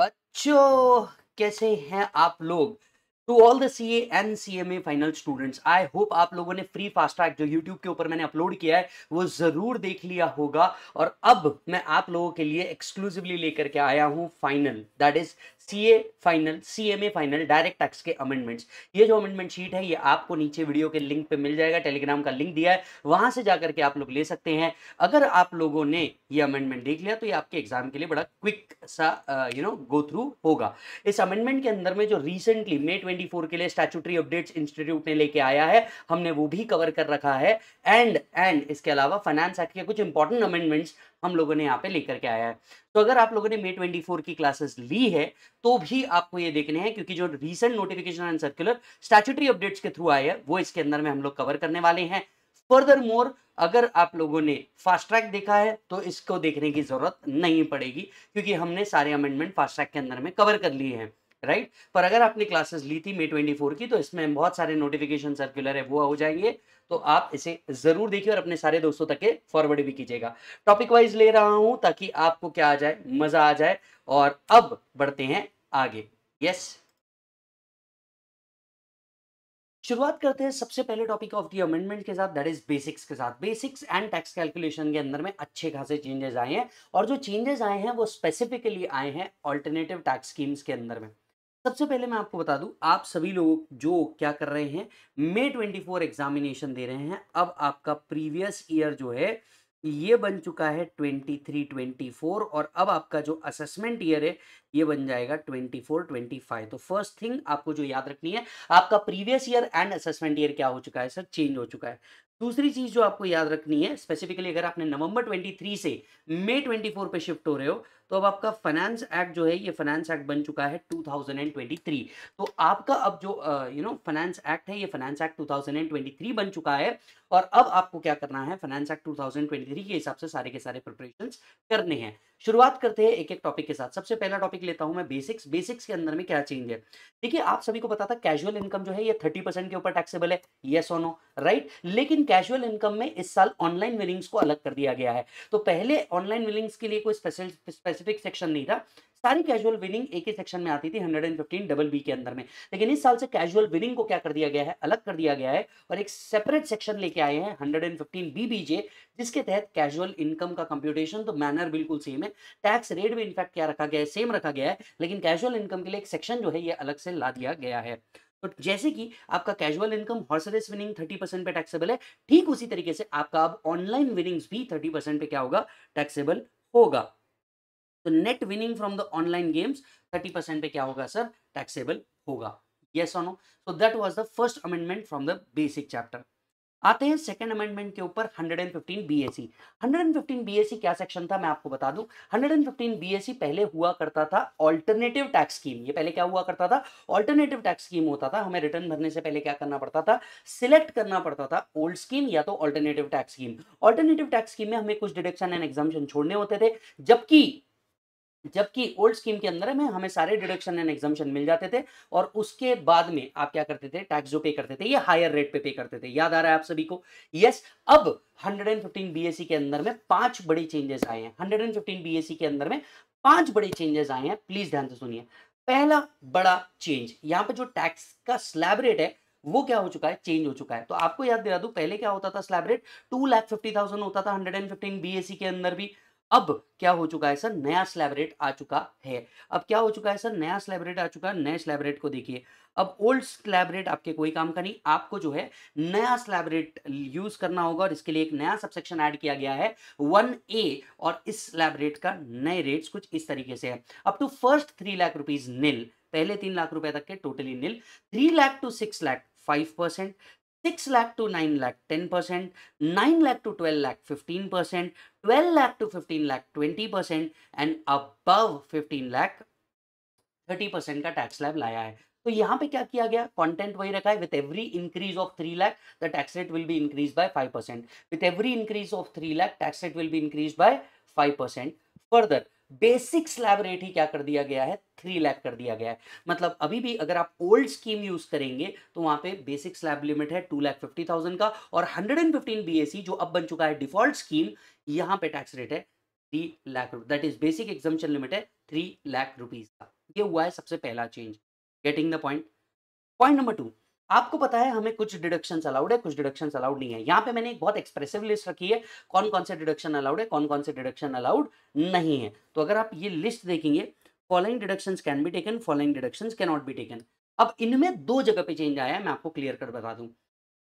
बच्चों कैसे हैं आप लोग to all the C N C M A final students I hope आप लोगों ने फ्री फास्ट ट्रैक जो यूट्यूब के ऊपर मैंने अपलोड किया है वो ज़रूर देख लिया होगा और अब मैं आप लोगों के लिए एक्सक्लूसिवली लेकर के आया हूँ final that is CA final CMA final direct tax के अमेंडमेंट्स ये जो अमेंडमेंट शीट है ये आपको नीचे वीडियो के लिंक पे मिल जाएगा टेलीग्राम का लिंक दिया है वहां से जाकर के आप लोग ले सकते हैं अगर आप लोगों ने ये अमेंडमेंट देख लिया तो ये आपके एग्जाम के लिए बड़ा क्विक सा यू नो गो थ्रू होगा इस अमेंडमेंट के अंदर में जो रिसेंटली मे ट्वेंटी के लिए स्टैचूटरी अपडेट्स इंस्टीट्यूट ने लेके आया है हमने वो भी कवर कर रखा है एंड एंड इसके अलावा फाइनेंस एक्ट के कुछ इंपॉर्टेंट अमेंडमेंट्स हम लोगों ने यहाँ पे लेकर के आया है तो अगर आप लोगों ने मे 24 की क्लासेस ली है तो भी आपको ये देखने हैं क्योंकि जो recent notification and circular statutory updates के थ्रू आए हैं वो इसके अंदर में हम लोग कवर करने वाले हैं फर्दर मोर अगर आप लोगों ने फास्ट ट्रैक देखा है तो इसको देखने की जरूरत नहीं पड़ेगी क्योंकि हमने सारे अमेंडमेंट फास्ट ट्रैक के अंदर में कवर कर लिए हैं राइट right? पर अगर आपने क्लासेस ली थी मे 24 की तो इसमें बहुत सारे नोटिफिकेशन सर्कुलर है वो हो जाएंगे तो आप इसे जरूर देखिए और अपने सारे दोस्तों तक के फॉरवर्ड भी कीजिएगा टॉपिक वाइज ले रहा हूं ताकि आपको क्या आ जाए मजा आ जाए और अब बढ़ते हैं आगे यस शुरुआत करते हैं सबसे पहले टॉपिक ऑफ दी अमेंडमेंट के साथ दैट इज बेसिक्स के साथ बेसिक्स एंड टैक्स कैलकुलेशन के अंदर में अच्छे खासे चेंजेस आए हैं और जो चेंजेस आए हैं वो स्पेसिफिकली आए हैं ऑल्टरनेटिव टैक्स स्कीम्स के अंदर में सबसे पहले मैं आपको बता दूं आप सभी लोग जो क्या कर रहे हैं मे 24 एग्जामिनेशन दे रहे हैं अब आपका प्रीवियस ईयर जो है ये बन चुका है 23 24 और अब आपका जो असेसमेंट ईयर है ये बन जाएगा 24 25 तो फर्स्ट थिंग आपको जो याद रखनी है आपका previous year and assessment year क्या हो चुका है सर चेंज हो चुका है दूसरी चीज जो आपको याद रखनी है स्पेसिफिकली अगर आपने नवंबर 23 से मई 24 पे शिफ्ट हो रहे हो तो अब आपका फाइनेंस एक्ट जो है ये फाइनेंस एक्ट बन चुका है 2023 तो आपका अब जो यू नो फाइनेंस एक्ट है ये फाइनेंस एक्ट 2023 बन चुका है और अब आपको क्या करना है फाइनेंस एक्ट 2023 के हिसाब से सारे के सारे प्रिपरेशन करने हैं शुरुआत करते हैं एक एक टॉपिक के साथ सबसे पहला टॉपिक लेता हूं मैं बेसिक्स बेसिक्स के अंदर में क्या चेंज है देखिए आप सभी को पता था कैजुअल इनकम जो है ये 30 परसेंट के ऊपर टैक्सेबल है येस और नो राइट लेकिन कैजुअल इनकम में इस साल ऑनलाइन विलिंग्स को अलग कर दिया गया है तो पहले ऑनलाइन विलिंग्स के लिए कोई स्पेशल स्पेसिफिक सेक्शन नहीं था सारी कैजुअल विनिंग एक ही सेक्शन में आती थी 115 डबल बी के अंदर में लेकिन इस साल से कैजुअल विनिंग को क्या कर दिया गया है अलग कर दिया गया है और एक सेपरेट सेक्शन लेके आए हैं 115 बीबीजे जिसके तहत कैजुअल इनकम का कंप्यूटेशन तो मैनर बिल्कुल सेम है टैक्स रेट भी इनफैक्ट क्या रखा गया है सेम रखा गया है लेकिन कैजुअल इनकम के लिए एक सेक्शन जो है ये अलग से ला दिया गया है तो जैसे कि आपका casual income horse winning 30 percent पे टैक्सेबल है ठीक उसी तरीके से आपका अब ऑनलाइन विनिंग्स भी 30 परसेंट पे क्या होगा टैक्सेबल होगा तो net winning from the online games thirty percent पे क्या होगा सर टैक्सेबल होगा यस और no so that was the first amendment from the basic chapter आते हैं सेकंड अमेंडमेंट के ऊपर 115 बीएससी 115 बीएससी क्या सेक्शन था मैं आपको बता दूं 115 बीएससी पहले हुआ करता था ऑल्टरनेटिव टैक्स स्कीम ये पहले क्या हुआ करता था ऑल्टरनेटिव टैक्स स्कीम होता था हमें रिटर्न भरने से पहले क्या करना पड़ता था सिलेक्ट करना पड़ता था ओल्ड स्कीम या तो alternative tax scheme alternative tax scheme में हमें कुछ डिडक्शन एंड एग्जामेशन छोड़ने होते थे जबकि जबकि ओल्ड स्कीम के अंदर में हमें सारे डिडक्शन एंड एग्जामेशन मिल जाते थे और उसके बाद में आप क्या करते थे टैक्स जो पे करते थे ये हायर रेट पे पे करते थे याद आ रहा है आप सभी को यस अब 115 बीएससी e के अंदर में पांच बड़े चेंजेस आए हैं 115 बीएससी e के अंदर में पांच बड़े चेंजेस आए हैं प्लीज ध्यान से सुनिए पहला बड़ा चेंज यहाँ पे जो टैक्स का स्लैब रेट है वो क्या हो चुका है चेंज हो चुका है तो आपको याद दिला दू पहले क्या होता था slab rate two lakh fifty thousand होता था हंड्रेड एंड फिफ्टीन सी के अंदर भी अब क्या हो चुका है सर नया स्लेबरेट आ चुका है अब क्या हो चुका है सर नया स्लेबरेट आ चुका है नए स्लेबरेट को देखिए अब ओल्ड स्लेबरेट आपके कोई काम का नहीं आपको जो है नया स्लेबरेट यूज करना होगा और इसके लिए एक नया सबसेक्शन ऐड किया गया है वन ए और इस स्लेबरेट का नए रेट कुछ इस तरीके से है अब टू तो first three lakh rupees nil पहले तीन लाख रुपए तक के totally nil three lakh to six lakh five percent six lakh to nine lakh ten percent nine lakh to twelve lakh fifteen percent 12 lakh to 15 lakh 20 percent and above 15 lakh 30 percent का टैक्स लैब लाया है तो यहाँ पे क्या किया गया कंटेंट वही रखा है with every increase of three lakh the tax rate will be increase by five percent with every increase of three lakh tax rate will be increase by five percent further basic slab rate ही क्या कर दिया गया है three lakh कर दिया गया है मतलब अभी भी अगर आप ओल्ड स्कीम यूज करेंगे तो वहां पे बेसिक स्लैब लिमिट है टू लैख फिफ्टी थाउजेंड का और हंड्रेड एंड फिफ्टीन एस जो अब बन चुका है डिफॉल्ट स्कीम यहां पे टैक्स रेट है थ्री लाख रुपये that is basic exemption limit है थ्री लाख रुपीज का ये हुआ है सबसे पहला change getting the point point number two आपको पता है हमें कुछ डिडक्शन अलाउड है कुछ डिडक्शन अलाउड नहीं है यहाँ पे मैंने एक बहुत एक्सप्रेसिव लिस्ट रखी है कौन कौन से डिडक्शन अलाउड है कौन कौन से डिडक्शन अलाउड नहीं है तो अगर आप ये लिस्ट देखेंगे following deduction can be taken following deduction not be taken अब इनमें दो जगह पे चेंज आया है मैं आपको क्लियर कर बता दूं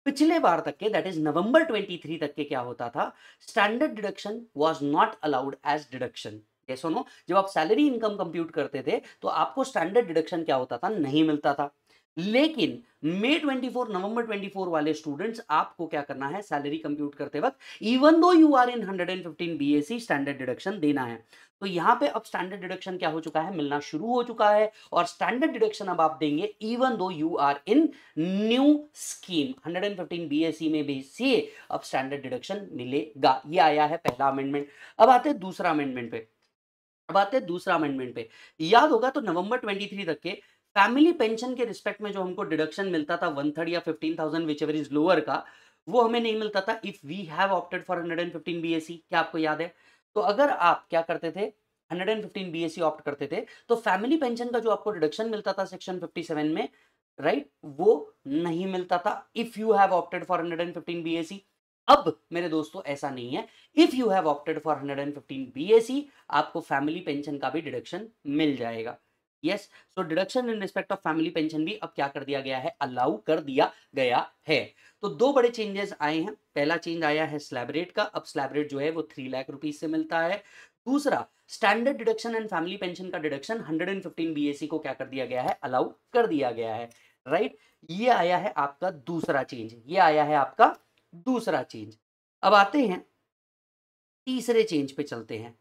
पिछले बार तक के दैट इज नवंबर 23 तक के क्या होता था standard deduction was not allowed as deduction ये सुनो जब आप सैलरी इनकम कंप्यूट करते थे तो आपको स्टैंडर्ड डिडक्शन क्या होता था नहीं मिलता था लेकिन मे 24 नवंबर 24 वाले स्टूडेंट्स आपको क्या करना है सैलरी कंप्यूट करते वक्त even though you are in 115 BSC standard deduction देना है तो यहाँ पे अब स्टैंडर्ड डिडक्शन क्या हो चुका है मिलना शुरू हो चुका है और स्टैंडर्ड डिडक्शन अब आप देंगे even though you are in new scheme 115 BSC में भी से अब स्टैंडर्ड डिडक्शन मिलेगा ये आया है पहला अमेंडमेंट अब आते हैं दूसरा अमेंडमेंट पे अब आते हैं दूसरा अमेंडमेंट पे याद होगा तो नवंबर 23 तक के फैमिली पेंशन के रिस्पेक्ट में जो हमको डिडक्शन मिलता था वन थर्ड या fifteen thousand whichever is lower का वो हमें नहीं मिलता था if we have opted for hundred and fifteen B S C क्या आपको याद है तो अगर आप क्या करते थे 115 सी ऑप्ट करते थे तो फैमिली पेंशन का जो आपको डिडक्शन मिलता था सेक्शन 57 में राइट वो नहीं मिलता था if you have opted for 115 C अब मेरे दोस्तों ऐसा नहीं है if you have opted for 115 BSC आपको फैमिली पेंशन का भी डिडक्शन मिल जाएगा yes so deduction in respect of family pension भी अब क्या कर दिया गया है अलाउ कर दिया गया है तो दो बड़े चेंजेस आए हैं पहला चेंज आया है स्लैबरेट का अब स्लैबरेट जो है वो थ्री लाख रुपीज से मिलता है दूसरा standard deduction and family pension का डिडक्शन 115 बीएसी को क्या कर दिया गया है अलाउ कर दिया गया है राइट right? ये आया है आपका दूसरा चेंज ये आया है आपका दूसरा चेंज अब आते हैं तीसरे चेंज पे चलते हैं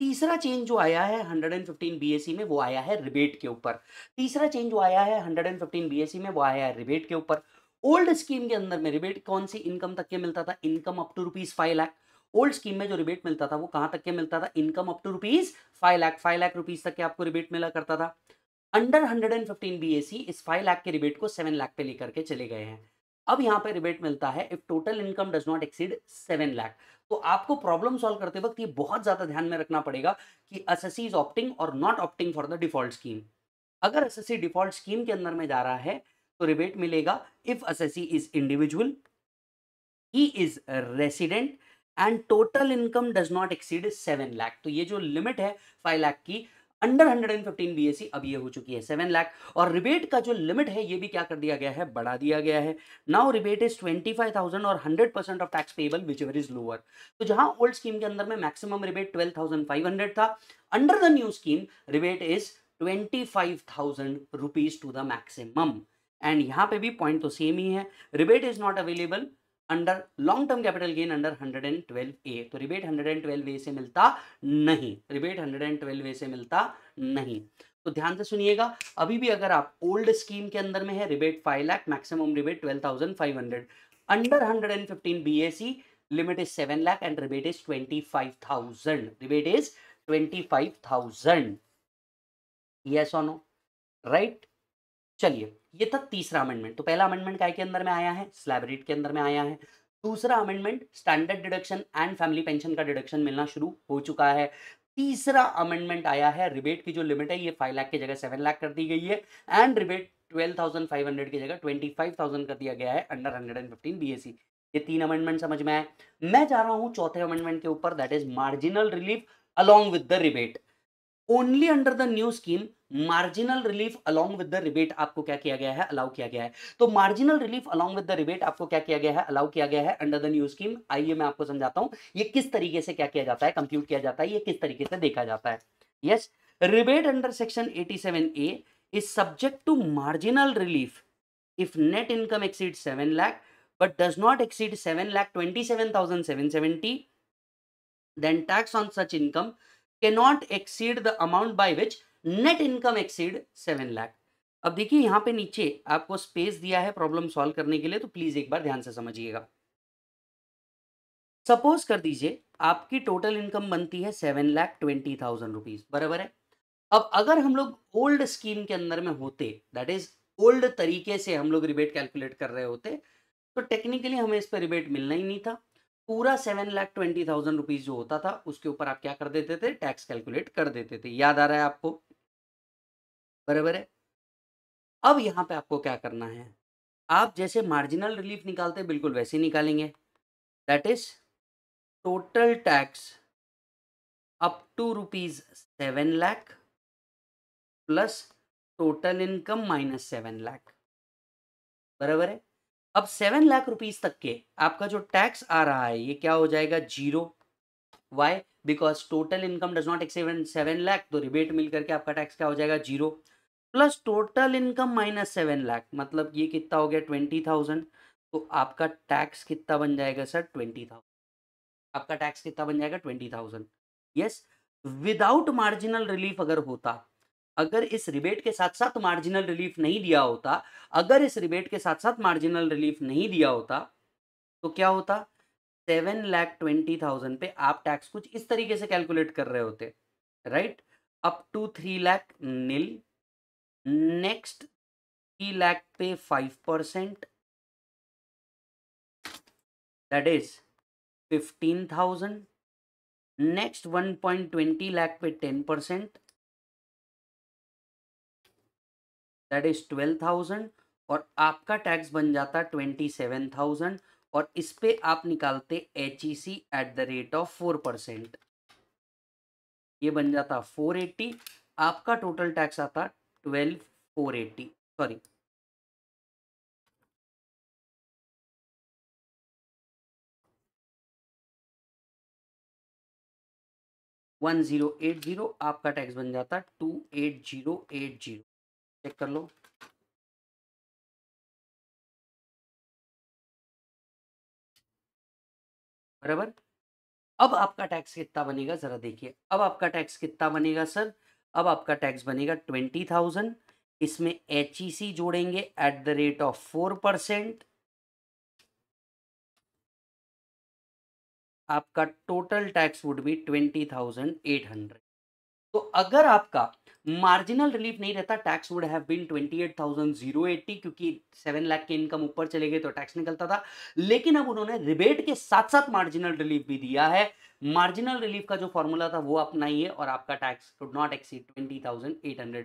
तीसरा चेंज जो आया है 115 बीएसई में वो आया है रिबेट के ऊपर तीसरा चेंज जो आया है 115 बीएसई में वो आया है रिबेट के ऊपर ओल्ड स्कीम के अंदर में रिबेट कौन सी इनकम तक के मिलता था income up to rupees five lakh old scheme में जो रिबेट मिलता था वो कहां तक के मिलता था income up to rupees five lakh five lakh rupees तक के आपको रिबेट मिला करता था अंडर 115 बीएसई इस फाइव लाख के रिबेट को सेवन लाख पे लेकर के चले गए हैं अब यहाँ पे रिबेट मिलता है if total income does not exceed seven lakh तो आपको प्रॉब्लम सॉल्व करते वक्त ये बहुत ज़्यादा ध्यान में रखना पड़ेगा कि एसएससी इज ऑप्टिंग और not opting for the default scheme अगर एसएससी डिफॉल्ट स्कीम के अंदर में जा रहा है तो रिबेट मिलेगा if S SSC is individual ही is resident and total income does not exceed seven lakh तो ये जो लिमिट है फाइव लैख की अंडर 115 बीएसी अब ये हो चुकी है सेवन लाख और रिबेट का जो लिमिट है ये भी क्या कर दिया गया है बढ़ा दिया गया है नाउ रिबेट इज 25,000 और 100 percent of tax payable whichever is lower तो जहां ओल्ड स्कीम के अंदर में मैक्सिमम रिबेट 12,500 था under the new scheme rebate is 25,000 rupees to the maximum and यहाँ पे भी पॉइंट तो सेम ही है rebate is not available under long term capital gain under 112 A तो रिबेट 112 ए से मिलता नहीं रिबेट 112 ए से मिलता नहीं तो ध्यान से सुनिएगा अभी भी अगर आप ओल्ड स्कीम के अंदर में है rebate 5 lakh maximum rebate 12,500 under 115 and B S C limit is 7 lakh and rebate is 25,000 rebate is 25,000 yes और नो राइट चलिए ये था तीसरा अमेंडमेंट तो पहला अमेंडमेंट काय के अंदर में आया है स्लैब रेट के अंदर में आया है दूसरा amendment standard deduction and family pension का डिडक्शन मिलना शुरू हो चुका है तीसरा अमेंडमेंट आया है रिबेट की जो लिमिट है ये फाइव लाख की जगह सेवन लाख कर दी गई है and rebate twelve thousand five hundred की जगह ट्वेंटी फाइव थाउजेंड कर दिया गया है under hundred and fifteen B S C ये तीन अमेंडमेंट समझ में आए मैं जा रहा हूं चौथे अमेंडमेंट के ऊपर that is marginal relief along with the rebate only under the new scheme marginal relief along with the rebate आपको क्या किया गया है अलाउ किया गया है तो marginal relief along with the rebate आपको क्या किया गया है अलाउ किया गया है अंडर द न्यू स्कीम आइए मैं आपको समझाता हूं ये किस तरीके से क्या किया जाता है कंप्यूट किया जाता है ये किस तरीके से देखा जाता है yes rebate under section 87 A is subject to marginal relief if net income exceed 7 lakh but does not exceed 7 lakh 27770 then tax on such income can not exceed the amount by which net income exceed seven lakh अब देखिए यहाँ पे नीचे आपको space दिया है problem solve करने के लिए तो प्लीज एक बार ध्यान से समझिएगा सपोज कर दीजिए आपकी टोटल इनकम बनती है seven lakh twenty thousand rupees बराबर है अब अगर हम लोग ओल्ड स्कीम के अंदर में होते दैट इज ओल्ड तरीके से हम लोग रिबेट कैलकुलेट कर रहे होते तो टेक्निकली हमें इस पर रिबेट मिलना ही नहीं था पूरा seven lakh twenty thousand rupees जो होता था उसके ऊपर आप क्या कर देते थे टैक्स कैलकुलेट कर देते थे याद आ रहा है आपको बराबर है अब यहाँ पे आपको क्या करना है आप जैसे मार्जिनल रिलीफ निकालते बिल्कुल वैसे ही निकालेंगे that is total tax up to rupees seven lakh plus total income minus seven lakh बराबर है अब सेवन लाख रुपीज तक के आपका जो टैक्स आ रहा है ये क्या हो जाएगा zero why because total income does not exceed seven lakh तो रिबेट मिलकर के आपका टैक्स क्या हो जाएगा zero plus total income minus seven lakh मतलब ये कितना हो गया ट्वेंटी थाउजेंड तो आपका टैक्स कितना बन जाएगा सर ट्वेंटी थाउजेंड आपका टैक्स कितना बन जाएगा twenty thousand yes without marginal relief अगर होता अगर इस रिबेट के साथ साथ मार्जिनल रिलीफ नहीं दिया होता अगर इस रिबेट के साथ साथ मार्जिनल रिलीफ नहीं दिया होता तो क्या होता सेवन लैख ट्वेंटी थाउजेंड पे आप टैक्स कुछ इस तरीके से कैलकुलेट कर रहे होते right up to three lakh nil next three lakh पे five percent that is fifteen thousand next one point twenty lakh पे ten percent that is twelve thousand और आपका टैक्स बन जाता ट्वेंटी सेवन थाउजेंड और इस पे आप निकालते H E C at the rate of four percent ये बन जाता फोर एट्टी आपका टोटल टैक्स आता twelve four eighty sorry one zero eight zero आपका टैक्स बन जाता है two eight zero eight zero check कर लो बराबर अब आपका टैक्स कितना बनेगा जरा देखिए अब आपका टैक्स कितना बनेगा सर अब आपका टैक्स बनेगा ट्वेंटी थाउजेंड इसमें एच e जोड़ेंगे at the rate of four percent आपका total tax would be twenty thousand eight hundred तो अगर आपका मार्जिनल रिलीफ नहीं रहता टैक्स वुड हैव बीन 28,080 क्योंकि 7 लाख के इनकम ऊपर चले गए तो टैक्स निकलता था लेकिन अब उन्होंने रिबेट के साथ साथ मार्जिनल रिलीफ भी दिया है मार्जिनल रिलीफ का जो फॉर्मूला था वो अपनाइए और आपका tax would not exceed 20,800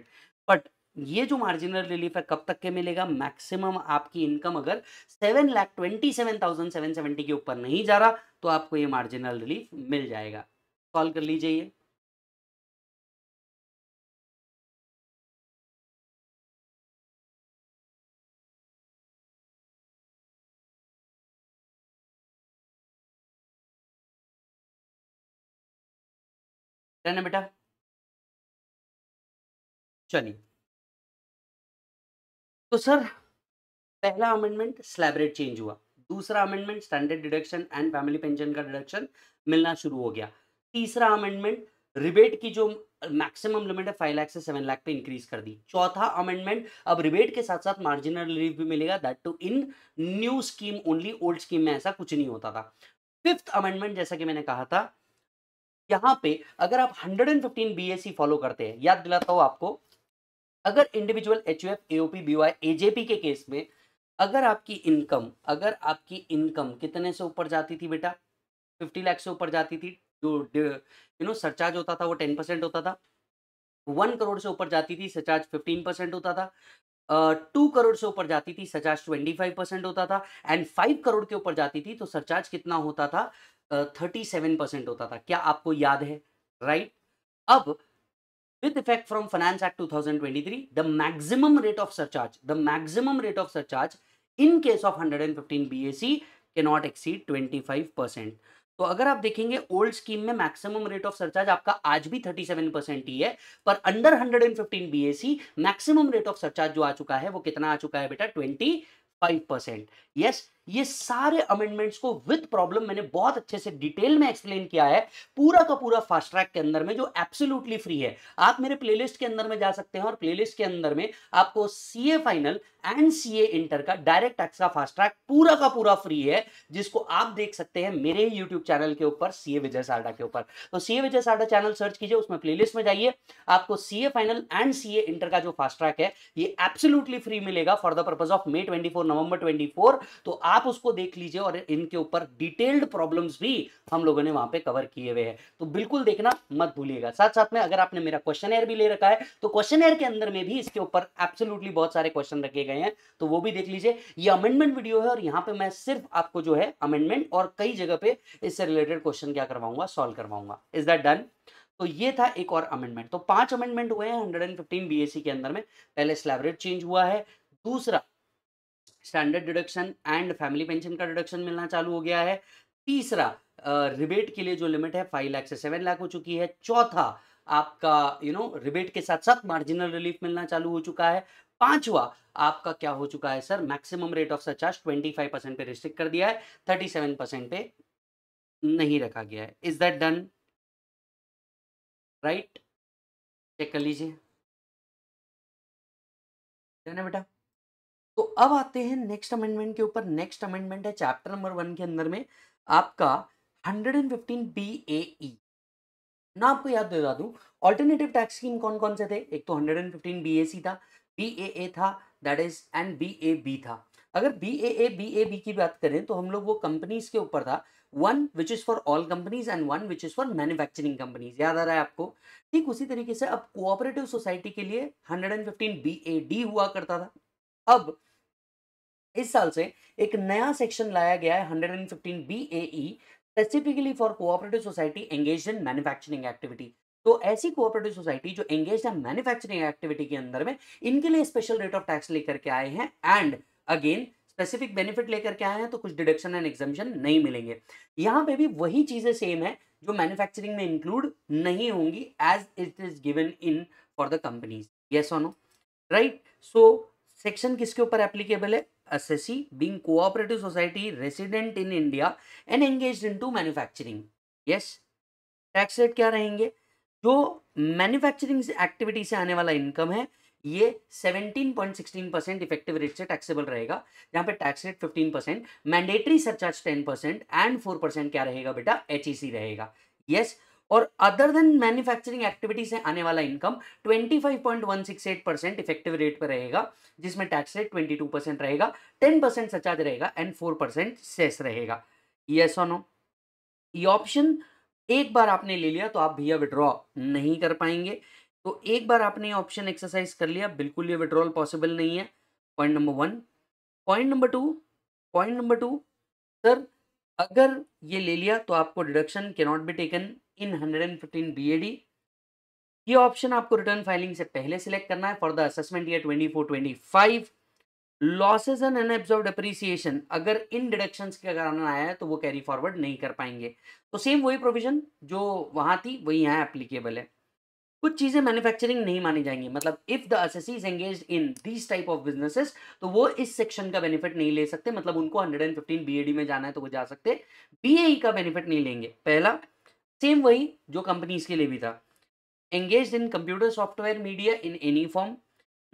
but ये जो मार्जिनल रिलीफ है कब तक के मिलेगा मैक्सिमम आपकी इनकम अगर seven lakh twenty seven thousand seven seventy के ऊपर नहीं जा रहा तो आपको ये मार्जिनल रिलीफ मिल जाएगा कॉल कर लीजिए डन है बेटा चलिए तो सर पहला अमेंडमेंट स्लैब रेट चेंज हुआ दूसरा amendment standard deduction and family pension का डिडक्शन मिलना शुरू हो गया तीसरा अमेंडमेंट रिबेट की जो मैक्सिमम लिमिट है फाइव लाख से सेवन लाख पे इंक्रीज कर दी चौथा अमेंडमेंट अब रिबेट के साथ साथ मार्जिनल रिलीफ भी मिलेगा that too in new scheme only old scheme में ऐसा कुछ नहीं होता था फिफ्थ अमेंडमेंट जैसा कि मैंने कहा था यहाँ पे अगर आप 115 बीएससी फॉलो करते हैं याद दिलाता हूँ आपको अगर individual H U F AOP BOI AJP के केस में अगर आपकी इनकम अगर आपकी इनकम कितने से ऊपर जाती थी बेटा 50 लाख से ऊपर जाती थी जो यू नो सरचार्ज होता था वो 10 परसेंट होता था वन करोड़ से ऊपर जाती थी सरचार्ज फिफ्टीन परसेंट होता था टू करोड़ से ऊपर जाती थी सरचार्ज ट्वेंटी फाइव परसेंट होता था एंड फाइव करोड़ के ऊपर जाती थी तो सरचार्ज कितना होता था थर्टी सेवन परसेंट होता था क्या आपको याद है राइट right? अब with effect from finance act 2023 the maximum rate of case of hundred and of surcharge in case of 115 bac cannot exceed 25% तो अगर आप देखेंगे ओल्ड स्कीम में मैक्सिमम रेट ऑफ सरचार्ज आपका आज भी 37 परसेंट ही है पर under 115 BAC maximum rate of surcharge जो आ चुका है वो कितना आ चुका है बेटा 25 परसेंट यस ये सारे अमेंडमेंट्स को विद प्रॉब्लम मैंने बहुत अच्छे से डिटेल में एक्सप्लेन किया है पूरा का पूरा फास्ट ट्रैक के अंदर में जो एब्सोल्युटली फ्री है आप मेरे प्लेलिस्ट के अंदर में जा सकते हैं और प्लेलिस्ट के अंदर में आपको CA final and C inter का डायरेक्ट एक्स्ट्रा फास्ट ट्रैक पूरा का पूरा फ्री है जिसको आप देख सकते हैं मेरे यूट्यूब चैनल के ऊपर सीए विजय सारडा के ऊपर तो CA Vijay Sarda channel search कीजिए उसमें प्लेलिस्ट में जाइए आपको CA final and CA inter का जो फास्ट ट्रैक है ये एब्सोल्युटली फ्री मिलेगा for the purpose of May twenty November twenty तो आप उसको देख लीजिए और इनके ऊपर डिटेल्ड प्रॉब्लम भी हम लोगों ने वहां पर कवर किए हुए हैं तो बिल्कुल देखना मत भूलिएगा साथ साथ में अगर आपने मेरा क्वेश्चन भी ले रखा है तो क्वेश्चन के अंदर में भी इसके ऊपर एब्सोल्युटली बहुत सारे क्वेश्चन रखे गए गए हैं तो वो भी देख लीजिए ये अमेंडमेंट वीडियो है और यहाँ पे मैं सिर्फ आपको जो है अमेंडमेंट और कई जगह पे इससे रिलेटेड क्वेश्चन क्या करवाऊंगा सॉल्व करवाऊंगा इज दैट डन तो ये था एक और अमेंडमेंट तो पांच अमेंडमेंट हुए हैं हंड्रेड एंड के अंदर में पहले स्लैबरेट चेंज हुआ है दूसरा standard deduction and family pension का डिडक्शन मिलना चालू हो गया है तीसरा रिबेट के लिए जो लिमिट है फाइव लाख से सेवन लाख हो चुकी है चौथा आपका you you know know, rebate के साथ साथ मार्जिनल रिलीफ मिलना चालू हो चुका है पांचवा आपका क्या हो चुका है sir maximum rate of surcharge 25 percent पे रिस्ट्रिक्ट कर दिया है थर्टी परसेंट पे नहीं रखा गया है is that done right check कर लीजिए है बेटा तो अब आते हैं नेक्स्ट अमेंडमेंट के ऊपर नेक्स्ट अमेंडमेंट है चैप्टर नंबर वन के अंदर में आपका 115 बी ए ई ना आपको याद दिला दूं ऑल्टरनेटिव टैक्स स्कीम कौन कौन से थे एक तो 115 बीएसी था बी ए ए था that is and B A B था अगर B A A B A B की बात करें तो हम लोग वो कंपनीज के ऊपर था one which is for all companies and one which is for manufacturing companies याद आ रहा है आपको ठीक उसी तरीके से अब कोऑपरेटिव सोसाइटी के लिए 115 बी ए डी हुआ करता था अब इस साल से एक नया सेक्शन लाया गया है 115 B A E specifically for cooperative society engage in manufacturing activity तो ऐसी कोऑपरेटिव सोसाइटी जो एंगेज है मैन्युफैक्चरिंग एक्टिविटी के अंदर में इनके लिए स्पेशल रेट ऑफ टैक्स लेकर के आए हैं एंड अगेन स्पेसिफिक बेनिफिट लेकर के आए हैं तो कुछ डिडक्शन एंड एग्जामेशन नहीं मिलेंगे यहाँ पे भी वही चीजें सेम है जो मैन्युफैक्चरिंग में इंक्लूड नहीं होंगी as it is given in for the companies yes और राइट सो सेक्शन किसके ऊपर एप्लीकेबल है assessee assessee cooperative society resident in India and engage in to manufacturing yes tax rate क्या रहेंगे जो मैन्युफैक्चरिंग एक्टिविटी से आने वाला इनकम है ये 17.16 परसेंट इफेक्टिव रेट से टैक्सेबल रहेगा जहाँ पे tax rate 15 percent mandatory surcharge 10 percent and 4 percent क्या रहेगा बेटा एच e रहेगा यस yes, और अदर देन मैन्युफैक्चरिंग एक्टिविटी से आने वाला इनकम 25.168 परसेंट इफेक्टिव रेट पर रहेगा जिसमें टैक्स रेट 22 परसेंट रहेगा 10 परसेंट सरचार्ज रहेगा एंड 4 परसेंट सेस रहेगा यस और नो ये ऑप्शन एक बार आपने ले लिया तो आप भैया विड्रॉ नहीं कर पाएंगे तो एक बार आपने ऑप्शन एक्सरसाइज कर लिया बिल्कुल ये विड्रॉल पॉसिबल नहीं है point number one point number two point number two sir अगर ये ले लिया तो आपको डिडक्शन के not be taken in hundred and fifteen B ये ऑप्शन आपको रिटर्न फाइलिंग से पहले सिलेक्ट करना है for the assessment year twenty four twenty five losses and unabsorbed depreciation अगर इन डिडक्शन के कारण आया है तो वो कैरी फॉरवर्ड नहीं कर पाएंगे तो सेम वही प्रोविजन जो वहाँ थी वही यहाँ एप्लीकेबल है कुछ चीज़ें मैन्युफैक्चरिंग नहीं मानी जाएंगी मतलब if the assessee is engage in this type of businesses तो वो इस सेक्शन का बेनिफिट नहीं ले सकते मतलब उनको 115 बीएडी में जाना है तो वो जा सकते बीएई e का बेनिफिट नहीं लेंगे पहला सेम वही जो कंपनीज के लिए भी था engage in computer software media in any form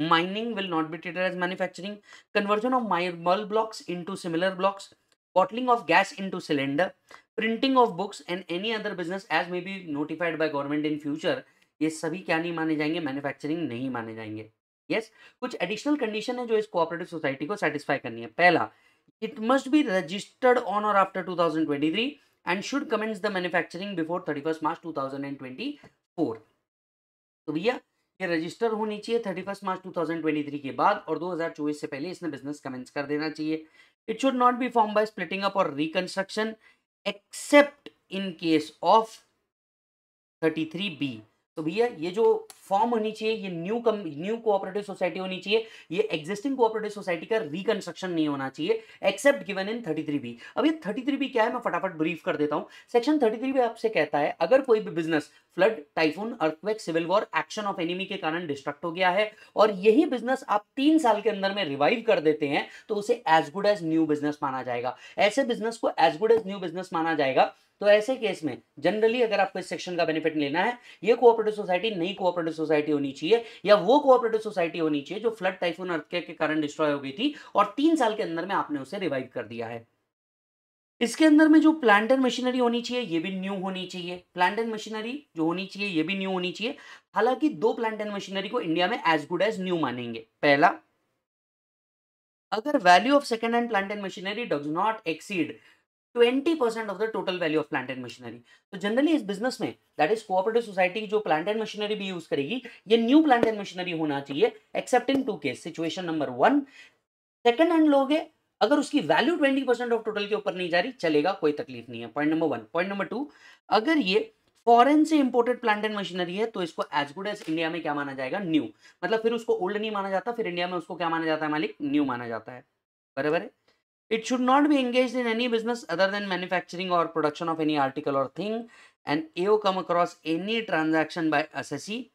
mining will not be treated as manufacturing conversion of marble blocks into similar blocks bottling of gas into cylinder printing of books and any other business as may be notified by government in future ये सभी क्या नहीं माने जाएंगे manufacturing नहीं माने जाएंगे yes yes? कुछ एडिशनल कंडीशन है जो इस कोऑपरेटिव सोसाइटी को सेटिस्फाई करनी है पहला it must be registered on और after 2023 and should commence the manufacturing before 31 March 2024 तो भैया ये रजिस्टर होनी चाहिए thirty first March two thousand twenty three के बाद और चौबीस से पहले इसने बिजनेस कमेंस कर देना चाहिए it should not be form by splitting up or reconstruction except in case of three B तो भैया ये जो फॉर्म होनी चाहिए ये new cum new cooperative society होनी चाहिए ये एग्जिस्टिंग कोऑपरेटिव सोसाइटी का रिकंस्ट्रक्शन नहीं होना चाहिए एक्सेप्ट गिवन इन 33 बी अब ये 33 बी क्या है मैं फटाफट ब्रीफ कर देता हूं सेक्शन 33 बी आपसे कहता है अगर कोई भी business flood typhoon earthquake civil war action of enemy के कारण डिस्ट्रक्ट हो गया है और यही बिजनेस आप तीन साल के अंदर में रिवाइव कर देते हैं तो उसे as good as new business माना जाएगा ऐसे बिजनेस को as good as new business माना जाएगा तो ऐसे केस में जनरली अगर आपको इस सेक्शन का बेनिफिट लेना है ये कोऑपरेटिव सोसाइटी नई कोऑपरेटिव सोसाइटी होनी चाहिए या वो कोऑपरेटिव सोसाइटी होनी चाहिए जो फ्लड टाइफून अर्थक्वेक के कारण डिस्ट्रॉय हो गई थी और तीन साल के अंदर में आपने उसे रिवाइव कर दिया है इसके अंदर में जो प्लांट एंड मशीनरी होनी चाहिए ये भी न्यू होनी चाहिए प्लांट एंड मशीनरी जो होनी चाहिए ये भी न्यू होनी चाहिए हालांकि दो प्लांट एंड मशीनरी को इंडिया में एज गुड एज न्यू मानेंगे पहला अगर value of second hand plant and machinery does not exceed twenty percent of the total value of plant and machinery तो जनरली इस बिजनेस में दैट इज कोऑपरेटिव सोसाइटी जो plant and machinery भी use करेगी ये न्यू प्लांट एंड मशीनरी होना चाहिए except in two case situation number one second hand लोगे अगर उसकी value twenty percent of total के ऊपर नहीं जा रही चलेगा कोई तकलीफ नहीं है point number one point number two अगर ये फॉरेन से इंपोर्टेड प्लांट एंड मशीनरी है तो इसको एज गुड एज इंडिया में क्या माना जाएगा न्यू मतलब फिर उसको ओल्ड नहीं माना जाता फिर इंडिया में उसको क्या माना जाता है मालिक न्यू माना जाता है बराबर है It should not be engaged in any business other than manufacturing or production of any article or thing. And AO come across any transaction by assessee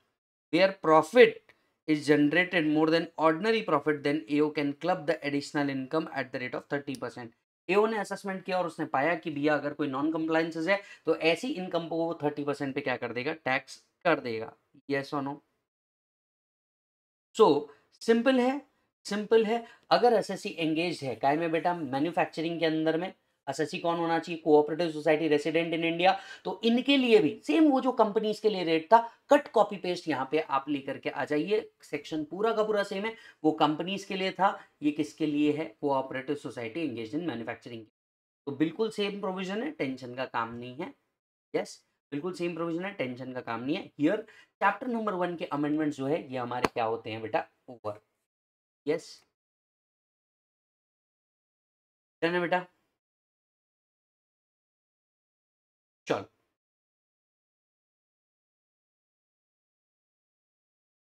where profit is generated more than ordinary profit, then AO can club the additional income at the rate of 30%. एओ ने assessment किया और उसने पाया कि भैया अगर कोई non compliances है तो ऐसी इनकम को वो थर्टी परसेंट पे क्या कर देगा टैक्स कर देगा यस और नो सो सिंपल है सिंपल है अगर एसएससी एंगेज है काय में बेटा मैन्युफैक्चरिंग के अंदर में एसएससी कौन होना चाहिए cooperative society resident in India तो इनके लिए भी सेम वो जो कंपनीज के लिए रेट था कट कॉपी पेस्ट यहाँ पे आप लेकर के आ जाइए सेक्शन पूरा का पूरा सेम है वो कंपनीज के लिए था ये किसके लिए है cooperative society engage in manufacturing तो बिल्कुल सेम प्रोविजन है टेंशन का काम नहीं है यस yes, बिल्कुल सेम प्रोविजन है टेंशन का काम नहीं है हियर चैप्टर नंबर वन के अमेंडमेंट जो है ये हमारे क्या होते हैं बेटा ओवर यस डन है बेटा चल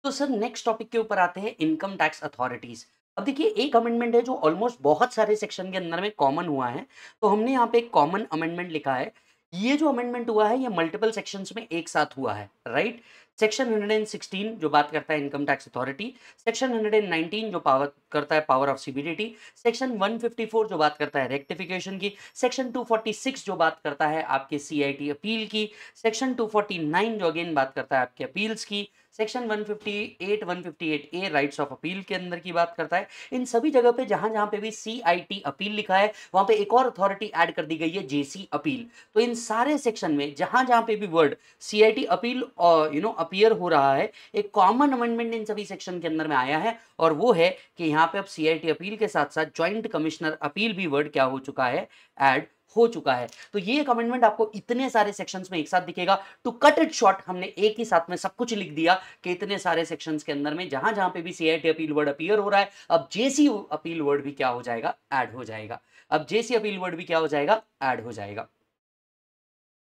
तो सर नेक्स्ट टॉपिक के ऊपर आते हैं इनकम टैक्स अथॉरिटीज अब देखिए एक अमेंडमेंट है जो ऑलमोस्ट बहुत सारे सेक्शन के अंदर में कॉमन हुआ है तो हमने यहाँ पे एक कॉमन अमेंडमेंट लिखा है ये जो अमेंडमेंट हुआ है ये मल्टीपल सेक्शंस में एक साथ हुआ है राइट सेक्शन 116 जो बात करता है इनकम टैक्स अथॉरिटी सेक्शन 119 जो पावर करता है पावर ऑफ सीबीडीटी सेक्शन 154 जो बात करता है रेक्टिफिकेशन की सेक्शन 246 जो बात करता है आपके सीआईटी अपील की सेक्शन 249 जो अगेन बात करता है आपके अपील्स की section 158 158 A rights of appeal के अंदर की बात करता है इन सभी जगह पे जहां जहां पे भी सीआईटी अपील लिखा है वहां पे एक और अथॉरिटी ऐड कर दी गई है जेसी अपील तो इन सारे सेक्शन में जहां जहां पे भी वर्ड सीआईटी अपील और यू नो अपियर हो रहा है एक कॉमन अमेंडमेंट इन सभी सेक्शन के अंदर में आया है और वो है कि यहाँ पे अब सीआईटी अपील के साथ साथ ज्वाइंट कमिश्नर अपील भी वर्ड क्या हो चुका है एड हो चुका है तो ये एक अमेंडमेंट आपको इतने सारे सेक्शंस में एक साथ दिखेगा टू कट इट शॉर्ट हमने एक ही साथ में सब कुछ लिख दिया कि इतने सारे सेक्शंस के अंदर में जहां जहां पे भी सीआईटी अपील वर्ड अपीयर हो रहा है अब जेसी अपील वर्ड भी क्या हो जाएगा ऐड हो जाएगा अब जेसी अपील वर्ड भी क्या हो जाएगा ऐड हो जाएगा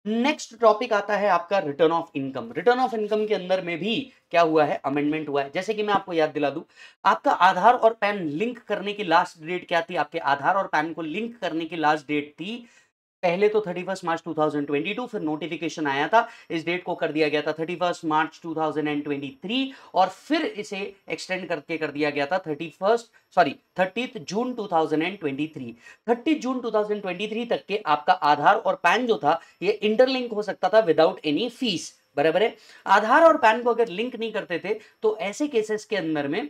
नेक्स्ट टॉपिक आता है आपका return of income return of income के अंदर में भी क्या हुआ है अमेंडमेंट हुआ है जैसे कि मैं आपको याद दिला दूं आपका आधार और पैन लिंक करने की लास्ट डेट क्या थी आपके आधार और पैन को लिंक करने की लास्ट डेट थी पहले तो 31 मार्च 2022 फिर नोटिफिकेशन आया था इस डेट को कर दिया गया था 31 मार्च 2023 और फिर इसे एक्सटेंड करके कर दिया गया था 31 सॉरी 30 जून 2023 30 जून 2023 तक के आपका आधार और पैन जो था ये इंटरलिंक हो सकता था विदाउट एनी फीस बराबर है आधार और पैन को अगर लिंक नहीं करते थे तो ऐसे केसेस के अंदर में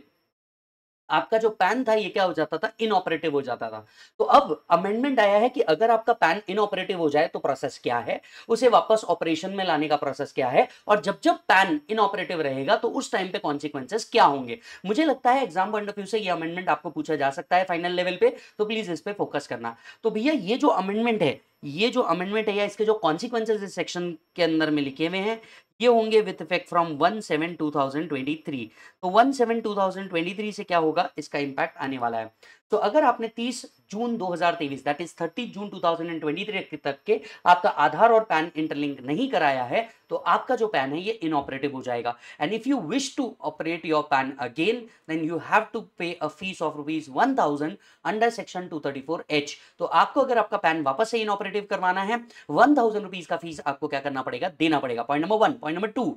आपका जो पैन था ये क्या हो जाता था इनऑपरेटिव हो जाता था तो अब अमेंडमेंट आया है कि अगर आपका पैन इनऑपरेटिव हो जाए तो प्रोसेस क्या है उसे वापस ऑपरेशन में लाने का प्रोसेस क्या है और जब जब पैन इनऑपरेटिव रहेगा तो उस टाइम पे कॉन्सिक्वेंसेस क्या होंगे मुझे लगता है एग्जाम पॉइंट ऑफ व्यू से ये अमेंडमेंट आपको पूछा जा सकता है फाइनल लेवल पे तो प्लीज इस पर फोकस करना तो भैया ये जो अमेंडमेंट है ये जो अमेंडमेंट है या इसके जो कॉन्सिक्वेंसेज इस सेक्शन के अंदर में लिखे हुए हैं ये होंगे with effect from one seven two thousand twenty three तो one seven two thousand twenty three से क्या होगा इसका इम्पैक्ट आने वाला है तो अगर आपने 30 जून 2023 दैट इज 30 जून 2023 तक के आपका आधार और पैन इंटरलिंक नहीं कराया है तो आपका जो पैन है ये इनऑपरेटिव हो जाएगा and if you wish to operate your PAN again then you have to pay a fees of rupees one thousand under section two thirty four H तो आपको अगर आपका पैन वापस से इनऑपरेटिव करवाना है वन थाउजेंड रुपीज का fees आपको क्या करना पड़ेगा देना पड़ेगा point number one point number two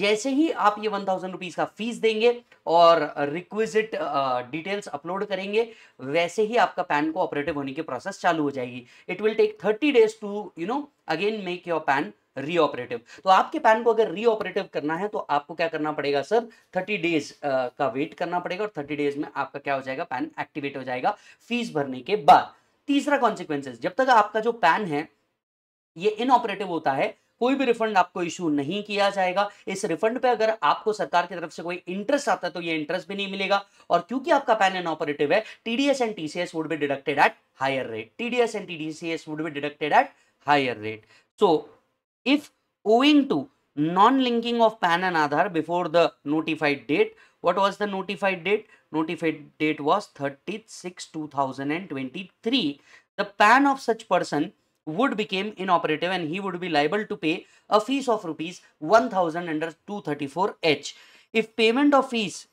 जैसे ही आप ये वन थाउजेंड रुपीज का फीस देंगे और रिक्विजिट डिटेल्स अपलोड करेंगे वैसे ही आपका पैन को ऑपरेटिव होने की प्रोसेस चालू हो जाएगी it will take thirty days to you know again make your PAN reoperative तो आपके पैन को अगर रीऑपरेटिव करना है तो आपको क्या करना पड़ेगा सर थर्टी डेज का वेट करना पड़ेगा और थर्टी डेज में आपका क्या हो जाएगा पैन एक्टिवेट हो जाएगा फीस भरने के बाद तीसरा कॉन्सिक्वेंसेस जब तक आपका जो पैन है ये इनऑपरेटिव होता है कोई भी रिफंड आपको इशू नहीं किया जाएगा इस रिफंड पे अगर आपको सरकार की तरफ से कोई इंटरेस्ट आता है तो ये इंटरेस्ट भी नहीं मिलेगा और क्योंकि आपका पैन एन ऑपरेटिव है TDS and TCS would be deducted at higher rate TDS and TDCS would be deducted at higher rate so if PAN and Aadhaar before the notified date Aadhaar was the notified date notified date was thirty six two thousand and twenty three the PAN of such person would became inoperative and he would be liable to pay a fees of rupees 1000 under 234h if payment of fees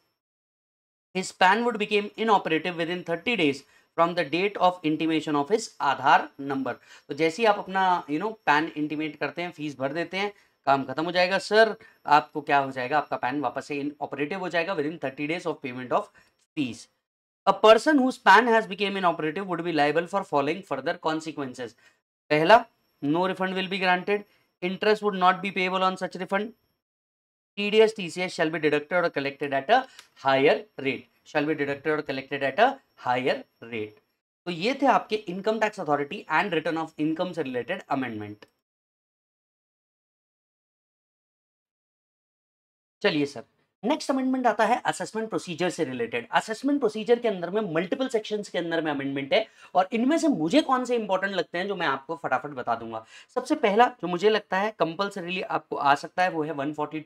his pan would became inoperative within 30 days from the date of intimation of his Aadhaar number तो जैसे ही आप अपना you know pan intimate करते हैं fees भर देते हैं काम खत्म हो जाएगा सर आपको क्या हो जाएगा आपका पैन वापस से इन ऑपरेटिव हो जाएगा within thirty days of payment of fees a person whose PAN has became inoperative would be liable for following further consequences पहला no refund will be granted interest would not be payable on such refund T D S T C S shall be deducted और collected at a higher rate shall be deducted और collected at a higher rate तो ये थे आपके income tax authority and return of income से related amendment चलिए sir next amendment आता है असेसमेंट प्रोसीजर से रिलेटेड असेसमेंट प्रोसीजर के अंदर में मल्टीपल सेक्शन के अंदर में अमेंडमेंट है और इनमें से मुझे कौन से इंपॉर्टेंट लगते हैं जो मैं आपको फटाफट बता दूंगा सबसे पहला जो मुझे लगता है कंपल्सरीली आपको आ सकता है वो है 142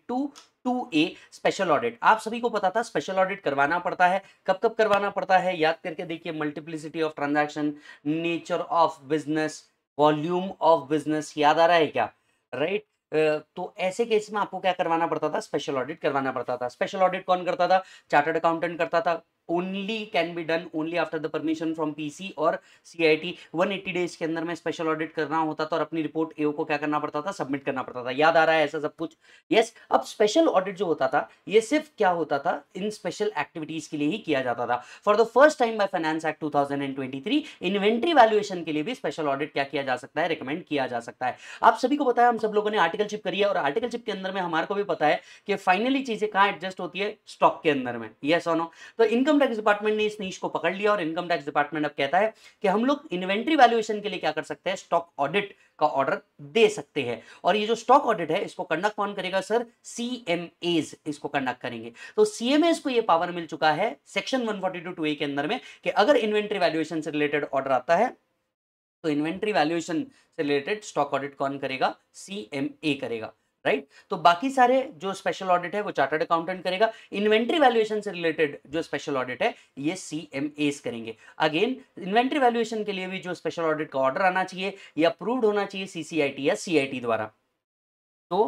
टू ए स्पेशल ऑडिट आप सभी को पता था स्पेशल ऑडिट करवाना पड़ता है कब कब करवाना पड़ता है याद करके देखिए multiplicity of transaction nature of business volume of business याद आ रहा है क्या राइट तो ऐसे केस में आपको क्या करवाना पड़ता था स्पेशल ऑडिट करवाना पड़ता था स्पेशल ऑडिट कौन करता था चार्टर्ड अकाउंटेंट करता था only can be done only after the permission from PC और सीआईटी 180 डेज के अंदर मैं स्पेशल ऑडिट करना होता था और अपनी रिपोर्ट एओ को क्या करना पड़ता था सबमिट करना पड़ता था याद आ रहा है ऐसा सब कुछ यस yes, अब स्पेशल ऑडिट जो होता था ये सिर्फ क्या होता था इन स्पेशल एक्टिविटीज के लिए ही किया जाता था for the first time by finance act two inventory valuation के लिए भी स्पेशल ऑडिट क्या किया जा सकता है रिकमेंड किया जा सकता है आप सभी को बताया हम सब लोगों ने आर्टिकल चिप करी है और आर्टिकल चिप के अंदर में हमारे को भी पता है कि फाइनली चीजें कहाँ एडजस्ट होती है स्टॉक के अंदर में यस और नो तो इनकम टैक्स डिपार्टमेंट ने इस नीच को पकड़ लिया और इनकम टैक्स डिपार्टमेंट अब कहता है कि हम लोग इन्वेंट्री वैल्यूएशन के लिए क्या कर सकते हैं स्टॉक ऑडिट का ऑर्डर दे सकते हैं और ये जो स्टॉक ऑडिट है इसको कंडक्ट कौन करेगा सर सी एम एज इसको कंडक्ट करेंगे तो सी एम एज को ये पावर मिल चुका है section one forty two two A के अंदर में कि अगर इन्वेंट्री वैल्यूएशन से रिलेटेड ऑर्डर आता है तो इन्वेंट्री वैल्यूएशन से रिलेटेड स्टॉक ऑडिट कौन करेगा सी एम ए करेगा राइट right? तो बाकी सारे जो स्पेशल ऑडिट है वो चार्टर्ड अकाउंटेंट करेगा इन्वेंट्री वैल्यूएशन से रिलेटेड जो स्पेशल ऑडिट है ये सी करेंगे अगेन इन्वेंट्री वैल्यूएशन के लिए भी जो स्पेशल ऑडिट का ऑर्डर आना चाहिए या अप्रूव्ड होना चाहिए सीसीआईटी या सीआईटी द्वारा तो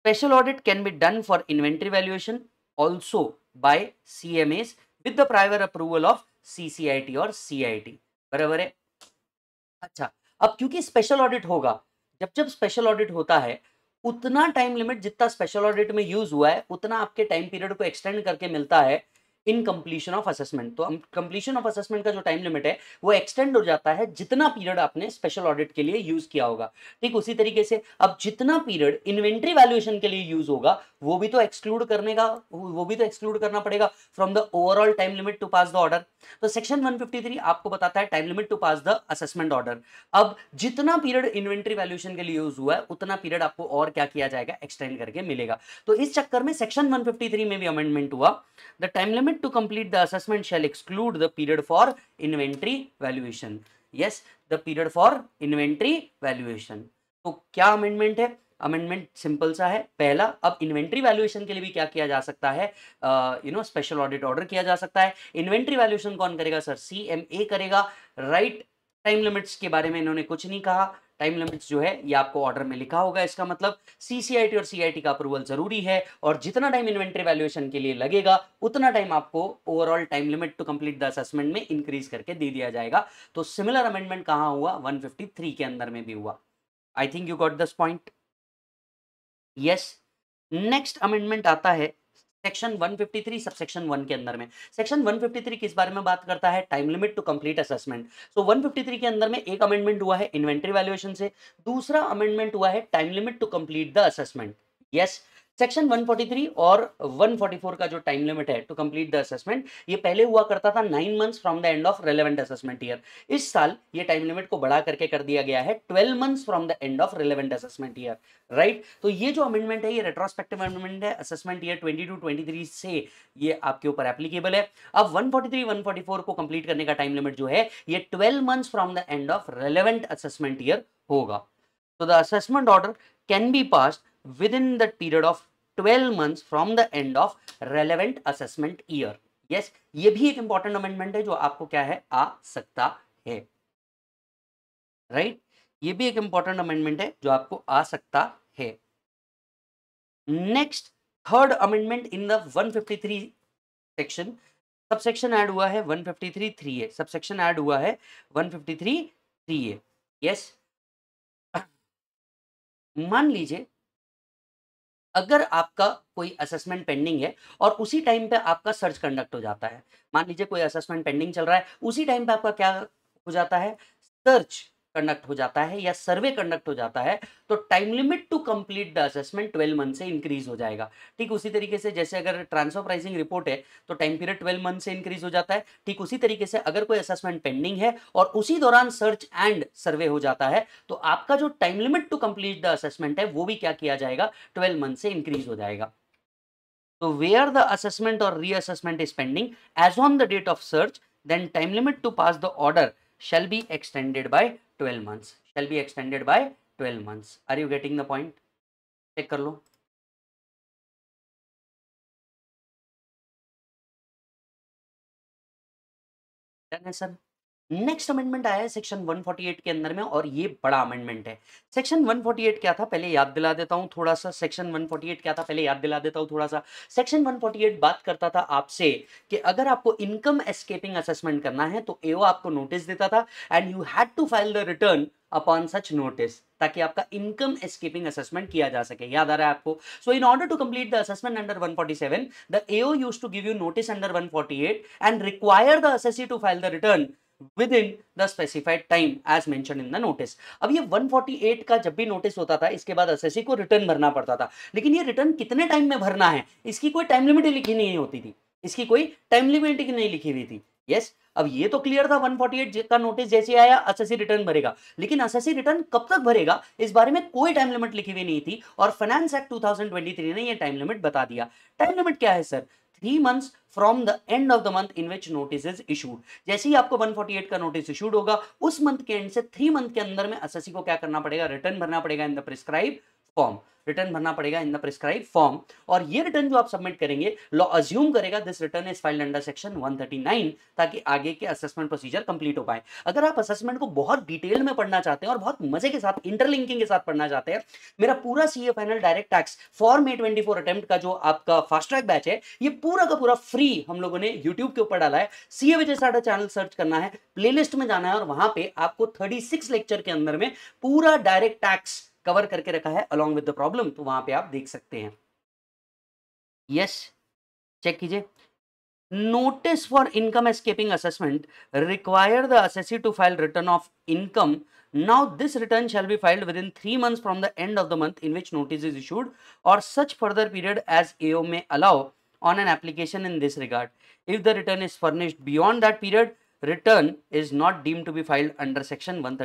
special audit can be done for inventory valuation also by C M S with the prior approval of CCIT और सीआईटी बराबर है अच्छा अब क्योंकि स्पेशल ऑडिट होगा जब जब स्पेशल ऑडिट होता है उतना टाइम लिमिट जितना स्पेशल ऑडिट में यूज हुआ है उतना आपके टाइम पीरियड को एक्सटेंड करके मिलता है इन कंप्लीशन ऑफ असेसमेंट तो कंप्लीशन ऑफ असेसमेंट का जो टाइम लिमिट है वो एक्सटेंड हो जाता है जितना पीरियड आपने स्पेशल ऑडिट के लिए यूज किया होगा ठीक उसी तरीके से अब जितना पीरियड इन्वेंट्री वैल्यूएशन के लिए यूज होगा वो भी तो एक्सक्लूड करने का वो भी तो एक्सक्लूड करना पड़ेगा from the overall time limit to pass the order तो सेक्शन 153 आपको बताता है time limit to pass the assessment order अब जितना पीरियड इन्वेंट्री वैल्यूएशन के लिए यूज हुआ है उतना पीरियड आपको और क्या किया जाएगा एक्सटेंड करके मिलेगा तो इस चक्कर में सेक्शन 153 में भी अमेंडमेंट हुआ the time limit required to complete the assessment shall exclude the period for inventory valuation. Yes, the period for inventory valuation. तो क्या अमेंडमेंट है अमेंडमेंट सिंपल सा है पहला अब इन्वेंट्री वैल्यूएशन के लिए भी क्या किया जा सकता है you know special audit order किया जा सकता है इन्वेंट्री वैल्यूएशन कौन करेगा सर सी करेगा राइट टाइम लिमिट्स के बारे में इन्होंने कुछ नहीं कहा टाइम लिमिट्स जो है ये आपको ऑर्डर में लिखा होगा इसका मतलब सीसीआईटी और सीआईटी का अप्रूवल जरूरी है और जितना टाइम इन्वेंट्री वैल्यूएशन के लिए लगेगा उतना टाइम आपको overall time limit to complete the assessment में इंक्रीज करके दे दिया जाएगा तो सिमिलर अमेंडमेंट कहाँ हुआ वन के अंदर में भी हुआ I think you got this point yes next amendment आता है सेक्शन 153 सब सेक्शन 1 के अंदर में सेक्शन 153 किस बारे में बात करता है time limit to complete assessment so 153 के अंदर में एक अमेंडमेंट हुआ है इन्वेंट्री वैल्यूएशन से दूसरा अमेंडमेंट हुआ है time limit to complete the assessment yes yes, section 143 और 144 का जो टाइम लिमिट है टू कंप्लीट द असेसमेंट ये पहले हुआ करता था nine months from the end of relevant assessment year इस साल ये टाइम लिमिट को बढ़ा करके कर दिया गया है twelve months from the end of relevant assessment year right तो ये जो अमेंडमेंट है ये रेट्रोस्पेक्टिव अमेंडमेंट है असेसमेंट ईयर ट्वेंटी टू से ये आपके ऊपर एप्लीकेबल है अब वन फोर्टी को कंप्लीट करने का टाइम लिमिट जो है ये twelve months from the end of relevant assessment year होगा तो the assessment order can be passed in the period of 12 months from the end of relevant assessment year yes ये भी एक इंपॉर्टेंट अमेंडमेंट है जो आपको क्या है आ सकता है राइट right? ये भी एक इंपॉर्टेंट अमेंडमेंट है जो आपको आ सकता है next third amendment in the 153 section subsection add हुआ है 153 थ्री ए सेक्शन ऐड हुआ है 153 थ्री ए यस मान लीजिए अगर आपका कोई असेसमेंट पेंडिंग है और उसी टाइम पे आपका सर्च कंडक्ट हो जाता है मान लीजिए कोई असेसमेंट पेंडिंग चल रहा है उसी टाइम पे आपका क्या हो जाता है सर्च कंडक्ट हो जाता है या सर्वे कंडक्ट हो जाता है तो time limit to complete the assessment 12 month से इंक्रीज हो जाएगा ठीक उसी तरीके से जैसे अगर ट्रांसफर प्राइसिंग रिपोर्ट है तो टाइम पीरियड 12 मंथ से इंक्रीज हो जाता है ठीक उसी तरीके से अगर कोई असेसमेंट पेंडिंग है और उसी दौरान सर्च एंड सर्वे हो जाता है तो आपका जो time limit to complete the assessment है वो भी क्या किया जाएगा ट्वेल्व मंथ से इंक्रीज हो जाएगा तो वेयर द असेसमेंट और reassessment is pending as on the date of search then time limit to pass the order shall be extended by 12 months shall be extended by 12 months are you getting the point check kar lo done sir next amendment आया है section 148 के अंदर में और ये बड़ा amendment है section 148 क्या था पहले याद दिला देता हूँ थोड़ा सा सेक्शन 148 क्या था पहले याद दिला देता हूँ थोड़ा सा सेक्शन 148 बात करता था आपसे कि अगर आपको इनकम एस्केपिंग असेसमेंट करना है तो एओ आपको नोटिस देता था and you had to file the return upon such notice ताकि आपका इनकम एस्केपिंग असेसमेंट किया जा सके याद आ रहा है आपको so in order to complete the assessment under 147 the AO used to give you notice under 148 and require the assessee to file the return with in the specified time as mention in the notice अब ये 148 का जब भी notice होता था इसके बाद SSC को रिटर्न भरना पड़ता था लेकिन ये रिटर्न कितने टाइम में भरना है इसकी कोई टाइम लिमिट लिखी नहीं होती थी इसकी कोई टाइम लिमिट नहीं लिखी हुई थी यस yes, अब ये तो क्लियर था 148 का नोटिस जैसे आया एसएससी रिटर्न भरेगा लेकिन एसएससी रिटर्न कब तक भरेगा इस बारे में कोई टाइम लिमिट लिखी हुई नहीं थी और फाइनेंस एक्ट 2023 ने ये टाइम लिमिट बता दिया टाइम लिमिट क्या है sir three months from the end of the month in which notice is issued जैसे ही आपको 148 का नोटिस इशूड होगा उस मंथ के एंड से थ्री मंथ के अंदर में एसएससी को क्या करना पड़ेगा रिटर्न भरना पड़ेगा in the prescribe form return भरना पड़ेगा इन द प्रिस्क्राइब फॉर्म और ये रिटर्न जो आप सबमिट करेंगे लॉ अज्यूम करेगा this return is filed under section 139 ताकि आगे के असेसमेंट प्रोसीजर कंप्लीट हो पाए अगर आप असेसमेंट को बहुत डिटेल में पढ़ना चाहते हैं और बहुत मजे के साथ इंटरलिंकिंग के साथ पढ़ना चाहते हैं मेरा पूरा CA final direct tax form A twenty four attempt का जो आपका फास्ट ट्रैक बैच है ये पूरा का पूरा फ्री हम लोगों ने यूट्यूब के ऊपर डाला है सीए विजय साढ़ा चैनल सर्च करना है प्लेलिस्ट में जाना है और वहां पे आपको थर्टी लेक्चर के अंदर में पूरा डायरेक्ट टैक्स कवर करके रखा है अलॉन्ग विद प्रॉब्लम तो वहां पे आप देख सकते हैं यस चेक कीजिए notice for income escaping assessment require the assessee to file return of income now this return shall be filed within three month from the end of the month in which notice is issued और such further period as AO may allow on an application in this regard if the return is furnished beyond that period return is not deem to be filed under section one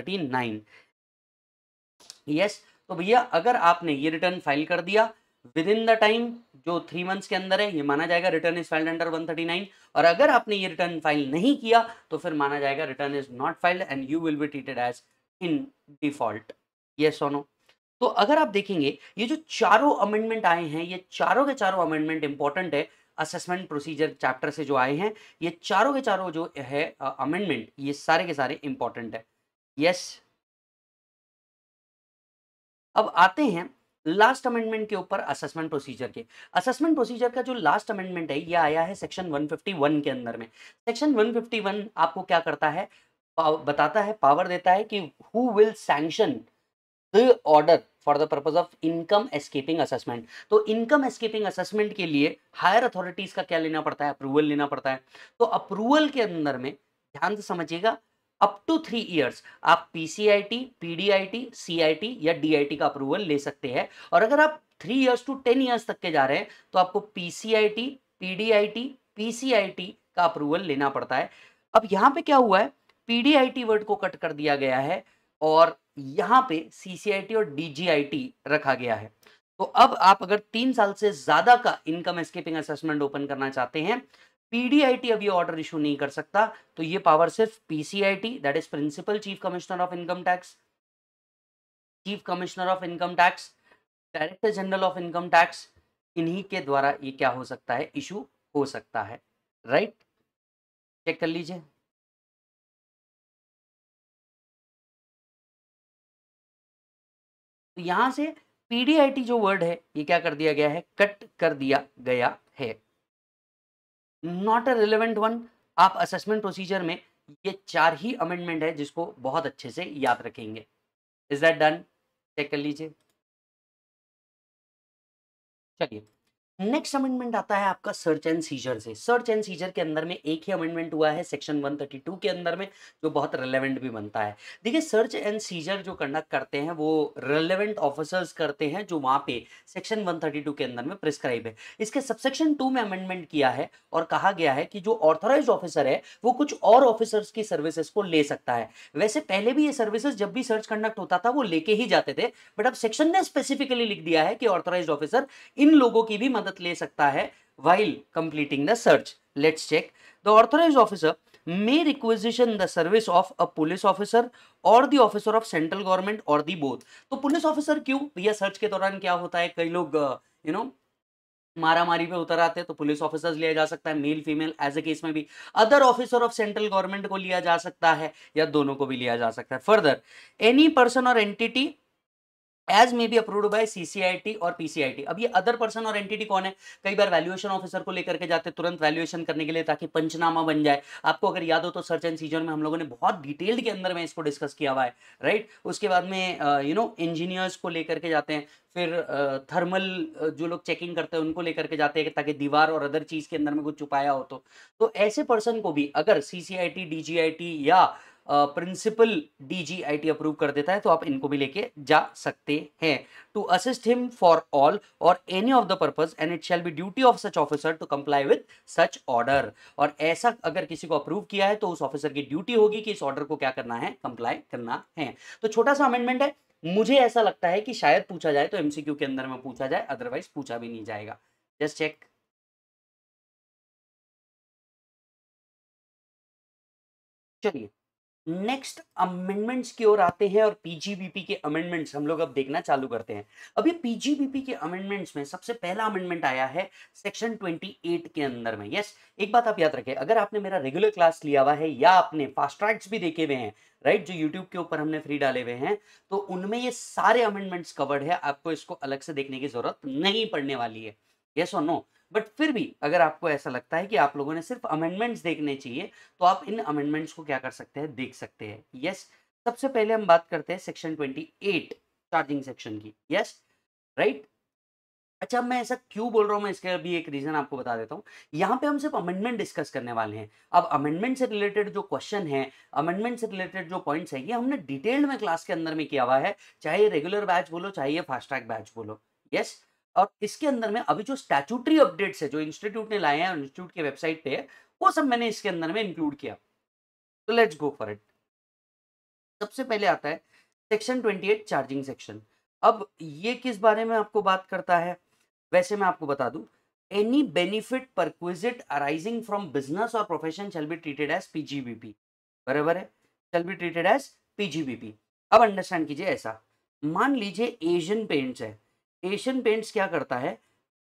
yes तो भैया अगर आपने ये return file कर दिया with in the time जो three months के अंदर है ये माना जाएगा रिटर्न इज फाइल्ड अंडर 139 और अगर आपने ये रिटर्न फाइल नहीं किया तो फिर माना जाएगा return is not filed and you will be treated as in default ये सोनो तो अगर आप देखेंगे ये जो चारों अमेंडमेंट आए हैं ये चारों के चारों अमेंडमेंट इंपॉर्टेंट है असेसमेंट प्रोसीजर चैप्टर से जो आए हैं ये चारों के चारों जो है अमेंडमेंट ये सारे के सारे इंपॉर्टेंट है यस yes, अब आते हैं लास्ट अमेंडमेंट के ऊपर असेसमेंट प्रोसीजर के असेसमेंट प्रोसीजर का जो लास्ट अमेंडमेंट है ये आया है सेक्शन 151 के अंदर में सेक्शन 151 आपको क्या करता है बताता है पावर देता है कि who will sanction the order for the purpose of income escaping assessment तो इनकम एस्केपिंग असेसमेंट के लिए हायर अथॉरिटीज का क्या लेना पड़ता है अप्रूवल लेना पड़ता है तो अप्रूवल के अंदर में ध्यान से समझिएगा अप टू थ्री इयर्स आप पीसीआईटी पीडीआईटी सीआईटी या डीआईटी का अप्रूवल ले सकते हैं और अगर आप three years to ten years तक के जा रहे हैं तो आपको पीसीआईटी पीडीआईटी पीसीआईटी का अप्रूवल लेना पड़ता है अब यहां पे क्या हुआ है पीडीआईटी वर्ड को कट कर दिया गया है और यहां पे सीसीआईटी और डीजीआईटी रखा गया है तो अब आप अगर तीन साल से ज्यादा का इनकम स्केपिंग असेसमेंट ओपन करना चाहते हैं पीडीआईटी अभी ऑर्डर इशू नहीं कर सकता तो ये पावर सिर्फ PCIT that is principal chief commissioner of income tax chief commissioner of income tax director general of income tax इन्हीं के द्वारा ये क्या हो सकता है इशू हो सकता है राइट right? चेक कर लीजिए तो यहां से पीडीआईटी जो वर्ड है ये क्या कर दिया गया है कट कर दिया गया है नॉट अ रिलेवेंट वन आप असेसमेंट प्रोसीजर में ये चार ही अमेंडमेंट है जिसको बहुत अच्छे से याद रखेंगे इज दैट डन चेक कर लीजिए चलिए नेक्स्ट अमेंडमेंट आता है आपका सर्च एंड सीजर से सर्च एंड सीजर के अंदर में एक ही अमेंडमेंट हुआ है सेक्शन 132 के अंदर में जो बहुत रेलेवेंट भी बनता है देखिए सर्च एंड सीजर जो कंडक्ट करते हैं वो रेलेवेंट ऑफिसर्स करते हैं जो वहां पे सेक्शन 132 के अंदर में प्रिस्क्राइब है इसके सबसेक्शन टू में अमेंडमेंट किया है और कहा गया है कि जो ऑथोराइज ऑफिसर है वो कुछ और ऑफिसर्स की सर्विसेस को ले सकता है वैसे पहले भी ये सर्विसेज जब भी सर्च कंडक्ट होता था वो लेके ही जाते थे बट अब सेक्शन ने स्पेसिफिकली लिख दिया है कि ऑथोराइज ऑफिसर इन लोगों की भी मदद ले सकता है while completing the search let's check the authorised officer may requisition the service of a police officer और the officer of central government और दी बोथ तो पुलिस ऑफिसर क्यों भैया सर्च के दौरान क्या होता है कई लोग यू uh, नो मारा मारी पे उतर आते हैं तो पुलिस ऑफिसर्स लिया जा सकता है male female as a case में भी other officer of central government को लिया जा सकता है या दोनों को भी लिया जा सकता है further any person or entity as may be approved by CCIT or PCIT अब ये अदर पर्सन और एंटिटी कौन है कई बार वैल्यूएशन ऑफिसर को लेकर के जाते तुरंत वैल्यूएशन करने के लिए ताकि पंचनामा बन जाए आपको अगर याद हो तो सर्च एंड सीजन में हम लोगों ने बहुत डिटेल्ड के अंदर में इसको डिस्कस किया हुआ है राइट उसके बाद में यू नो इंजीनियर्स को लेकर के जाते हैं फिर थर्मल जो लोग चेकिंग करते हैं उनको लेकर के जाते हैं ताकि दीवार और अदर चीज के अंदर में कुछ छुपाया हो तो, तो ऐसे पर्सन को भी अगर आई टी या प्रिंसिपल डीजीआईटी अप्रूव कर देता है तो आप इनको भी लेके जा सकते हैं to assist him for all or any of the purpose and it shall be duty of such officer to comply with such order और ऐसा अगर किसी को अप्रूव किया है तो उस ऑफिसर की ड्यूटी होगी कि इस ऑर्डर को क्या करना है कंप्लाई करना है तो छोटा सा अमेंडमेंट है मुझे ऐसा लगता है कि शायद पूछा जाए तो एमसीक्यू के अंदर में पूछा जाए अदरवाइज पूछा भी नहीं जाएगा जस्ट चेक चलिए नेक्स्ट अमेंडमेंट्स की ओर आते हैं और पीजीबीपी के अमेंडमेंट्स हम लोग अब देखना चालू करते हैं अभी पीजीबीपी के अमेंडमेंट्स में सबसे पहला अमेंडमेंट आया है सेक्शन 28 के अंदर में यस एक बात आप याद रखें अगर आपने मेरा रेगुलर क्लास लिया हुआ है या आपने फास्ट ट्रैक्स भी देखे हुए हैं राइट जो यूट्यूब के ऊपर हमने फ्री डाले हुए हैं तो उनमें ये सारे अमेंडमेंट्स कवर्ड है आपको इसको अलग से देखने की जरूरत नहीं पड़ने वाली है यस और नो बट फिर भी अगर आपको ऐसा लगता है कि आप लोगों ने सिर्फ अमेंडमेंट्स देखने चाहिए तो आप इन अमेंडमेंट्स को क्या कर सकते हैं देख सकते हैं यस सबसे पहले हम बात करते हैं section twenty eight charging section की यस राइट अच्छा मैं ऐसा क्यों बोल रहा हूँ मैं इसके भी एक रीज़न आपको बता देता हूँ यहाँ पे हम सिर्फ अमेंडमेंट डिस्कस करने वाले हैं अब अमेंडमेंट से रिलेटेड जो क्वेश्चन है अमेंडमेंट से रिलेटेड जो पॉइंट्स है ये हमने डिटेल्ड में क्लास के अंदर में किया हुआ है चाहे रेगुलर बैच बोलो चाहे फास्ट ट्रैक बैच बोलो यस yes? और इसके अंदर में अभी जो स्टैचूटरी अपडेट्स है जो इंस्टीट्यूट ने लाए हैं इंस्टीट्यूट के वेबसाइट पे है वो सब मैंने इसके अंदर में इंक्लूड किया तो लेट्स गो फॉर इट सबसे पहले आता है सेक्शन 28 चार्जिंग सेक्शन अब ये किस बारे में आपको बात करता है वैसे मैं आपको बता दू any benefit perquisite arising from business or profession shall be treated as PGBP बराबर है shall be treated as PGBP अब अंडरस्टैंड कीजिए ऐसा मान लीजिए एशियन पेंट्स है एशियन पेंट्स क्या करता है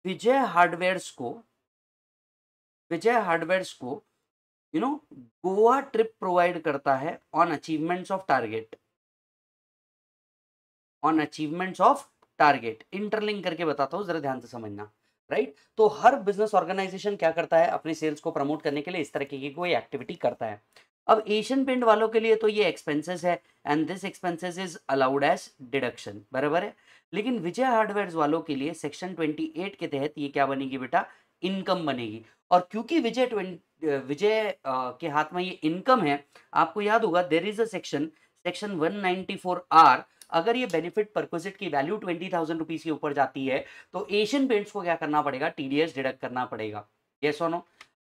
विजय हार्डवेयर्स को विजय हार्डवेयर्स को you know Goa trip provide करता है on achievements of target on achievements of target interlink करके बताता हूँ जरा ध्यान से समझना राइट right? तो हर बिजनेस ऑर्गेनाइजेशन क्या करता है अपने सेल्स को प्रमोट करने के लिए इस तरीके की कोई एक्टिविटी करता है अब एशियन पेंट वालों के लिए तो ये एक्सपेंसेस है and this expenses is allowed as deduction बराबर है लेकिन विजय हार्डवेयर वालों के लिए सेक्शन ट्वेंटी के तहत ये क्या बनेगी बेटा इनकम बनेगी और क्योंकि विजय विजय के हाथ में ये इनकम है आपको याद होगा there is a section section 194 R अगर ये बेनिफिट परपोजिट की वैल्यू ट्वेंटी थाउजेंड रुपीज के ऊपर जाती है तो एशियन पेंट्स को क्या करना पड़ेगा टीडीएस डिडक्ट करना पड़ेगा ये सोनो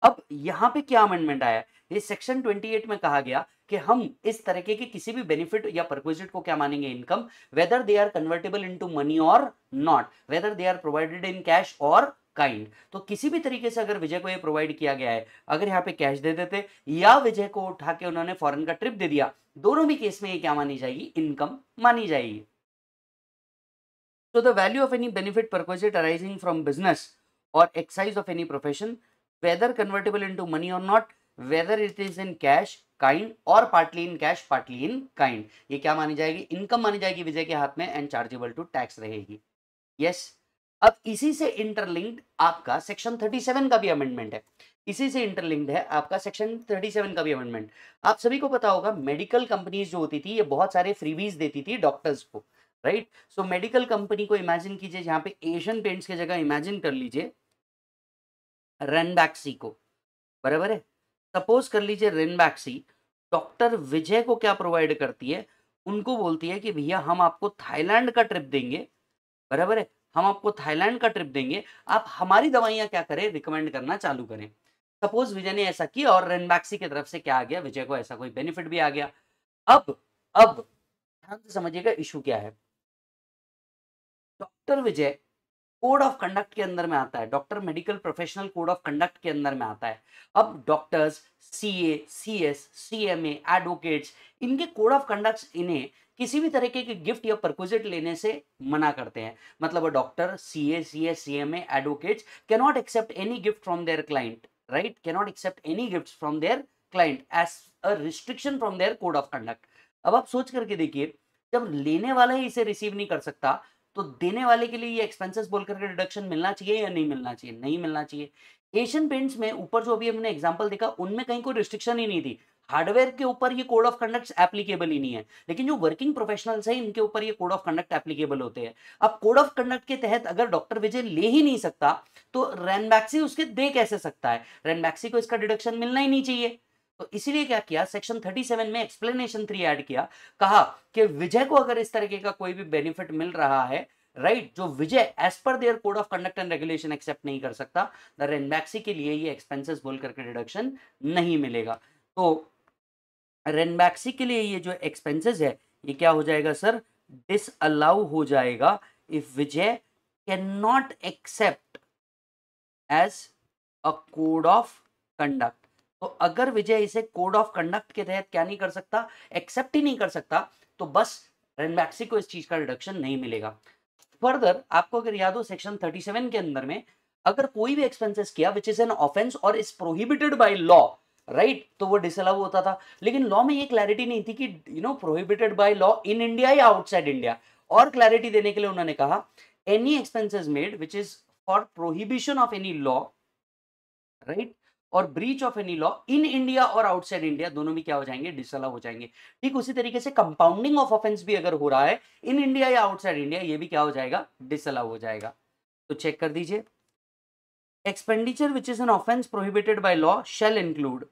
अब यहाँ पे क्या अमेंडमेंट आया ये सेक्शन 28 में कहा गया कि हम इस तरीके के किसी भी बेनिफिट या परक्विजिट को क्या मानेंगे income whether they are convertible into money or not whether they are provided in cash or kind तो किसी भी तरीके से अगर विजय को ये प्रोवाइड किया गया है अगर यहाँ पे कैश दे देते या विजय को उठा के उन्होंने फॉरन का ट्रिप दे दिया दोनों भी केस में ये क्या मानी जाएगी इनकम मानी जाएगी so the value of any benefit perquisite arising from business or excise of any profession whether convertible into money or not whether it is in cash kind और partly in cash partly in kind ये क्या मानी जाएगी income मानी जाएगी विजय के हाथ में एंड चार्जेबल टू टैक्स रहेगी यस yes. अब इसी से इंटरलिंक्ड आपका सेक्शन 37 का भी अमेंडमेंट है इसी से इंटरलिंक्ड है आपका सेक्शन 37 का भी अमेंडमेंट आप सभी को पता होगा मेडिकल कंपनीज जो होती थी ये बहुत सारे फ्रीबीज देती थी डॉक्टर्स को राइट सो मेडिकल कंपनी को इमेजिन कीजिए जहां पे एशियन पेंट्स की जगह इमेजिन कर लीजिए रनबैक्सी को बराबर है सपोज कर लीजिए रेनबैक्सी डॉक्टर विजय को क्या प्रोवाइड करती है उनको बोलती है कि भैया हम आपको थाईलैंड का ट्रिप देंगे बराबर है हम आपको थाईलैंड का ट्रिप देंगे आप हमारी दवाइयां क्या करें रिकमेंड करना चालू करें सपोज विजय ने ऐसा किया और रेनबैक्सी की तरफ से क्या आ गया विजय को ऐसा कोई बेनिफिट भी आ गया अब अब ध्यान से समझिएगा इशू क्या है doctor Vijay code of conduct के अंदर में आता है doctor medical professional code of conduct के अंदर में आता है अब doctors C A C S C M advocates इनके कोड ऑफ कंडक्ट इन्हें किसी भी तरीके के गिफ्ट या परक्विजिट लेने से मना करते हैं मतलब doctor C A C S C M advocates cannot accept any gift from their client right cannot accept any gift from their client as a restriction from their code of conduct अब आप सोच करके देखिए जब लेने वाला ही इसे receive नहीं कर सकता तो देने वाले के लिए ये एक्सपेंसेस बोल करके डिडक्शन मिलना चाहिए या नहीं मिलना चाहिए नहीं मिलना चाहिए एशियन पेंट्स में ऊपर जो अभी हमने एग्जाम्पल देखा उनमें कहीं कोई रिस्ट्रिक्शन ही नहीं थी हार्डवेयर के ऊपर ये कोड ऑफ कंडक्ट एप्लीकेबल ही नहीं है लेकिन जो वर्किंग प्रोफेशनल्स हैं इनके ऊपर ये कोड ऑफ कंडक्ट एप्लीकेबल होते हैं अब कोड ऑफ कंडक्ट के तहत अगर डॉक्टर विजय ले ही नहीं सकता तो रेनबैक्सी उसके दे कैसे सकता है रेनबैक्सी को इसका डिडक्शन मिलना ही नहीं चाहिए तो इसीलिए क्या किया सेक्शन 37 में एक्सप्लेनेशन थ्री ऐड किया कहा कि विजय को अगर इस तरीके का कोई भी बेनिफिट मिल रहा है राइट right, जो Vijay as per their code of conduct and regulation accept नहीं कर सकता द रेनबैक्सी के लिए ये एक्सपेंसेस बोल करके डिडक्शन नहीं मिलेगा तो रेनबैक्सी के लिए ये जो एक्सपेंसेस है ये क्या हो जाएगा सर डिस हो जाएगा if Vijay can not accept as a code of conduct तो अगर विजय इसे कोड ऑफ कंडक्ट के तहत क्या नहीं कर सकता एक्सेप्ट ही नहीं कर सकता तो बस रेनबैक्सी को इस चीज का रिडक्शन नहीं मिलेगा फर्दर आपको अगर याद हो सेक्शन 37 के अंदर में अगर कोई भी एक्सपेंसेस किया which is an offence or is prohibited by law right तो वो डिसअलाउ होता था लेकिन लॉ में ये क्लैरिटी नहीं थी कि you know prohibited by law in India या आउटसाइड इंडिया और क्लैरिटी देने के लिए उन्होंने कहा any expenses made which is for prohibition of any law right और breach of any law in India और आउटसाइड इंडिया दोनों में क्या हो जाएंगे डिसअलाउ हो जाएंगे ठीक उसी तरीके से कंपाउंडिंग ऑफ ऑफेंस भी अगर हो रहा है इन इंडिया या आउटसाइड इंडिया ये भी क्या हो जाएगा डिसअलाउ हो जाएगा तो चेक कर दीजिए expenditure which is an offence prohibited by law shall include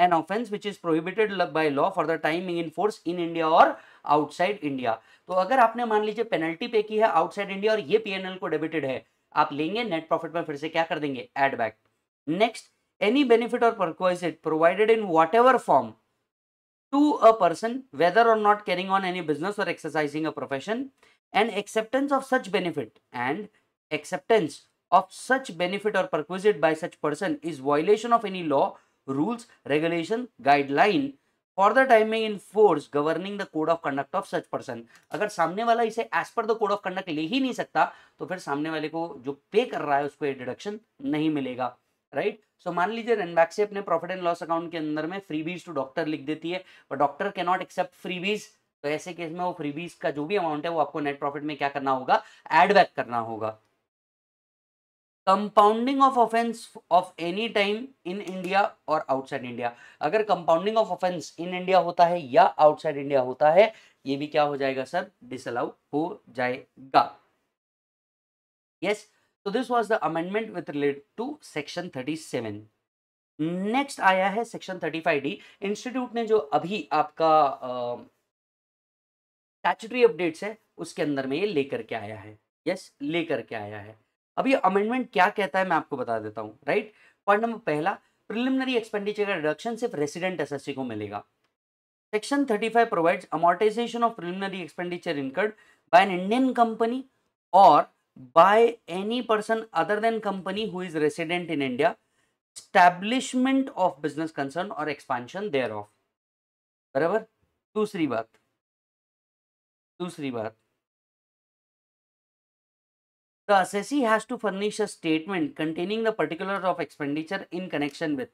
an offence which is prohibited by law for the time in force in India और आउटसाइड इंडिया तो अगर आपने मान लीजिए पेनल्टी पे की है आउटसाइड इंडिया और ये पीएनएल को डेबिटेड है आप लेंगे नेट प्रॉफिट में फिर से क्या कर देंगे add back next any benefit or perquisite provided in whatever form to a person whether or not carrying on any business or exercising a profession and acceptance of such benefit and acceptance of such benefit or perquisite by such person is violation of any law rules regulation guideline for the time in force governing the code of conduct of such person agar samne wala ise as per the code of conduct le hi nahi sakta to fir samne wale ko jo pay kar raha hai usko ये deduction नहीं मिलेगा right so so, मान लीजिए रेनबैक्सी अपने profit and loss account के अंदर में freebies to doctor लिख देती है पर doctor can not accept freebies तो ऐसे केस में वो फ्रीबीज का जो भी अमाउंट है वो आपको नेट प्रॉफिट में क्या करना होगा एड बैक करना होगा compounding of offence of any time in India और आउटसाइड इंडिया अगर compounding of offence in India होता है या आउटसाइड इंडिया होता है ये भी क्या हो जाएगा सर डिसअलाउ हो जाएगा यस yes? तो this was the amendment with relate to section thirty seven next आया है section thirty five D institute ने जो अभी आपका स्टैचुटरी uh, अपडेट्स है उसके अंदर में ये लेकर के आया है यस yes, लेकर के आया है अब अमेंडमेंट क्या कहता है मैं आपको बता देता हूँ राइट पॉइंट नंबर पहला प्रिलिमिनरी एक्सपेंडिचर का रिडक्शन सिर्फ रेसिडेंट एस को मिलेगा section 35 provides amortisation of preliminary expenditure incurred by an Indian company or by any person other than company who is resident in India, establishment of business concern or expansion thereof. बराबर दूसरी बात दूसरी बात the assessee has to furnish a statement containing the particulars of expenditure in connection with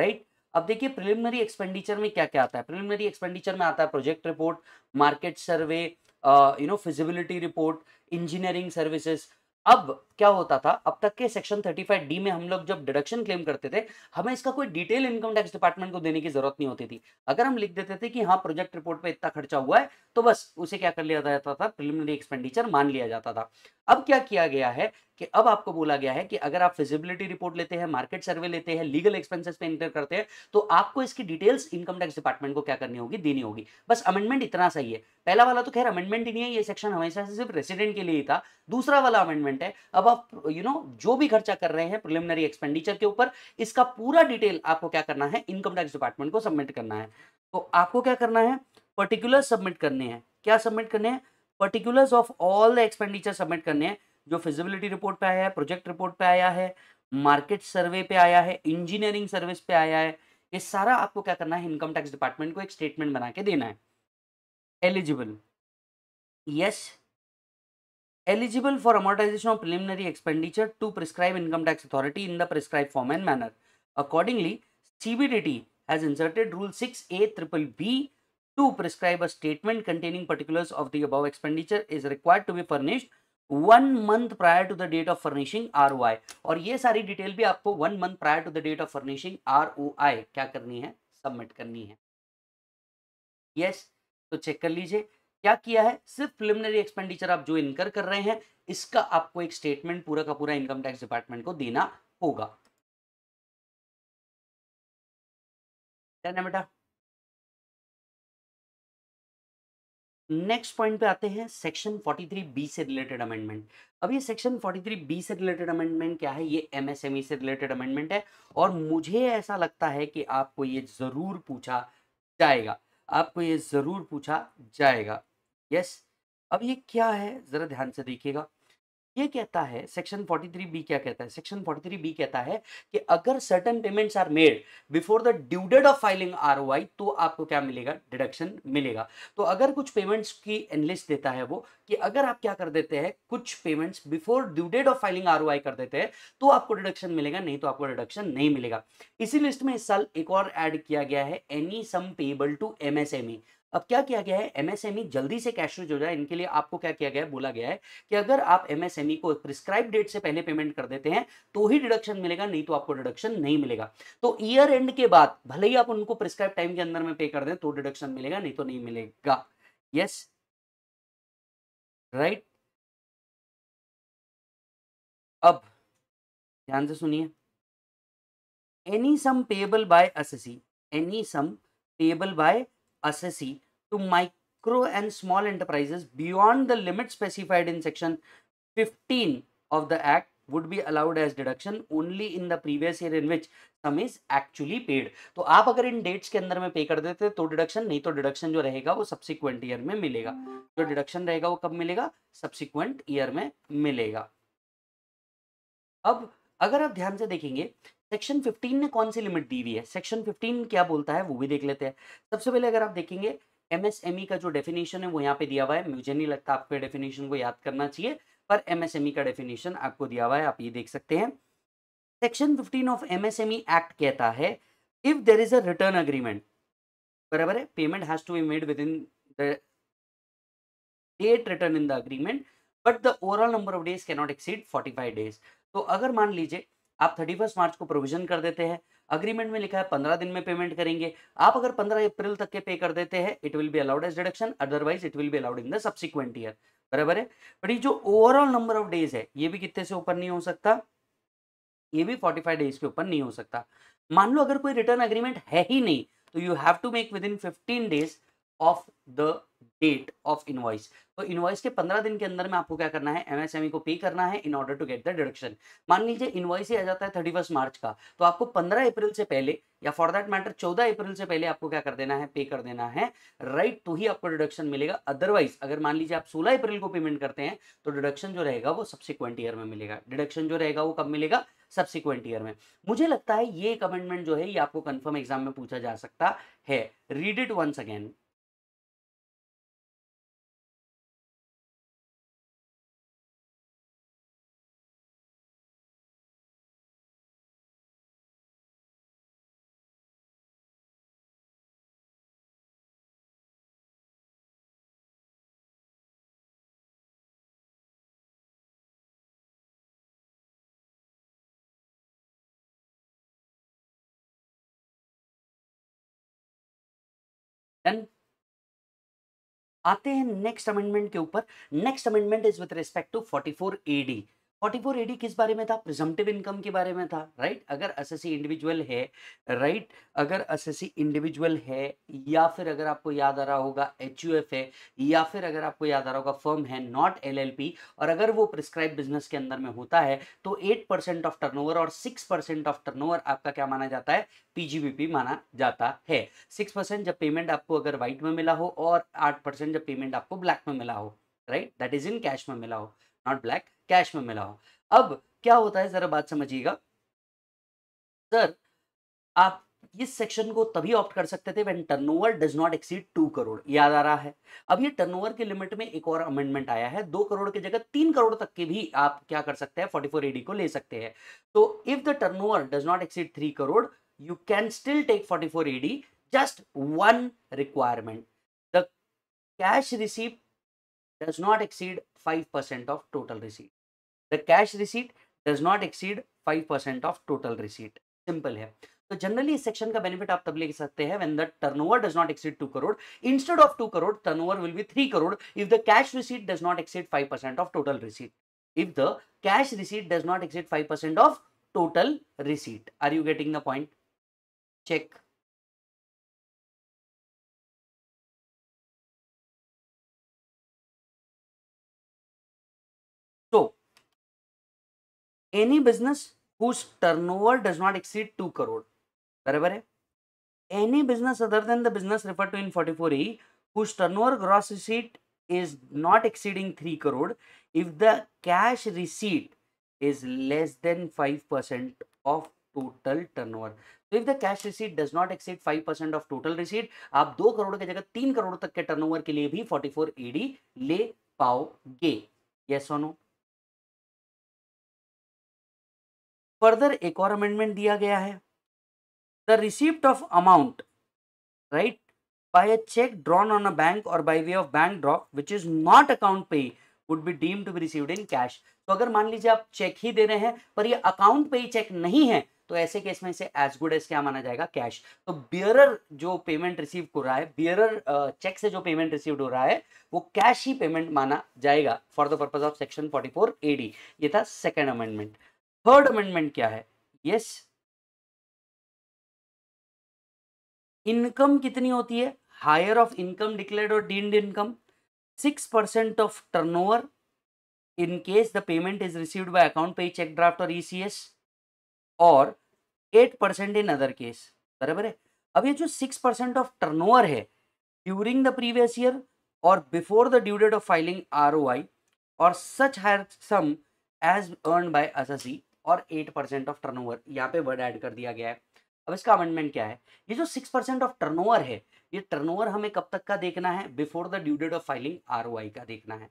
right अब देखिए preliminary expenditure में क्या क्या आता है प्रिलिमिनरी एक्सपेंडिचर में आता है project report market survey you know feasibility report engineering services अब क्या होता था अब तक के सेक्शन 35 डी में हम लोग जब डिडक्शन क्लेम करते थे हमें इसका कोई डिटेल इनकम टैक्स डिपार्टमेंट को देने की जरूरत नहीं होती थी अगर हम लिख देते थे कि हाँ प्रोजेक्ट रिपोर्ट पे इतना खर्चा हुआ है तो बस उसे क्या कर लिया जाता था प्रिलिमिनरी एक्सपेंडिचर मान लिया जाता था अब क्या किया गया है कि अब आपको बोला गया है कि अगर आप फिजिबिलिटी रिपोर्ट लेते हैं मार्केट सर्वे लेते हैं लीगल एक्सपेंसेस पे इंटर करते हैं तो आपको इसकी डिटेल्स इनकम टैक्स डिपार्टमेंट को क्या करनी होगी देनी होगी बस अमेंडमेंट इतना सही है पहला वाला तो खैर अमेंडमेंट ही नहीं है ये सेक्शन हमेशा से सिर्फ रेसिडेंट के लिए ही था दूसरा वाला अमेंडमेंट है अब अब आप यू you नो know, जो भी खर्चा कर रहे हैं प्रिलिमिनरी एक्सपेंडिचर के ऊपर इसका पूरा डिटेल आपको क्या करना है इनकम टैक्स डिपार्टमेंट को सबमिट करना है तो आपको क्या करना है पर्टिकुलर सबमिट करने हैं क्या सबमिट करने हैं particulars of all the expenditure submit करने हैं जो फिजिबिलिटी रिपोर्ट पे आया है प्रोजेक्ट रिपोर्ट पे आया है मार्केट सर्वे पे आया है इंजीनियरिंग सर्विस पे आया है ये सारा आपको क्या करना है इनकम टैक्स डिपार्टमेंट को एक स्टेटमेंट बना के देना है eligible yes yes, eligible for amortization of preliminary expenditure to prescribe income tax authority in the prescribed form and manner. Accordingly, CBDT has inserted Rule 6A to prescribe a statement containing particulars of the above expenditure is required to be furnished one month prior to the date of furnishing R O I और ये सारी detail भी आपको one month prior to the date of furnishing R O I क्या करनी है submit करनी है यस yes, तो चेक कर लीजिए क्या किया है सिर्फ प्रिलिमिनरी एक्सपेंडिचर आप जो इनकर कर रहे हैं इसका आपको एक स्टेटमेंट पूरा का पूरा इनकम टैक्स डिपार्टमेंट को देना होगा डन है बेटा नेक्स्ट पॉइंट पे आते हैं सेक्शन 43 बी से रिलेटेड अमेंडमेंट अब ये सेक्शन 43 बी से रिलेटेड अमेंडमेंट क्या है ये एमएसएमई e से रिलेटेड अमेंडमेंट है और मुझे ऐसा लगता है कि आपको ये ज़रूर पूछा जाएगा आपको ये ज़रूर पूछा जाएगा यस अब ये क्या है जरा ध्यान से देखिएगा ये कहता है सेक्शन 43 बी क्या कहता है सेक्शन 43 बी कहता है कि अगर certain payments are made before the due date of filing ROI तो आपको क्या मिलेगा डिडक्शन मिलेगा तो अगर कुछ पेमेंट्स की एनलिस्ट देता है वो कि अगर आप क्या कर देते हैं कुछ payments before due date of filing R कर देते हैं तो आपको डिडक्शन मिलेगा नहीं तो आपको डिडक्शन नहीं मिलेगा इसी लिस्ट में इस साल एक और एड किया गया है any sum payable to M अब क्या किया गया है एमएसएमई e जल्दी से रिज हो जाए इनके लिए आपको क्या किया गया बोला गया है कि अगर आप एमएसएमई e को प्रिस्क्राइब डेट से पहले पेमेंट कर देते हैं तो ही डिडक्शन मिलेगा नहीं तो आपको डिडक्शन नहीं मिलेगा तो ईयर एंड के बाद भले ही आप उनको प्रिस्क्राइब टाइम के अंदर में पे कर दें तो डिडक्शन मिलेगा नहीं तो नहीं मिलेगा यस राइट अब ध्यान से सुनिए any sum payable by S any sum payable by S to micro and small enterprises beyond the limit specified in section 15 of the act would be allowed as deduction only in the previous year in which sum is actually paid तो आप अगर इन dates के अंदर में पे कर देते तो डिडक्शन नहीं तो डिडक्शन जो रहेगा वो सब्सिक्वेंट ईयर में मिलेगा जो डिडक्शन रहेगा वो कब मिलेगा सब्सिक्वेंट ईयर में मिलेगा अब अगर आप ध्यान से देखेंगे सेक्शन 15 ने कौन सी लिमिट दी हुई है सेक्शन 15 क्या बोलता है वो भी देख लेते हैं सबसे पहले अगर आप देखेंगे एमएसएमई e का जो डेफिनेशन है वो यहाँ पे दिया हुआ है मुझे नहीं लगता आपको डेफिनेशन को याद करना चाहिए पर एमएसएमई e का डेफिनेशन आपको दिया हुआ है आप ये देख सकते हैं सेक्शन 15 ऑफ एमएसएमई एक्ट कहता है if there is a written agreement बराबर है payment has to be made with in the date written in the agreement but the overall number of days cannot exceed 45 days तो अगर मान लीजिए आप thirty March को प्रोविजन कर देते हैं अग्रीमेंट में लिखा है पंद्रह दिन में पेमेंट करेंगे आप अगर पंद्रह अप्रैल तक के पे कर देते हैं it will be allowed as deduction otherwise it will be allowed in the subsequent year बराबर है बट ये जो ओवरऑल नंबर ऑफ डेज है ये भी कितने से ऊपर नहीं हो सकता ये भी फोर्टी फाइव डेज के ऊपर नहीं हो सकता मान लो अगर कोई रिटर्न अग्रीमेंट है ही नहीं तो you have to make within fifteen days of the date of invoice तो इनवाइस के पंद्रह दिन के अंदर में आपको क्या करना है एमएसएमई e को पे करना है in order to get the deduction मान लीजिए इनवाइस ही आ जाता है थर्टी फर्स्ट मार्च का तो आपको पंद्रह अप्रैल से पहले या फॉर दैट मैटर चौदह अप्रैल से पहले आपको क्या कर देना है पे कर देना है राइट right, तो ही आपको डिडक्शन मिलेगा अदरवाइज अगर मान लीजिए आप सोलह अप्रैल को पेमेंट करते हैं तो डिडक्शन जो रहेगा वो सब्सिक्वेंट ईयर में मिलेगा डिडक्शन जो रहेगा वो कब मिलेगा सब्सिक्वेंट ईयर में मुझे लगता है ये एक अमेंडमेंट जो है ये आपको कन्फर्म एग्जाम में पूछा जा सकता है read it once again done आते हैं नेक्स्ट अमेंडमेंट के ऊपर next amendment is with respect to 44 AD forty four AD किस बारे में था प्रिजम्पटिव इनकम के बारे में था राइट right? अगर एस इंडिविजुअल है राइट right? अगर एस इंडिविजुअल है या फिर अगर आपको याद आ रहा होगा एच है या फिर अगर आपको याद आ रहा होगा फर्म है नॉट एलएलपी और अगर वो प्रिस्क्राइब बिजनेस के अंदर में होता है तो एट परसेंट ऑफ टर्न और सिक्स परसेंट ऑफ टर्न आपका क्या माना जाता है पीजीबीपी माना जाता है सिक्स परसेंट जब पेमेंट आपको अगर व्हाइट में मिला हो और आठ परसेंट जब पेमेंट आपको ब्लैक में मिला हो right that is in cash में मिला हो नॉट ब्लैक कैश में मिला हो अब क्या होता है जरा बात समझिएगा सर आप इस सेक्शन को तभी ऑप्ट कर सकते थे when turnover does not exceed two crore याद आ रहा है अब ये टर्नओवर के लिमिट में एक और अमेंडमेंट आया है दो करोड़ की जगह तीन करोड़ तक के भी आप क्या कर सकते हैं फोर्टी फोर एडी को ले सकते हैं तो if the turn does not exceed three crore you can still take forty four AD just one requirement the cash receive does not exceed five percent of total receive the cash receipt does not exceed five percent of total receipt simple है तो generally इस section का benefit आप तब ले सकते हैं when the turnover does not exceed two crore instead of two crore turnover will be three crore if the cash receipt does not exceed five percent of total receipt the cash receipt does not exceed five percent of total receipt are you getting the point check any business whose turnover does not exceed two crore बराबर है any business other than the business refer to in forty four E whose turn whose turnover gross receipt is not exceeding 3 crore if the cash receipt is less than 5% of total turnover तो if the cash receipt does not exceed five percent of total receipt आप दो करोड़ की जगह तीन करोड़ तक के turn over के लिए भी फोर्टी फोर ई डी ले पाओगे यस और नो फर्दर एक और अमेंडमेंट दिया गया है the receipt of amount right by a cheque drawn on a bank or by way of bank drop which is not account payee would deemed to be received in cash तो अगर मान लीजिए आप check ही दे रहे हैं पर ये account पे ही चेक नहीं है तो ऐसे केस में इसे एज गुड एज क्या माना जाएगा कैश तो बियरर जो पेमेंट रिसीव हो रहा है बियरर चेक से जो पेमेंट रिसीव हो रहा है वो कैश ही पेमेंट माना जाएगा for the purpose of section 44 AD ये था सेकंड अमेंडमेंट थर्ड अमेंडमेंट क्या है यस इनकम कितनी होती है हायर ऑफ इनकम डिक्लेयर्ड और deemed income six percent of turnover in case the payment is received by account payee cheque draft और ECS और eight percent in other case बराबर है अब ये जो सिक्स परसेंट ऑफ टर्नओवर है during the previous year और before the due date of filing R और such higher sum as earned by assessee और eight percent of turn over यहाँ पे वर्ड ऐड कर दिया गया है अब इसका अमेंडमेंट क्या है ये जो six percent of turnover है ये टर्न ओवर हमें कब तक का देखना है before the due date of filing R का देखना है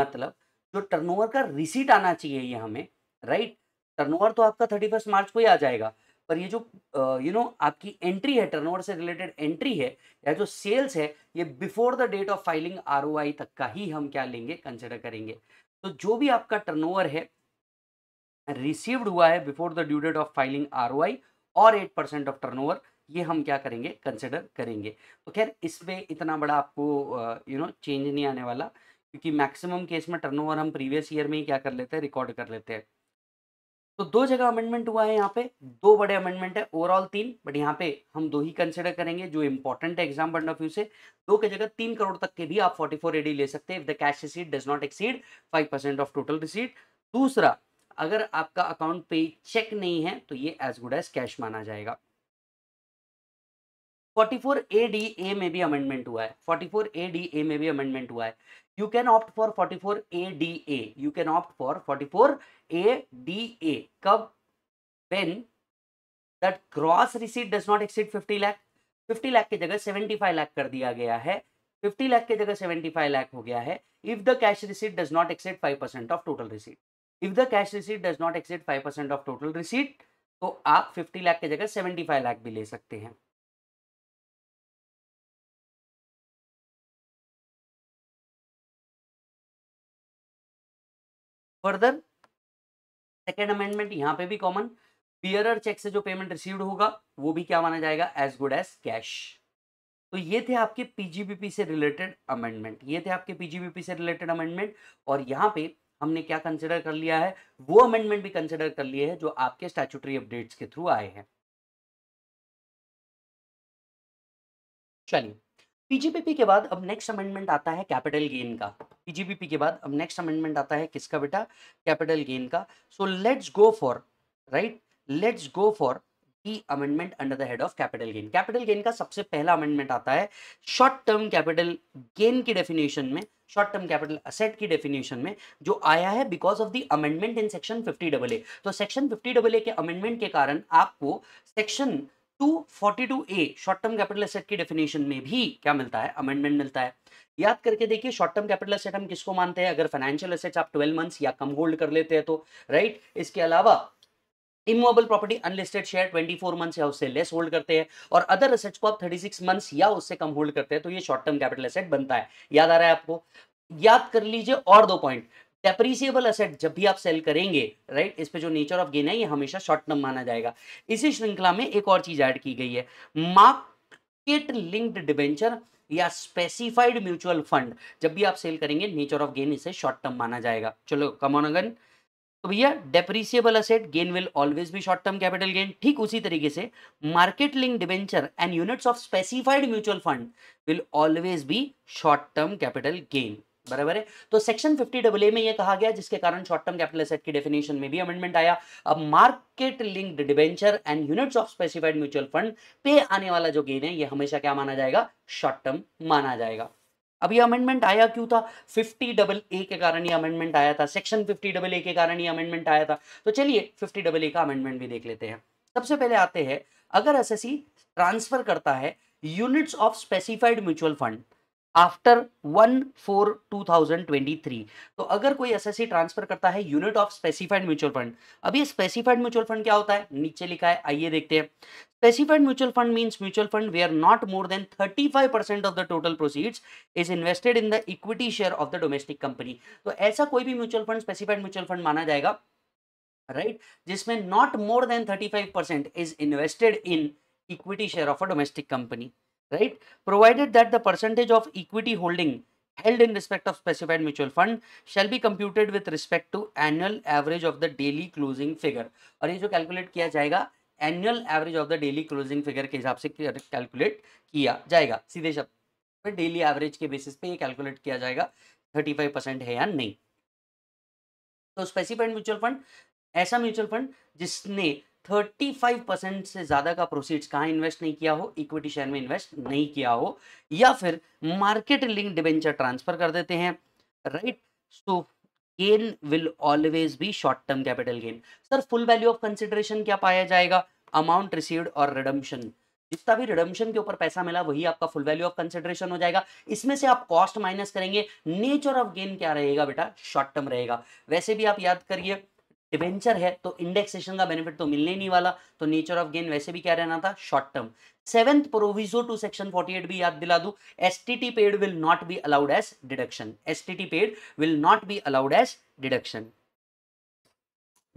मतलब जो टर्न ओवर का रिसीट आना चाहिए ये हमें राइट टर्न ओवर तो आपका थर्टी फर्स्ट मार्च को ही आ जाएगा पर ये जो यू नो आपकी एंट्री है टर्नओवर से रिलेटेड एंट्री है या जो सेल्स है ये before the date of filing R तक का ही हम क्या लेंगे कंसिडर करेंगे तो जो भी आपका टर्नओवर है रिसीव्ड हुआ है before the due date of filing R और एट परसेंट ऑफ टर्नओवर ये हम क्या करेंगे कंसिडर करेंगे तो खैर इसमें इतना बड़ा आपको यू नो चेंज नहीं आने वाला क्योंकि मैक्सिमम केस में टर्नओवर हम प्रीवियस ईयर में ही क्या कर लेते हैं रिकॉर्ड कर लेते हैं तो दो जगह अमेंडमेंट हुआ है यहाँ पे दो बड़े अमेंडमेंट है ओवरऑल तीन बट यहाँ पे हम दो ही कंसिडर करेंगे जो इंपॉर्टेंट है एग्जाम पॉइंट ऑफ व्यू से दो के जगह तीन करोड़ तक के भी आप फोर्टी फोर एडी ले सकते हैं if the cash receipt does not exceed five percent of total receipt दूसरा अगर आपका अकाउंट पे चेक नहीं है तो ये एज गुड एज कैश माना जाएगा 44 ए डी ए में भी अमेंडमेंट हुआ है 44 ए डी ए में भी अमेंडमेंट हुआ है you can opt for 44 A D A you can opt for 44 A D A कब when that gross receipt does not exceed 50 lakh 50 lakh की जगह 75 लाख कर दिया गया है 50 लाख की जगह 75 लाख हो गया है if the cash receipt does not exceed 5% of total receipt if the cash receipt does not exceed five percent of total receipt तो आप फिफ्टी लाख की जगह सेवेंटी फाइव लाख भी ले सकते हैं फर्दर सेकेंड अमेंडमेंट यहां पे भी कॉमन बियरर चेक से जो पेमेंट रिसीव्ड होगा वो भी क्या माना जाएगा एज गुड एज कैश तो ये थे आपके पीजीबीपी से रिलेटेड अमेंडमेंट ये थे आपके पीजीबीपी से रिलेटेड अमेंडमेंट और यहाँ पे हमने क्या कंसिडर कर लिया है वो अमेंडमेंट भी कंसिडर कर लिए है जो आपके स्टैचुटरी अपडेट्स के थ्रू आए हैं चलिए पीजीपीपी के बाद अब नेक्स्ट अमेंडमेंट आता है कैपिटल गेन का पीजीपीपी के बाद अब नेक्स्ट अमेंडमेंट आता है किसका बेटा कैपिटल गेन का so let's go for right let's go for की amendment under the head of capital gain capital gain का सबसे पहला अमेंडमेंट आता है शॉर्ट टर्म कैपिटल गेन की डेफिनेशन में शॉर्ट टर्म कैपिटल असेट की डेफिनेशन में जो आया है because of the amendment in section fifty double A तो सेक्शन फिफ्टी डबल ए के अमेंडमेंट के कारण आपको section 242 A short term capital asset की डेफिनेशन में भी क्या मिलता है अमेंडमेंट मिलता है याद करके देखिए शॉर्ट टर्म कैपिटल असेट हम किसको मानते हैं अगर फाइनेंशियल असेट्स आप 12 मंथ्स या कम होल्ड कर लेते हैं तो राइट इसके अलावा immovable property unlisted share 24 months या उससे लेस होल्ड करते हैं और अदर असेट्स को आप 36 सिक्स मंथ्स या उससे कम होल्ड करते हैं तो ये शॉर्ट टर्म कैपिटल असेट बनता है याद आ रहा है आपको याद कर लीजिए और दो पॉइंट डेप्रिसिएबल असेट जब भी आप सेल करेंगे राइट इस पे जो नेचर ऑफ गेन है ये हमेशा शॉर्ट टर्म माना जाएगा इसी श्रृंखला में एक और चीज ऐड की गई है मार्केट लिंक्ड डिवेंचर या स्पेसिफाइड म्यूचुअल फंड जब भी आप सेल करेंगे नेचर ऑफ गेन इसे शॉर्ट टर्म माना जाएगा चलो कमोनगन तो भैया depreciable asset gain will always भी शॉर्ट टर्म कैपिटल गेन ठीक उसी तरीके से market link debenture and units of specified mutual fund will always भी शॉर्ट टर्म कैपिटल गेन बराबर है तो सेक्शन फिफ्टी डबल ए में यह कहा गया जिसके कारण शॉर्ट टर्म कैपिटल असेट की डेफिनेशन में भी अमेंडमेंट आया अब market linked debenture and units of specified mutual fund पे आने वाला जो गेन है यह हमेशा क्या माना जाएगा शॉर्ट टर्म माना जाएगा अब ये अमेंडमेंट आया क्यों था फिफ्टी डबल ए के कारण ये अमेंडमेंट आया था सेक्शन फिफ्टी डबल ए के कारण ये अमेंडमेंट आया था तो चलिए फिफ्टी डबल ए का अमेंडमेंट भी देख लेते हैं सबसे पहले आते हैं अगर एसएससी ट्रांसफर करता है units of specified mutual fund after one four two thousand twenty three तो अगर कोई एसएससी ट्रांसफर करता है unit of specified mutual fund अब ये स्पेसिफाइड म्यूचुअल फंड क्या होता है नीचे लिखा है आइए देखते हैं Specified mutual fund means mutual fund where not more than 35% of the total proceeds is invested in the equity share of the domestic company. तो ऐसा कोई भी mutual fund specified mutual fund माना जाएगा राइट right? जिसमें not more than 35% is invested in equity share of a domestic company right provided that the percentage of equity holding held in respect of specified mutual fund shall be computed with respect to annual average of the daily closing figure और ये जो calculate किया जाएगा annual average of the daily closing figure के हिसाब से calculate किया जाएगा सीधे शब्द पर डेली एवरेज के बेसिस पे ये कैलकुलेट किया जाएगा थर्टी फाइव परसेंट है या नहीं तो स्पेसिफाइड म्यूचुअल फंड ऐसा म्यूचुअल फंड जिसने 35 परसेंट से ज़्यादा का प्रोसीड्स कहाँ इन्वेस्ट नहीं किया हो इक्विटी शेयर में इन्वेस्ट नहीं किया हो या फिर मार्केट लिंक डिवेंचर ट्रांसफर कर देते हैं right so gain will always be short term capital gain sir full value of consideration क्या पाया जाएगा अमाउंट रिसीव्ड और रिडम्शन जितना भी रिडम्शन के ऊपर पैसा मिला वही आपका फुल वैल्यू ऑफ कंसिडरेशन हो जाएगा इसमें से आप कॉस्ट माइनस करेंगे नेचर ऑफ गेन क्या रहेगा बेटा शॉर्ट टर्म रहेगा वैसे भी आप याद करिए डिवेंचर है तो इंडेक्सेशन का बेनिफिट तो मिलने नहीं वाला तो नेचर ऑफ गेन वैसे भी क्या रहना था short term seventh proviso to section 48 भी याद दिला दू S T paid will not be allowed as deduction S T paid will not be allowed as deduction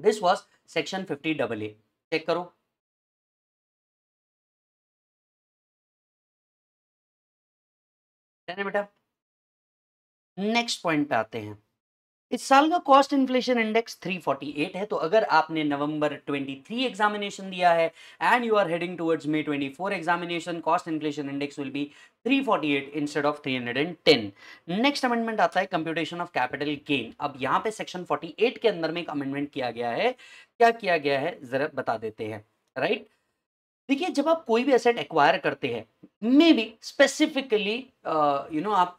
this was section fifty double A check करो बेटा next point पे आते हैं इस साल का कॉस्ट इन्फ्लेशन इंडेक्स 348 है तो अगर आपने नवंबर 23 एग्जामिनेशन दिया है and you are heading towards May 24 examination cost inflation index will be 348 instead of 310 next amendment आता है कंप्यूटेशन ऑफ कैपिटल गेन अब यहाँ पे सेक्शन 48 के अंदर में एक अमेंडमेंट किया गया है क्या किया गया है जरा बता देते हैं राइट right? देखिए जब आप कोई भी एसेट एक्वायर करते हैं may be specifically you know आप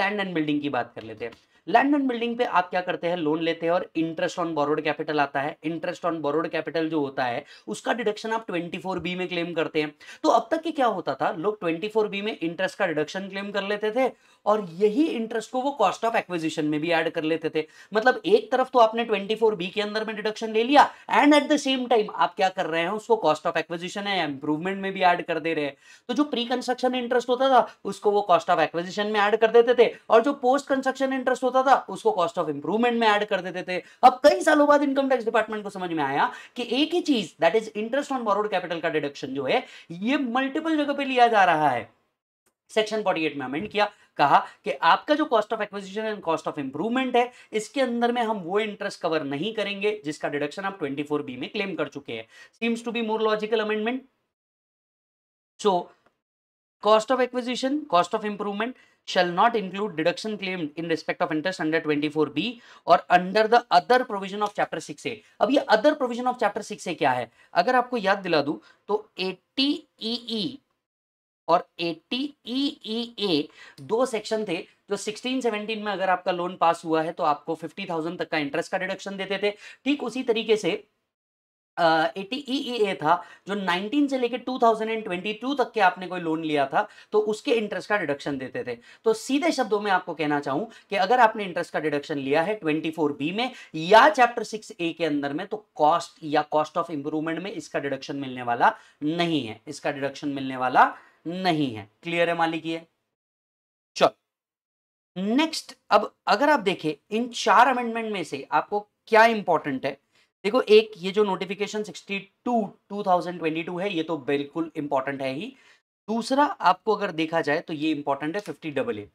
लैंड एंड बिल्डिंग की बात कर लेते हैं लैंड एंड बिल्डिंग पे आप क्या करते हैं लोन लेते हैं और इंटरेस्ट ऑन बोरोड कैपिटल आता है इंटरेस्ट ऑन बोरोड कैपिटल जो होता है उसका डिडक्शन आप 24 बी में क्लेम करते हैं तो अब तक क्या होता था लोग 24 बी में इंटरेस्ट का डिडक्शन क्लेम कर लेते थे और यही इंटरेस्ट को वो कॉस्ट ऑफ एक्विजिशन में भी ऐड कर लेते थे मतलब एक तरफ तो आपने 24 बी के अंदर में डिडक्शन ले लिया and at the same time आप क्या कर रहे हैं उसको कॉस्ट ऑफ एक्विजिशन है इंप्रूवमेंट में भी ऐड कर दे रहे हैं तो जो प्री कंस्ट्रक्शन इंटरेस्ट होता था उसको वो कॉस्ट ऑफ एक्विजिशन में ऐड कर देते थे और जो पोस्ट कंस्ट्रक्शन इंटरेस्ट होता था उसको कॉस्ट ऑफ इंप्रूवमेंट में ऐड कर देते थे अब कई सालों बाद इनकम टैक्स डिपार्टमेंट को समझ में आया कि एक ही चीज that is interest on borrowed capital का डिडक्शन जो है ये मल्टीपल जगह पर लिया जा रहा है सेक्शन 48 में अमेंड किया कहा कि आपका जो cost of acquisition and cost of improvement है इसके अंदर में हम वो इंटरेस्ट कवर नहीं करेंगे जिसका डिडक्शन आप 24 बी में क्लेम कर चुके हैं seems to be more logical amendment so cost of acquisition cost of improvement shall not include deduction claimed in respect of interest under 24b और under the other provision of chapter 6a अब ये other provision of chapter 6a क्या है अगर आपको याद दिला दूं तो 80 ee और 80 ई e e दो सेक्शन थे जो 16 17 में अगर आपका लोन पास हुआ है तो आपको 50,000 तक का इंटरेस्ट का डिडक्शन देते थे ठीक उसी तरीके से एटीईए ई e था जो 19 से लेकर 2022 तक के आपने कोई लोन लिया था तो उसके इंटरेस्ट का डिडक्शन देते थे तो सीधे शब्दों में आपको कहना चाहूं कि अगर आपने इंटरेस्ट का डिडक्शन लिया है 24 बी में या चैप्टर 6 ए के अंदर में तो कॉस्ट या कॉस्ट ऑफ इंप्रूवमेंट में इसका डिडक्शन मिलने वाला नहीं है इसका डिडक्शन मिलने वाला नहीं है क्लियर है मान लीजिए चलो नेक्स्ट अब अगर आप देखें इन चार अमेंडमेंट में से आपको क्या इंपॉर्टेंट है देखो एक ये जो नोटिफिकेशन 62 2022 है ये तो बिल्कुल इंपॉर्टेंट है ही दूसरा आपको अगर देखा जाए तो ये इंपॉर्टेंट है फिफ्टी डबल ए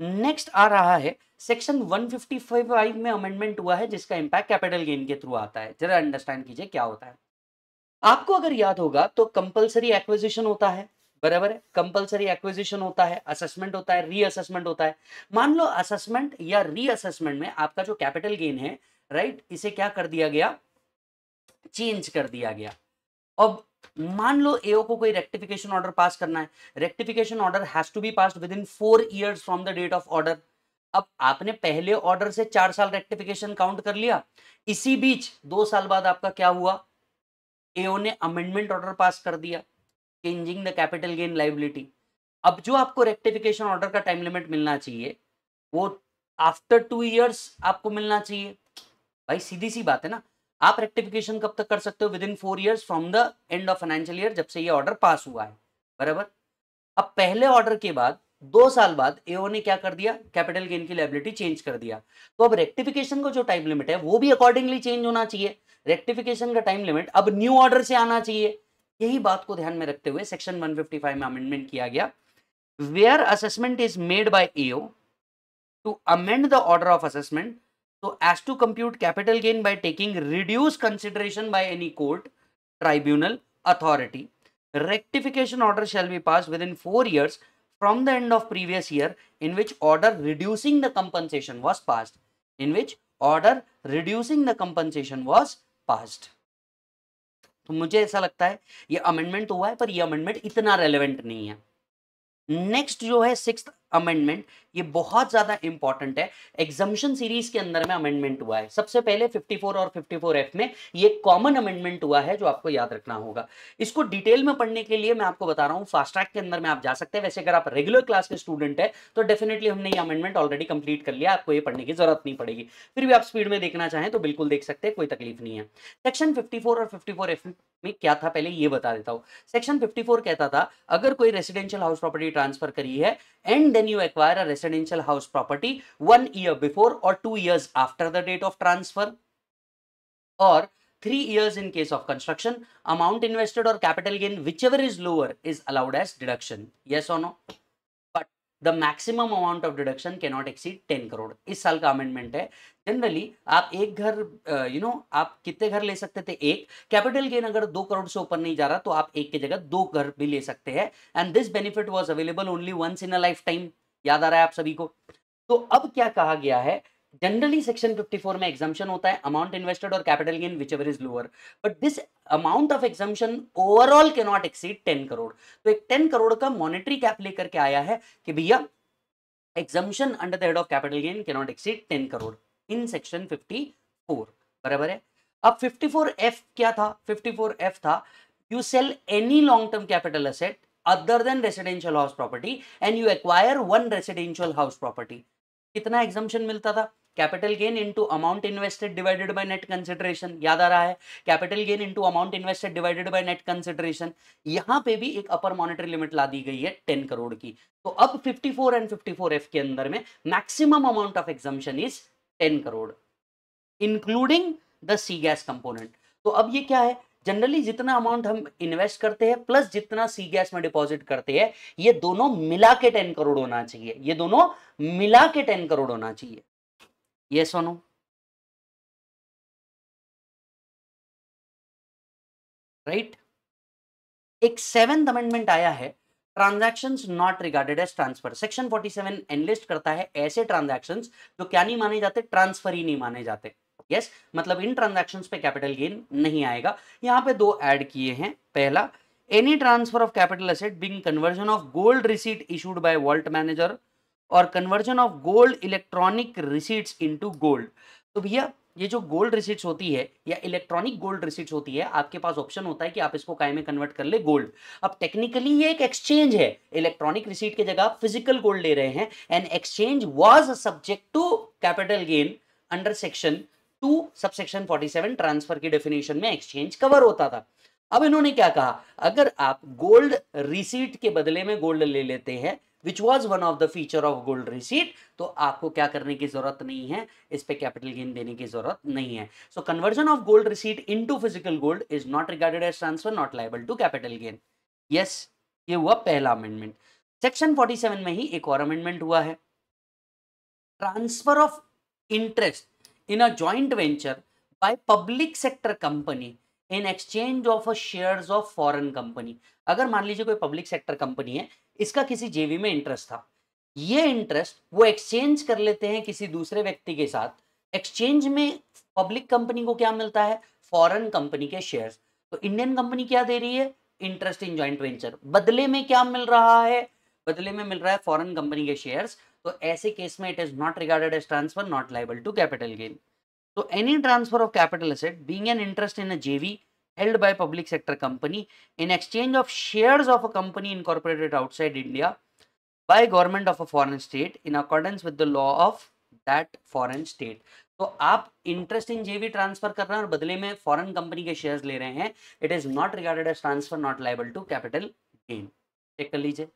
नेक्स्ट आ रहा है सेक्शन 155 में अमेंडमेंट हुआ है जिसका इंपैक्ट कैपिटल गेन के थ्रू आता है जरा अंडरस्टैंड कीजिए क्या होता है आपको अगर याद होगा तो कंपलसरी एक्विजिशन होता है बराबर है कंपलसरी एक्विजिशन होता है असेसमेंट होता है रीअसेसमेंट होता है मान लो असेसमेंट या रीअसेसमेंट में आपका जो कैपिटल गेन है राइट right, इसे क्या कर दिया गया चेंज कर दिया गया अब मान लो एओ को कोई रेक्टिफिकेशन ऑर्डर पास करना है rectification order has to be pass within four years from the date of order अब आपने पहले ऑर्डर से चार साल रेक्टिफिकेशन काउंट कर लिया इसी बीच दो साल बाद आपका क्या हुआ एओ ने अमेंडमेंट ऑर्डर पास कर दिया changing the capital gain liability अब जो आपको रेक्टिफिकेशन ऑर्डर का टाइम लिमिट मिलना चाहिए वो आफ्टर टू ईयर्स आपको मिलना चाहिए भाई सीधी सी बात है ना आप रेक्टिफिकेशन कब तक कर सकते हो within four years from the end of financial year जब से ये ऑर्डर पास हुआ है बराबर अब पहले ऑर्डर के बाद दो साल बाद एओ ने क्या कर दिया कैपिटल गेन की लाइबिलिटी चेंज कर दिया तो अब रेक्टिफिकेशन का जो टाइम लिमिट है वो भी अकॉर्डिंगली चेंज होना चाहिए रेक्टिफिकेशन का टाइम लिमिट अब न्यू ऑर्डर से आना चाहिए यही बात को ध्यान में रखते हुए सेक्शन 155 में अमेंडमेंट किया गया where assessment is made by AO to amend the order of assessment so as to compute capital gain by taking reduce consideration by any court tribunal authority rectification order shall be pass within four years from the end of previous year in which order reducing the compensation was passed in which order reducing the compensation was passed तो मुझे ऐसा लगता है ये amendment हुआ है पर ये अमेंडमेंट इतना रेलिवेंट नहीं है नेक्स्ट जो है सिक्स अमेंडमेंट ये बहुत ज़्यादा इंपॉर्टेंट है एग्जामेशन सीरीज के अंदर में अमेंडमेंट हुआ है सबसे पहले 54 और 54 एफ में ये कॉमन अमेंडमेंट हुआ है जो आपको याद रखना होगा इसको डिटेल में पढ़ने के लिए मैं आपको बता रहा हूँ फास्ट ट्रैक के अंदर में आप जा सकते हैं वैसे अगर आप रेगुलर क्लास के स्टूडेंट है तो डेफिनेटली हमने ये अमेंडमेंट ऑलरेडी कंप्लीट कर लिया आपको ये पढ़ने की जरूरत नहीं पड़ेगी फिर भी आप स्पीड में देखना चाहें तो बिल्कुल देख सकते हैं कोई तकलीफ नहीं है सेक्शन फिफ्टी और फिफ्टी एफ में क्या था पहले ये बता देता हूँ सेक्शन फिफ्टी कहता था अगर कोई रेसिडेंशियल हाउस प्रॉपर्टी ट्रांसफर करी है and then you acquire a residential house property one year before or two years after the date of transfer or three years in case of construction, amount invested or capital gain, whichever is lower is allowed as deduction. Yes or no? The maximum amount of deduction not exceed ten crore इस साल का amendment है generally आप एक घर you know आप कितने घर ले सकते थे एक कैपिटल गेन अगर दो करोड़ से ऊपर नहीं जा रहा तो आप एक की जगह दो घर भी ले सकते हैं and this benefit was available only once in a lifetime याद आ रहा है आप सभी को तो अब क्या कहा गया है जनरली सेक्शन 54 में एग्जामेशन होता है अमाउंट इन्वेस्टेड और capital gain whichever is lower but this amount of exemption overall के नॉट एक्सीड 10 करोड़ तो एक 10 करोड़ का मॉनिटरी कैप लेकर के आया है कि भैया exemption under the head of capital gain के not exceed ten crore in section fifty बराबर है अब 54F क्या था 54F था you sell any long term capital asset other than residential house property and you acquire one residential house property कितना exemption मिलता था capital gain into amount invested divided by net consideration याद आ रहा है capital gain into amount invested divided by net consideration यहाँ पे भी एक अपर मॉनेटरी लिमिट ला दी गई है टेन करोड़ की तो अब fifty four and fifty four F के अंदर में maximum amount of exemption is ten crore including the C gas component तो अब ये क्या है जनरली जितना अमाउंट हम इन्वेस्ट करते हैं प्लस जितना सी गैस में डिपॉजिट करते हैं ये दोनों मिला के टेन करोड़ होना चाहिए ये दोनों मिला के टेन करोड़ होना चाहिए ये सोनो राइट एक सेवेंथ अमेंडमेंट आया है transactions not regarded as transfer section 47 enlist करता है ऐसे ट्रांजैक्शंस जो क्या नहीं माने जाते ट्रांसफर ही नहीं माने जाते यस मतलब इन ट्रांजेक्शन पे कैपिटल गेन नहीं आएगा यहाँ पे दो ऐड किए हैं पहला any transfer of capital asset being conversion of gold receipt issued by vault manager और conversion of gold electronic receipts into gold तो भैया ये जो गोल्ड रिसीट्स होती है या इलेक्ट्रॉनिक गोल्ड रिसीट्स होती है आपके पास ऑप्शन होता है कि आप इसको काय में कन्वर्ट कर ले गोल्ड अब टेक्निकली ये एक एक्सचेंज है इलेक्ट्रॉनिक रिसीट की जगह आप फिजिकल गोल्ड ले रहे हैं and exchange was subject to capital gain under section two subsection 47 transfer की डेफिनेशन में एक्सचेंज कवर होता था अब इन्होंने क्या कहा अगर आप गोल्ड रिसीट के बदले में गोल्ड ले लेते हैं which was one of the feature of gold receipt तो आपको क्या करने की जरूरत नहीं है इस पे कैपिटल गेन देने की जरूरत नहीं है so conversion of gold receipt into physical gold is not regarded as transfer not liable to capital gain yes ये हुआ पहला अमेंडमेंट सेक्शन 47 में ही एक और अमेंडमेंट हुआ है transfer of interest in a joint venture by public sector company in exchange of shares of foreign company अगर मान लीजिए कोई पब्लिक सेक्टर कंपनी है इसका किसी जेवी में इंटरेस्ट था ये इंटरेस्ट वो एक्सचेंज कर लेते हैं किसी दूसरे व्यक्ति के साथ एक्सचेंज में पब्लिक कंपनी को क्या मिलता है फॉरेन कंपनी के शेयर्स तो इंडियन कंपनी क्या दे रही है इंटरेस्ट इन ज्वाइंट वेंचर बदले में क्या मिल रहा है बदले में मिल रहा है फॉरेन कंपनी के शेयर्स तो ऐसे केस में it is not regarded as transfer not liable to capital gain तो any transfer of capital asset being an interest in a JV held by public sector company in exchange of share of a company incorporated outside India by government of a foreign state in accordance with the law of that foreign state तो आप interest in जेवी transfer कर रहे हैं और बदले में foreign company के शेयर ले रहे हैं it is not regarded as transfer not liable to capital gain check कर लीजिए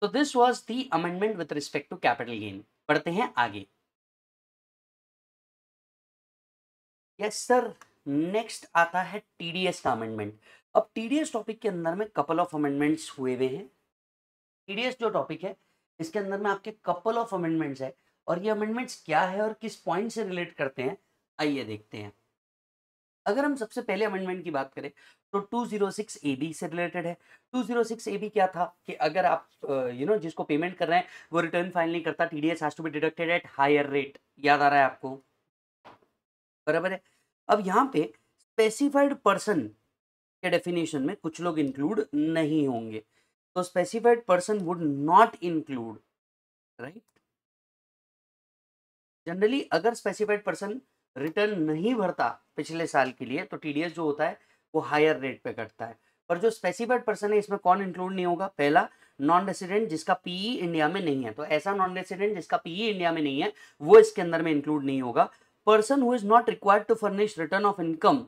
तो this was the amendment with respect to capital gain बढ़ते हैं आगे यस सर नेक्स्ट आता है टीडीएस का अमेंडमेंट अब टीडीएस टॉपिक के अंदर में कपल ऑफ अमेंडमेंट्स हुए हुए हैं टीडीएस जो टॉपिक है इसके अंदर में आपके कपल ऑफ अमेंडमेंट्स है और ये अमेंडमेंट्स क्या है और किस पॉइंट से रिलेट करते हैं आइए देखते हैं अगर हम सबसे पहले अमेंडमेंट की बात करें तो 206 एबी से रिलेटेड है 206 बी क्या था कि अगर आप you uh, know you know, जिसको पेमेंट कर रहे हैं वो रिटर्न फाइल नहीं करता TDS has to be deducted at higher rate याद आ रहा है आपको बराबर है अब यहाँ पे स्पेसिफाइड पर्सन के डेफिनेशन में कुछ लोग इंक्लूड नहीं होंगे तो specified person would not include right generally अगर स्पेसिफाइड पर्सन रिटर्न नहीं भरता पिछले साल के लिए तो टीडीएस जो होता है वो हायर रेट पे कटता है पर जो स्पेसिफाइड पर्सन है इसमें कौन इंक्लूड नहीं होगा पहला नॉन रेसिडेंट जिसका पीई इंडिया e में नहीं है तो ऐसा नॉन रेसिडेंट जिसका पीई इंडिया e में नहीं है वो इसके अंदर में इंक्लूड नहीं होगा person who is not required to furnish return of income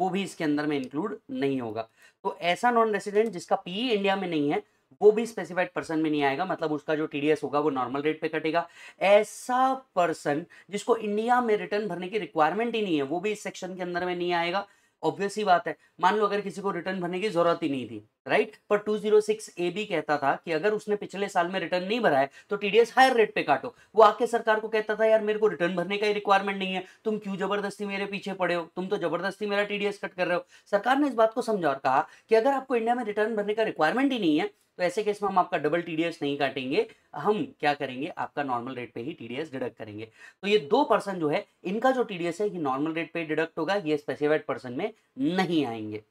वो भी इसके अंदर में इंक्लूड नहीं होगा तो ऐसा नॉन रेसिडेंट जिसका पीई इंडिया e में नहीं है वो भी स्पेसिफाइड पर्सन में नहीं आएगा मतलब उसका जो टीडीएस होगा वो नॉर्मल रेट पे कटेगा ऐसा पर्सन जिसको इंडिया में रिटर्न भरने की रिक्वायरमेंट ही नहीं है वो भी इस सेक्शन के अंदर में नहीं आएगा ऑब्वियस ही बात है मान लो अगर किसी को रिटर्न भरने की जरूरत ही नहीं थी राइट पर 206 ए भी कहता था कि अगर उसने पिछले साल में रिटर्न नहीं भरा है तो टीडीएस हायर रेट पे काटो वो आके सरकार को कहता था यार मेरे को रिटर्न भरने का ही रिक्वायरमेंट नहीं है तुम क्यों जबरदस्ती मेरे पीछे पड़े हो तुम तो जबरदस्ती मेरा टीडीएस कट कर रहे हो सरकार ने इस बात को समझा और कहा कि अगर आपको इंडिया में रिटर्न भरने का रिक्वायरमेंट ही नहीं है तो ऐसे केस में हम आपका डबल टीडीएस नहीं काटेंगे हम क्या करेंगे आपका नॉर्मल रेट पे ही टीडीएस डिडक्ट करेंगे तो ये दो पर्सन जो है इनका जो टीडीएस है ये नॉर्मल रेट पे डिडक्ट होगा ये स्पेसिफाइड पर्सन में नहीं आएंगे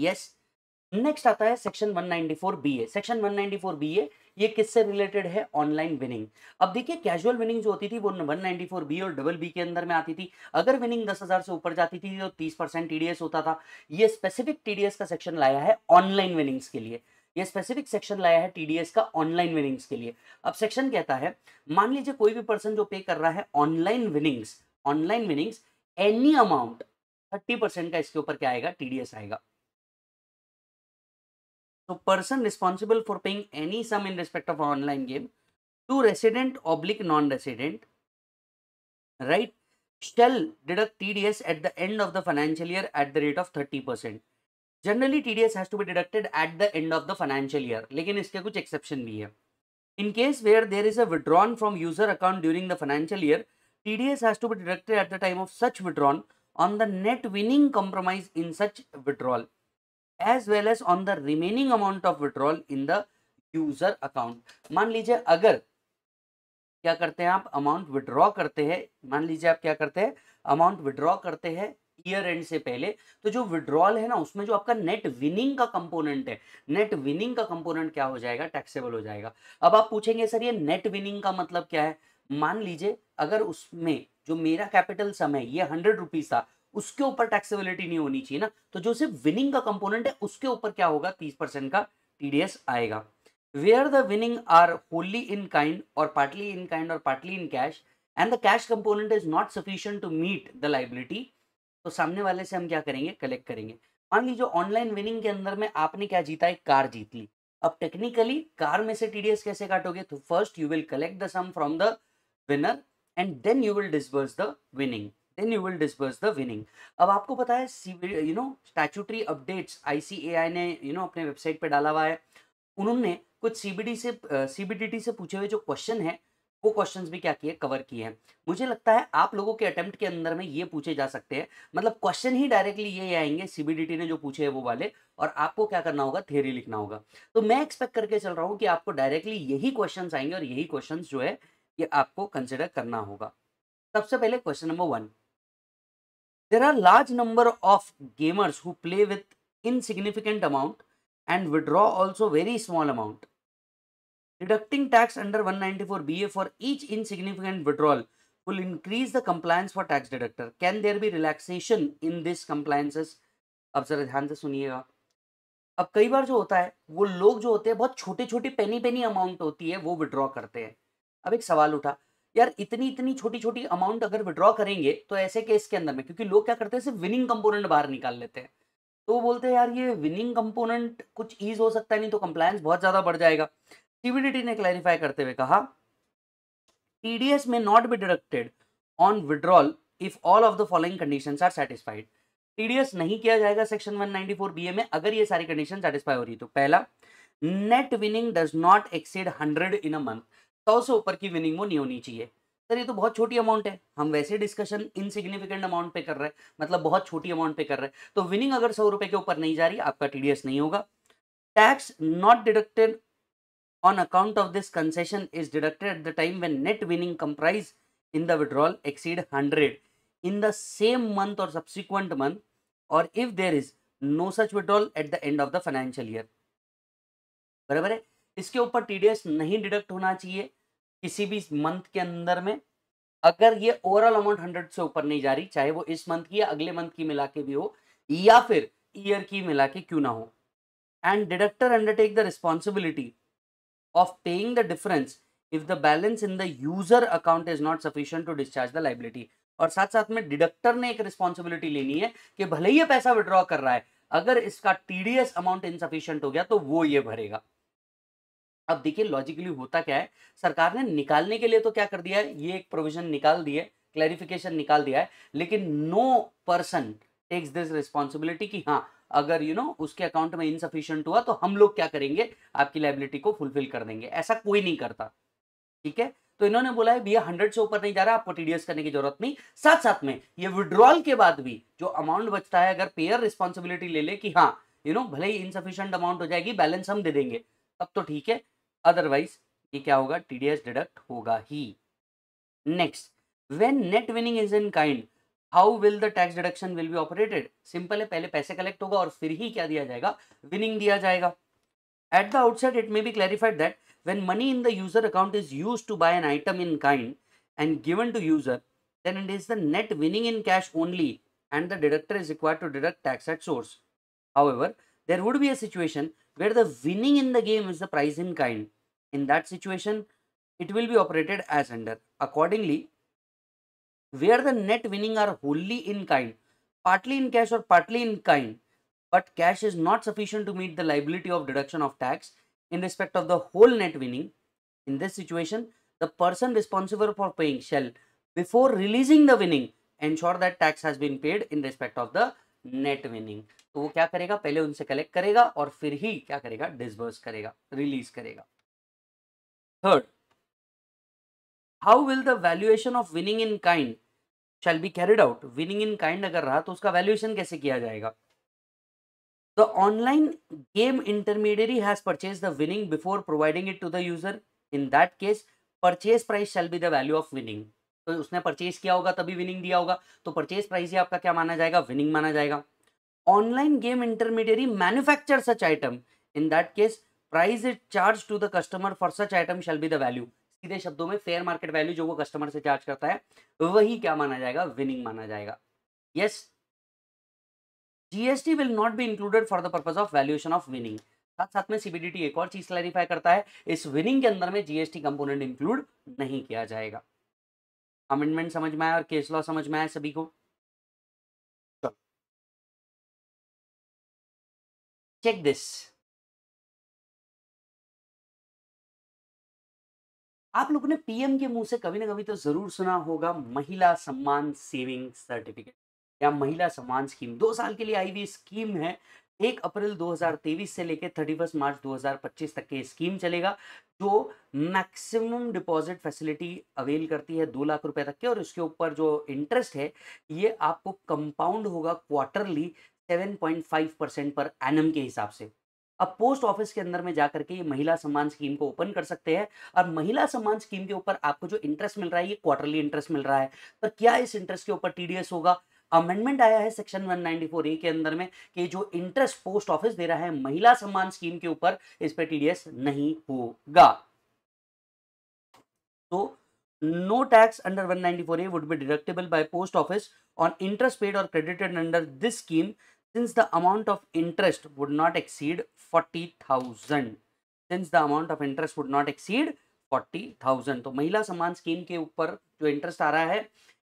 यस yes. नेक्स्ट आता है सेक्शन 194 बीए सेक्शन 194 बीए ये किससे रिलेटेड है ऑनलाइन विनिंग अब देखिए कैजुअल विनिंग जो होती थी वो 194 बी और डबल बी के अंदर में आती थी अगर विनिंग 10,000 से ऊपर जाती थी तो 30 परसेंट टीडीएस होता था ये स्पेसिफिक टीडीएस का सेक्शन लाया है ऑनलाइन विनिंग्स के लिए ये स्पेसिफिक सेक्शन लाया है टीडीएस का ऑनलाइन विनिंग्स के लिए अब सेक्शन कहता है मान लीजिए कोई भी पर्सन जो पे कर रहा है online winnings online winnings any amount thirty percent का इसके ऊपर क्या आएगा टीडीएस आएगा So person responsible for paying any sum in respect of online game to resident oblique non-resident, right, shall deduct TDS at the end of the financial year at the rate of 30%. Generally TDS has to be deducted at the end of the financial year, लेकिन इसके कुछ exception भी है. In case where there is a withdrawn from user account during the financial year, TDS has to be deducted at the time of such withdrawn on the net winning compromise in such withdrawal. As well as on the remaining amount of withdrawal in the user account मान लीजिए अगर क्या करते हैं आप amount withdraw करते हैं मान लीजिए आप क्या करते हैं अमाउंट विड्रॉ करते हैं ईयर एंड से पहले तो जो विड्रॉल है ना उसमें जो आपका नेट विनिंग का कंपोनेंट है नेट विनिंग का कंपोनेंट क्या हो जाएगा टैक्सेबल हो जाएगा अब आप पूछेंगे सर ये नेट विनिंग का मतलब क्या है मान लीजिए अगर उसमें जो मेरा कैपिटल सम है ये हंड्रेड रुपीज था उसके ऊपर टैक्सेबिलिटी नहीं होनी चाहिए ना तो जो सिर्फ विनिंग का कंपोनेंट है उसके ऊपर क्या होगा तीस परसेंट का टीडीएस आएगा where the winning are wholly in kind और पार्टली इन काइंड और partly in cash and the cash component is not sufficient to meet the liability तो सामने वाले से हम क्या करेंगे कलेक्ट करेंगे मान लीजिए ऑनलाइन विनिंग के अंदर में आपने क्या जीता एक कार जीत ली अब टेक्निकली कार में से टीडीएस कैसे काटोगे तो first you will collect the sum from the winner and then you will disburse the winning then you will disburse the winning अब आपको पता है you know statutory updates ICAI ने यू you नो know, अपने website पर डाला हुआ है उन्होंने कुछ सीबीडी से सीबीडीटी uh, से पूछे हुए जो क्वेश्चन है वो क्वेश्चंस भी क्या किए कवर किए हैं मुझे लगता है आप लोगों के अटेम्प्ट के अंदर में ये पूछे जा सकते हैं मतलब क्वेश्चन ही डायरेक्टली ये आएंगे सीबीडीटी ने जो पूछे हैं वो वाले और आपको क्या करना होगा थेरी लिखना होगा तो मैं एक्सपेक्ट करके चल रहा हूँ कि आपको डायरेक्टली यही क्वेश्चन आएंगे और यही क्वेश्चन जो है ये आपको कंसिडर करना होगा सबसे पहले question number one there are large number of gamers who play with insignificant amount and withdraw also very small amount deducting tax under 194 ba for each insignificant withdrawal will increase the compliance for tax deductor can there be relaxation in this compliances अब जरा ध्यान से सुनिएगा अब कई बार जो होता है वो लोग जो होते हैं बहुत छोटे छोटे पेनी पेनी अमाउंट होती है वो विड्रॉ करते हैं अब एक सवाल उठा यार इतनी इतनी छोटी छोटी अमाउंट अगर विड्रॉ करेंगे तो ऐसे केस के अंदर में क्योंकि लोग क्या करते हैं सिर्फ विनिंग कंपोनेंट बाहर निकाल लेते हैं तो वो बोलते हैं यार ये विनिंग कंपोनेंट कुछ ईज हो सकता है नहीं तो कंप्लायंस बहुत ज़्यादा बढ़ जाएगा सीबीडीटी ने क्लैरिफाई करते हुए कहा टीडीएस में not be deducted on withdrawal if all of the following condition are satisfied TDS नहीं किया जाएगा सेक्शन वन नाइनटी में अगर ये सारी कंडीशन सेटिस्फाई हो रही तो पहला net winning does not exceed hundred in a month सौ से ऊपर की विनिंग वो नहीं होनी चाहिए सर ये तो बहुत छोटी अमाउंट है हम वैसे डिस्कशन इनसिग्निफिकेंट अमाउंट पे कर रहे हैं मतलब बहुत छोटी अमाउंट पे कर रहे हैं तो विनिंग अगर सौ रुपए के ऊपर नहीं जा रही आपका टीडीएस नहीं होगा tax not deducted on account of this concession is deducted at the time when net winning comprise in the withdrawal exceed 100 in the same month or subsequent month or if there is no such withdrawal at the end of the financial year बराबर है इसके ऊपर TDS नहीं deduct होना चाहिए किसी भी month के अंदर में अगर ये ओवरऑल अमाउंट हंड्रेड से ऊपर नहीं जा रही चाहे वो इस मंथ की या अगले मंथ की मिला के भी हो या फिर ईयर की मिला के क्यों ना हो and deductor undertake the responsibility of paying the difference if the balance in the user account is not sufficient to discharge the liability और साथ साथ में डिडक्टर ने एक रिस्पॉन्सिबिलिटी लेनी है कि भले ही ये पैसा विड्रॉ कर रहा है अगर इसका टीडीएस अमाउंट इनसफिशियंट हो गया तो वो ये भरेगा अब देखिए लॉजिकली होता क्या है सरकार ने निकालने के लिए तो क्या कर दिया है ये एक प्रोविजन निकाल दिए क्लैरिफिकेशन निकाल दिया है लेकिन no person takes this responsibility कि हाँ अगर यू you नो know, उसके अकाउंट में इनसफिशियंट हुआ तो हम लोग क्या करेंगे आपकी लाइबिलिटी को फुलफिल कर देंगे ऐसा कोई नहीं करता ठीक है तो इन्होंने बोला है भैया हंड्रेड से ऊपर नहीं जा रहा आपको टीडीएस करने की जरूरत नहीं साथ साथ में ये विड्रॉल के बाद भी जो अमाउंट बचता है अगर पेयर रिस्पॉन्सिबिलिटी ले ले कि हाँ यू you नो know, भले ही इनसफिशियंट अमाउंट हो जाएगी बैलेंस हम दे देंगे तब तो ठीक है अदरवाइज ये क्या होगा टी डिडक्ट होगा ही next when net winning is in kind how will the tax deduction will be operated simple है पहले पैसे कलेक्ट होगा और फिर ही क्या दिया जाएगा विनिंग दिया जाएगा at the outside it may be clarified that when money in the user account is use to buy an item in kind and given to user then it is the net winning in cash only and the deductor is require to deduct tax at source however there would be a situation where the winning in the game is the prize in kind. In that situation, it will be operated as under. Accordingly, where the net winning are wholly in kind, partly in cash or partly in kind, but cash is not sufficient to meet the liability of deduction of tax in respect of the whole net winning. In this situation, the person responsible for paying shall, before releasing the winning, ensure that tax has been paid in respect of the net winning. तो वो क्या करेगा पहले उनसे collect करेगा और फिर ही क्या करेगा डिसबर्स करेगा रिलीज करेगा third how will the valuation of winning in kind shall be carried out winning in kind अगर रहा तो उसका वैल्यूएशन कैसे किया जाएगा the online game intermediary has purchase the winning before providing it to the user in that case purchase price shall be the value of winning तो उसने purchase किया होगा तभी विनिंग दिया होगा तो परचेज प्राइस ही आपका क्या माना जाएगा विनिंग माना जाएगा online game intermediary manufacture such item in that case price it charged to the customer for such item shall be the value सीधे शब्दों में फेयर मार्केट वैल्यू जो वो कस्टमर से चार्ज करता है वही क्या माना जाएगा विनिंग माना जाएगा yes GST will not be included for the purpose of valuation of winning साथ साथ में सीबीडीटी एक और चीज क्लैरिफाई करता है इस विनिंग के अंदर में जीएसटी कंपोनेंट इंक्लूड नहीं किया जाएगा अमेंडमेंट समझ में आया और केस लॉ समझ में आया सभी को Check this. आप लोगों ने पीएम के मुंह से कभी ना कभी तो जरूर सुना होगा महिला सम्मान सेविंग सर्टिफिकेट या महिला सम्मान स्कीम दो साल के लिए आई हुई स्कीम है एक अप्रैल 2023 से लेकर थर्टी मार्च 2025 तक के स्कीम चलेगा जो मैक्सिमम डिपॉजिट फैसिलिटी अवेल करती है दो लाख रुपए तक के और उसके ऊपर जो इंटरेस्ट है ये आपको कंपाउंड होगा क्वार्टरली 7.5 परसेंट पर एनम के हिसाब से अब पोस्ट ऑफिस के अंदर में जाकर के ये महिला सम्मान स्कीम को ओपन कर सकते हैं और महिला सम्मान स्कीम के ऊपर आपको जो इंटरेस्ट मिल रहा है ये क्वार्टरली इंटरेस्ट मिल रहा है पर तो क्या इस इंटरेस्ट के ऊपर टीडीएस होगा अमेंडमेंट आया है सेक्शन 194 ए के अंदर में कि जो इंटरेस्ट पोस्ट ऑफिस दे रहा है महिला सम्मान स्कीम के ऊपर इस पर टीडीएस नहीं होगा तो no no tax under A would be deductible by post office on interest paid और credited under this scheme since the amount of interest would not exceed 40,000 since the amount of interest would not exceed 40,000 तो महिला सम्मान scheme के ऊपर जो interest आ रहा है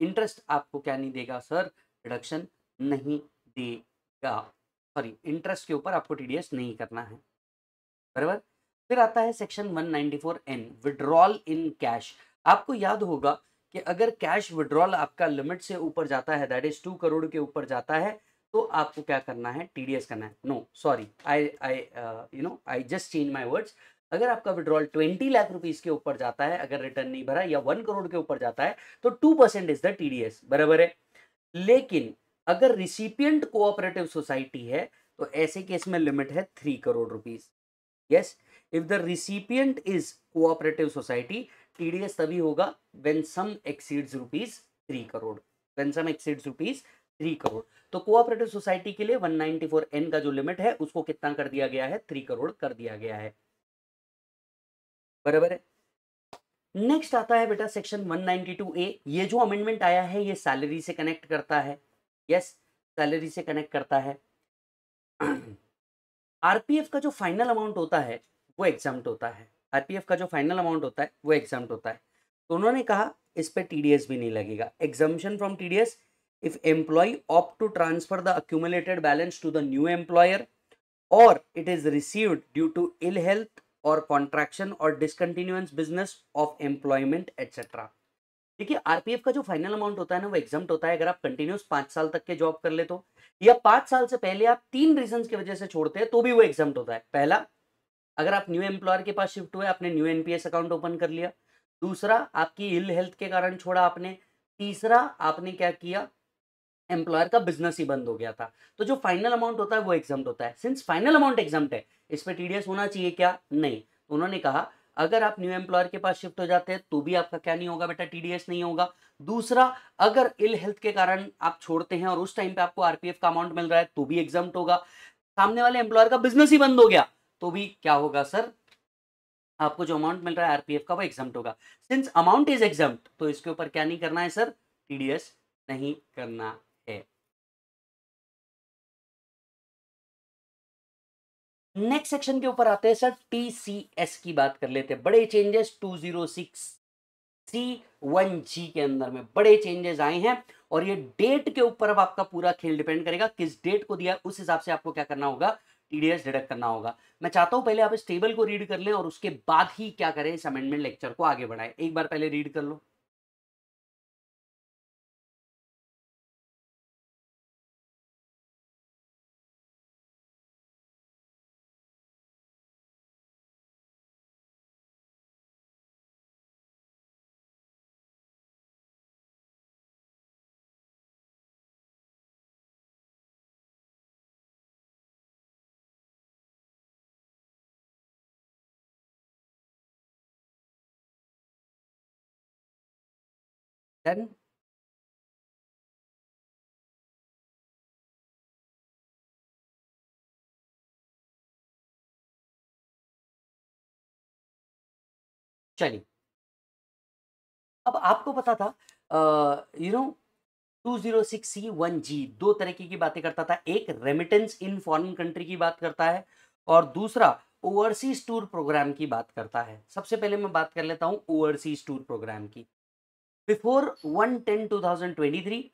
interest आपको क्या नहीं देगा सर डिडक्शन नहीं देगा सॉरी इंटरेस्ट के ऊपर आपको टीडीएस नहीं करना है बराबर फिर आता है section one ninety four N withdrawal in cash आपको याद होगा कि अगर कैश विड्रॉल आपका लिमिट से ऊपर जाता है दैट इज टू करोड़ के ऊपर जाता है तो आपको क्या करना है टीडीएस करना है no sorry I I you know I just change my words अगर आपका विड्रॉल ट्वेंटी लाख रुपीज के ऊपर जाता है अगर रिटर्न नहीं भरा या वन करोड़ के ऊपर जाता है तो two percent is the as बराबर है लेकिन अगर रिसिपियंट कोऑपरेटिव सोसाइटी है तो ऐसे केस में लिमिट है three crore rupees yes if the recipient is cooperative society TDS तभी होगा when sum exceeds rupees three crore when sum exceeds rupees three crore तो कोऑपरेटिव सोसाइटी के लिए 194 एन का जो लिमिट है उसको कितना कर दिया गया है थ्री करोड़ कर दिया गया है बराबर है नेक्स्ट आता है बेटा सेक्शन 192 ए ये जो अमेंडमेंट आया है ये सैलरी से कनेक्ट करता है यस सैलरी से कनेक्ट करता है आरपीएफ का जो फाइनल अमाउंट होता है वो एग्जाम होता है आरपीएफ का जो फाइनल अमाउंट होता है वो एग्जाम होता है तो उन्होंने कहा इस पर टीडीएस भी नहीं लगेगा exemption from TDS if employee opt to transfer the accumulated balance to the new employer or it is received due to ill health or contraction or discontinuance business of employment etc देखिए RPF का जो final amount होता है ना वो exam होता है अगर आप कंटिन्यूस पांच साल तक के जॉब कर ले तो या पांच साल से पहले आप तीन रीजन की वजह से छोड़ते हैं तो भी वो एग्जाम होता है पहला अगर आप न्यू एम्प्लॉयर के पास शिफ्ट हुए आपने न्यू एनपीएस अकाउंट ओपन कर लिया दूसरा आपकी इल हेल्थ के कारण छोड़ा आपने तीसरा आपने क्या किया एम्प्लॉयर का बिजनेस ही बंद हो गया था तो जो फाइनल अमाउंट होता है वो एग्जाम होता है सिंस फाइनल अमाउंट एग्जाम है इस पर टीडीएस होना चाहिए क्या नहीं तो उन्होंने कहा अगर आप न्यू एम्प्लॉयर के पास शिफ्ट हो जाते हैं तो भी आपका क्या नहीं होगा बेटा टीडीएस नहीं होगा दूसरा अगर इल हेल्थ के कारण आप छोड़ते हैं और उस टाइम पे आपको आरपीएफ का अमाउंट मिल रहा है तो भी एग्जाम होगा सामने वाले एम्प्लॉयर का बिजनेस ही बंद हो गया तो भी क्या होगा सर आपको जो अमाउंट मिल रहा है आरपीएफ का वो एग्जाम होगा सिंस अमाउंट इज एग्जाम तो इसके ऊपर क्या नहीं करना है सर टीडीएस नहीं करना नेक्स्ट सेक्शन के ऊपर आते हैं सर टीसीएस की बात कर लेते हैं बड़े चेंजेस 206 सी वन जी के अंदर में बड़े चेंजेस आए हैं और ये डेट के ऊपर अब आपका पूरा खेल डिपेंड करेगा किस डेट को दिया उस हिसाब से आपको क्या करना होगा टीडीएस डिडक्ट करना होगा मैं चाहता हूं पहले आप इस टेबल को रीड कर लें और उसके बाद ही क्या करें इस अमेंडमेंट लेक्चर को आगे बढ़ाएं एक बार पहले रीड कर लो then चलिए अब आपको पता था you know six C one G दो तरीके की बातें करता था एक रेमिटेंस इन फॉरेन कंट्री की बात करता है और दूसरा ओवरसीज टूर प्रोग्राम की बात करता है सबसे पहले मैं बात कर लेता हूँ ओवरसीज टूर प्रोग्राम की before one ten two thousand twenty three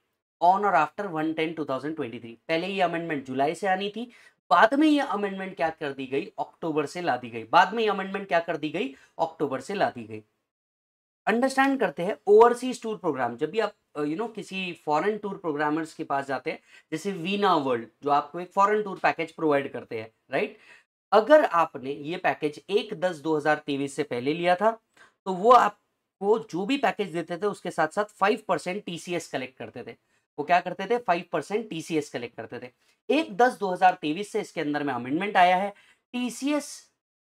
on और after one ten two thousand twenty three पहले ये अमेंडमेंट जुलाई से आनी थी बाद में ये अमेंडमेंट क्या कर दी गई अक्टूबर से ला दी गई बाद में ये अमेंडमेंट क्या कर दी गई अक्टूबर से ला दी गई अंडरस्टैंड करते हैं ओवरसीज टूर प्रोग्राम जब भी आप यू नो किसी फॉरेन टूर प्रोग्रामर्स के पास जाते हैं जैसे वीना वर्ल्ड जो आपको एक फॉरेन टूर पैकेज प्रोवाइड करते हैं राइट अगर आपने ये पैकेज एक दस दो हजार तेईस से पहले लिया था तो वो आप वो जो भी पैकेज देते थे उसके साथ साथ फाइव परसेंट टी कलेक्ट करते थे वो क्या करते थे फाइव परसेंट टी कलेक्ट करते थे एक दस दो हजार तेईस से इसके अंदर में अमेंडमेंट आया है T C S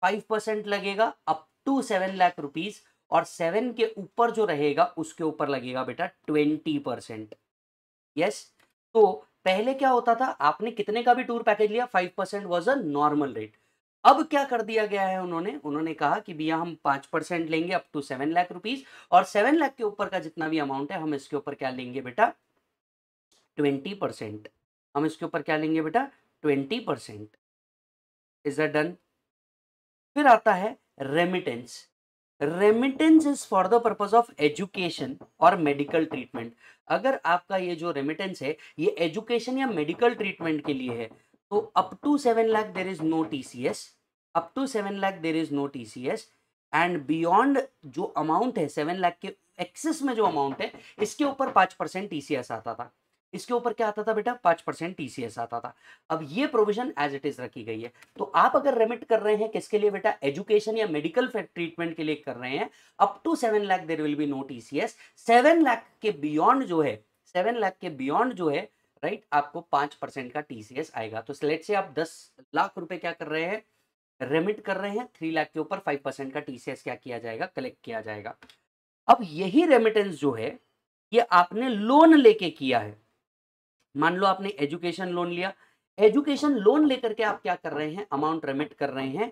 five percent लगेगा up to seven lakh rupees और सेवन के ऊपर जो रहेगा उसके ऊपर लगेगा बेटा ट्वेंटी परसेंट यस तो पहले क्या होता था आपने कितने का भी टूर पैकेज लिया five percent was a normal rate अब क्या कर दिया गया है उन्होंने उन्होंने कहा कि भैया हम पांच परसेंट लेंगे up to seven lakh rupees और सेवन लाख के ऊपर का जितना भी अमाउंट है हम इसके ऊपर क्या लेंगे बेटा ट्वेंटी परसेंट हम इसके ऊपर क्या लेंगे बेटा twenty percent is a done फिर आता है remittance remittance is for the purpose of education और मेडिकल ट्रीटमेंट अगर आपका ये जो रेमिटेंस है ये एजुकेशन या मेडिकल ट्रीटमेंट के लिए है तो up to seven lakh there is no T C S up to seven lakh there is no T C S and beyond जो अमाउंट है सेवन लाख के एक्सेस में जो अमाउंट है इसके ऊपर पाँच परसेंट टी सी एस आता था इसके ऊपर क्या आता था बेटा पाँच परसेंट टी सी एस आता था अब ये प्रोविजन एज इट इज रखी गई है तो आप अगर रेमिट कर रहे हैं किसके लिए बेटा एजुकेशन या मेडिकल ट्रीटमेंट के लिए कर रहे हैं up to seven lakh there will be no T C S seven lakh के बियॉन्ड जो है सेवन लाख के बियॉन्ड जो है राइट आपको पांच परसेंट का टीसीएस आएगा तो लेट से आप दस लाख रुपए क्या कर रहे हैं रेमिट कर रहे हैं थ्री लाख के ऊपर फाइव परसेंट का टीसीएस क्या किया जाएगा कलेक्ट किया जाएगा अब यही रेमिटेंस जो है ये आपने लोन लेके किया है मान लो आपने एजुकेशन लोन लिया एजुकेशन लोन लेकर के आप क्या कर रहे हैं अमाउंट रेमिट कर रहे हैं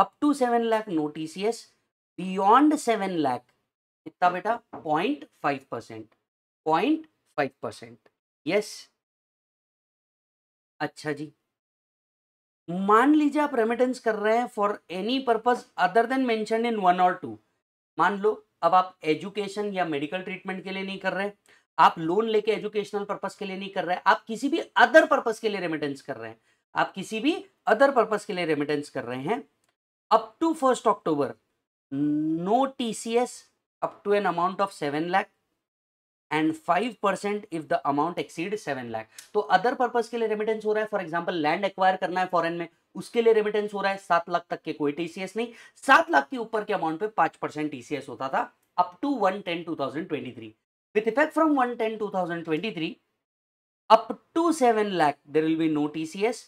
up to seven lakh no TCS beyond seven lakh कितना बेटा point five percent point five percent yes अच्छा जी मान लीजिए आप रेमिटेंस कर रहे हैं for any purpose other than mention in one और टू मान लो अब आप एजुकेशन या मेडिकल ट्रीटमेंट के लिए नहीं कर रहे आप लोन लेके एजुकेशनल पर्पज के लिए नहीं कर रहे आप किसी भी अदर पर्पज के लिए रेमिटेंस कर रहे हैं आप किसी भी अदर पर्पज के लिए रेमिटेंस कर रहे हैं up to first October no T C S up to an amount of seven lakh and five percent if the amount exceed seven lakh तो अदर पर्पज के लिए रेमिटेंस हो रहा है फॉर एग्जाम्पल लैंड एक्वायर करना है फॉरन में उसके लिए रेमिटेंस हो रहा है सात लाख तक के कोई टीसीएस नहीं सात लाख के ऊपर के अमाउंट पे पांच परसेंट टीसीएस होता था up to one ten two thousand twenty three with effect from one ten two thousand twenty three up to seven lakh there will be no TCS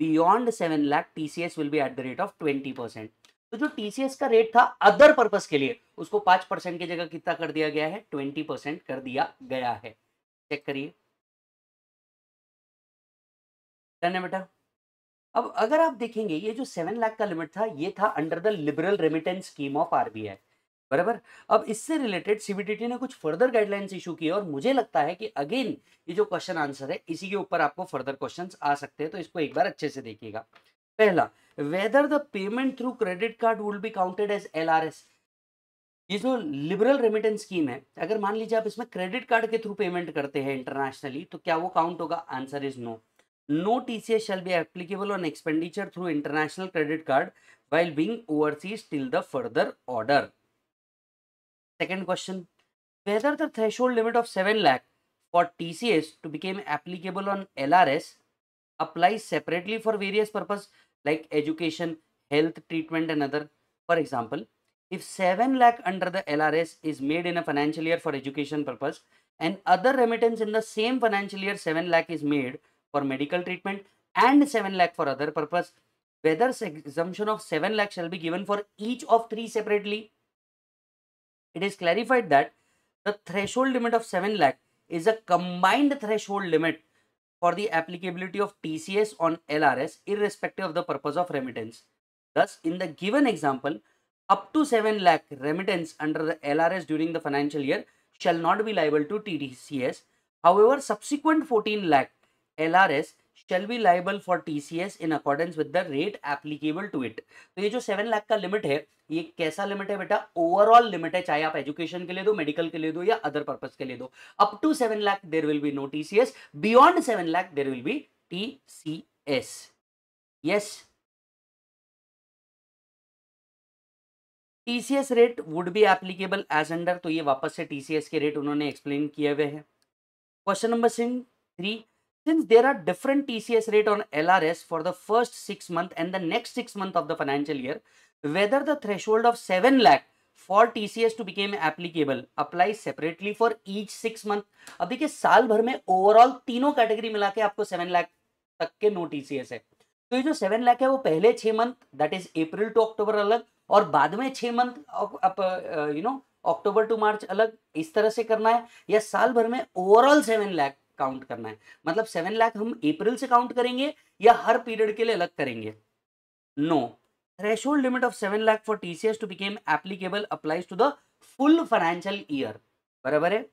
beyond seven lakh TCS will be at the rate of twenty percent तो जो TCS का rate था other purpose के लिए उसको पांच percent की जगह कितना कर दिया गया है ट्वेंटी परसेंट कर दिया गया है चेक करिए बेटा अब अगर आप देखेंगे ये जो सेवन लाख का लिमिट था ये था under the liberal remittance scheme of RBI बराबर अब इससे रिलेटेड सीबीडीटी ने कुछ फर्दर गाइडलाइंस इशू किए और मुझे लगता है कि अगेन ये जो क्वेश्चन आंसर है इसी के ऊपर आपको फर्दर क्वेश्चंस आ सकते हैं तो इसको एक बार अच्छे से देखिएगा पहला whether the payment through credit card would be counted as LRS. ये जो लिबरल रेमिटेंस स्कीम है अगर मान लीजिए आप इसमें क्रेडिट कार्ड के थ्रू पेमेंट करते हैं इंटरनेशनली तो क्या वो काउंट होगा answer is no no T C S shall be applicable on expenditure through international credit card while being overseas till the further order second question whether the threshold limit of seven lakh for T C S to became applicable on L R S apply separately for various purpose like education, health treatment and other. For example, if 7 lakh under the LRS is made in a financial year for education purpose and other remittance in the same financial year 7 lakh is made for medical treatment and 7 lakh for other purpose, whether exemption of 7 lakh shall be given for each of three separately. It is clarified that the threshold limit of 7 lakh is a combined threshold limit for the applicability of TCS on LRS irrespective of the purpose of remittance. Thus, in the given example, up to 7 lakh remittance under the LRS during the financial year shall not be liable to TDCS. However, subsequent 14 lakh LRS shall be liable for TCS in accordance with the rate applicable to it तो ये जो seven lakh का limit है ये कैसा limit है बेटा overall limit है चाहे आप एजुकेशन के लिए दो मेडिकल के लिए दो या अदर पर्पज के लिए दो up to seven lakh there will be no TCS beyond seven lakh there will be TCS yes TCS rate would be applicable as under तो ये वापस से टीसीएस के रेट उन्होंने एक्सप्लेन किए हुए हैं क्वेश्चन नंबर सिंह three Since there are different TCS rate on LRS for the first six month and the next six month of the financial year, whether the threshold of 7 lakh for TCS to become applicable applies separately for each six month. अब देखिए साल भर में overall तीनों category मिला के आपको seven lakh तक के no TCS है तो ये जो सेवन लाख है वो पहले छः month that is April to October अलग और बाद में छः up you know October to March अलग इस तरह से करना है या साल भर में ओवरऑल सेवन लाख काउंट करना है मतलब सेवन लाख हम अप्रैल से काउंट करेंगे या हर पीरियड के लिए अलग करेंगे no threshold limit of seven lakh for T to became applicable applies to the full financial year बराबर है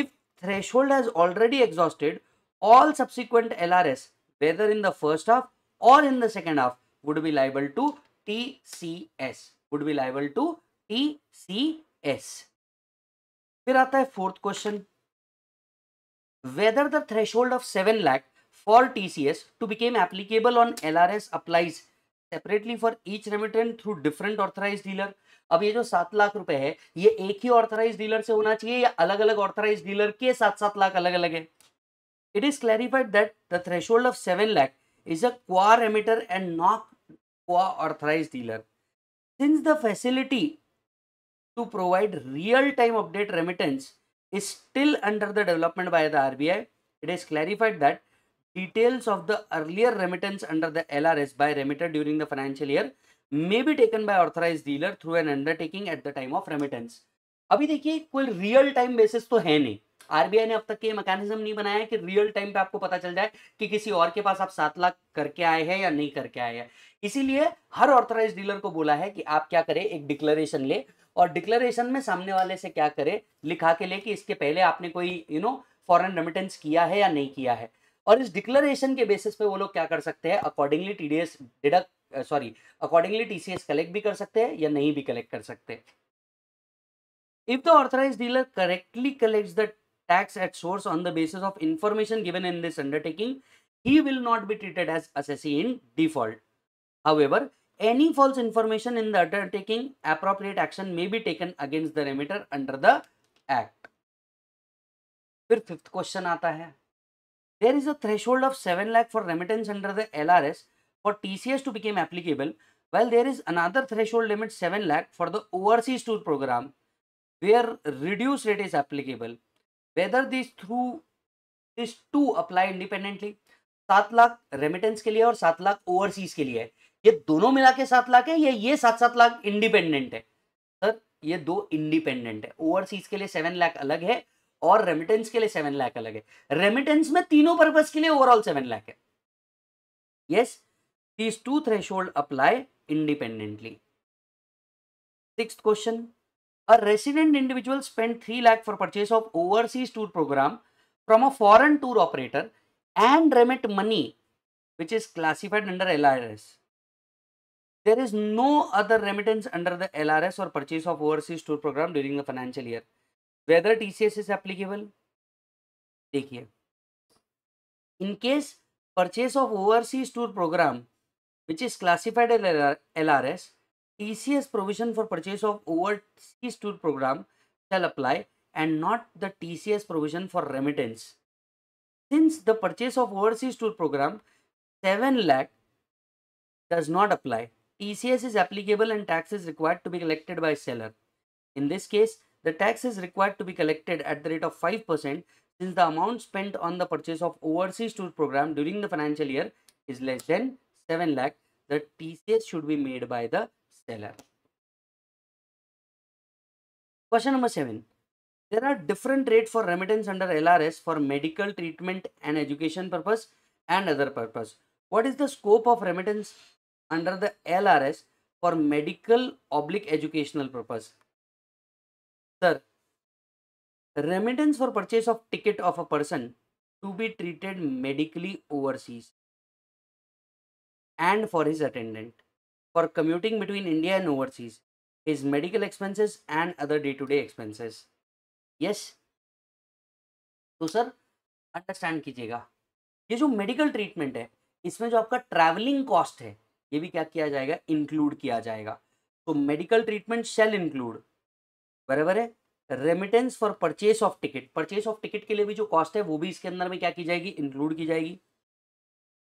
if threshold has already exhausted all subsequent L whether in the first half or in the second half would be liable to T would be liable to T फिर आता है fourth question whether the threshold of 7 lakh for TCS to become applicable on LRS applies separately for each remitter through different authorized dealer अब ये जो सात लाख रुपए है ये एक ही ऑर्थराइज डीलर से होना चाहिए या अलग अलग ऑर्थराइज डीलर के सात सात लाख अलग अलग है it is clarified that the threshold of seven lakh is a qua remitter and not qua authorised dealer since the facility to provide real time update remittance is still under the development by the RBI, it is clarified that details of the earlier remittance under the LRS by remitter during the financial year may be taken by authorized dealer through an undertaking at the time of remittance. अभी देखिए कोई real time basis तो है नहीं RBI ने अब तक ये मैकेनिज्म नहीं बनाया कि रियल टाइम पे आपको पता चल जाए कि किसी और के पास आप सात लाख करके आए हैं या नहीं करके आए हैं इसीलिए हर ऑर्थराइज डीलर को बोला है कि आप क्या करें एक डिक्लेरेशन ले और डिक्लेरेशन में सामने वाले से क्या करे लिखा के ले कि इसके पहले आपने कोई यू नो फॉरन रेमिटेंस किया है या नहीं किया है और इस डिक्लेरेशन के बेसिस पे वो लोग क्या कर सकते हैं accordingly TDS deduct sorry accordingly TCS collect भी कर सकते हैं या नहीं भी कलेक्ट कर सकते if the authorised dealer correctly collect the tax at source on the basis of information given in this undertaking, he will not be treated as assessee in default. However, any false information in the undertaking, appropriate action may be taken against the remitter under the act. फिर fifth question आता है there is a threshold of seven lakh for remittance under the L R S for T C S to became applicable well there is another threshold limit seven lakh for the overseas tour programme where reduce rate is applicable whether this through this two apply independently सात लाख remittance के लिए और सात lakh overseas के लिए है ये दोनों मिला के साथ लाख है या ये सात सात लाख इंडिपेंडेंट है सर ये दो इंडिपेंडेंट है ओवरसीज के लिए सेवन लाख अलग है और रेमिटेंस के लिए सेवन लाख अलग है रेमिटेंस में तीनों पर्पज के लिए ओवरऑल सेवन लाख है yes these two thresh apply independently six question a resident individual spend three lakh for purchase of overseas tour programme from a foreign tour operator and remit money which is classified under L R S There is no other remittance under the LRS or purchase of overseas tour program during the financial year. Whether TCS is applicable? here. In case purchase of overseas tour program which is classified as LRS, TCS provision for purchase of overseas tour program shall apply and not the TCS provision for remittance. Since the purchase of overseas tour program 7 lakh does not apply, TCS is applicable and tax is required to be collected by seller. In this case, the tax is required to be collected at the rate of 5% since the amount spent on the purchase of overseas tour program during the financial year is less than 7 lakh. The TCS should be made by the seller. Question number 7. There are different rates for remittance under LRS for medical treatment and education purpose and other purpose. What is the scope of remittance under the LRS for medical oblique educational purpose. Sir, remittance for purchase of ticket of a person to be treated medically overseas and for his attendant for commuting between India and overseas, his medical expenses and other day-to-day -day expenses. Yes. तो sir understand कीजिएगा ये जो medical treatment है इसमें जो आपका travelling cost है ये भी क्या किया जाएगा इंक्लूड किया जाएगा तो मेडिकल ट्रीटमेंट शेल इंक्लूड बराबर है remittance for purchase of ticket purchase of ticket के लिए भी जो कॉस्ट है वो भी इसके अंदर में क्या की जाएगी इंक्लूड की जाएगी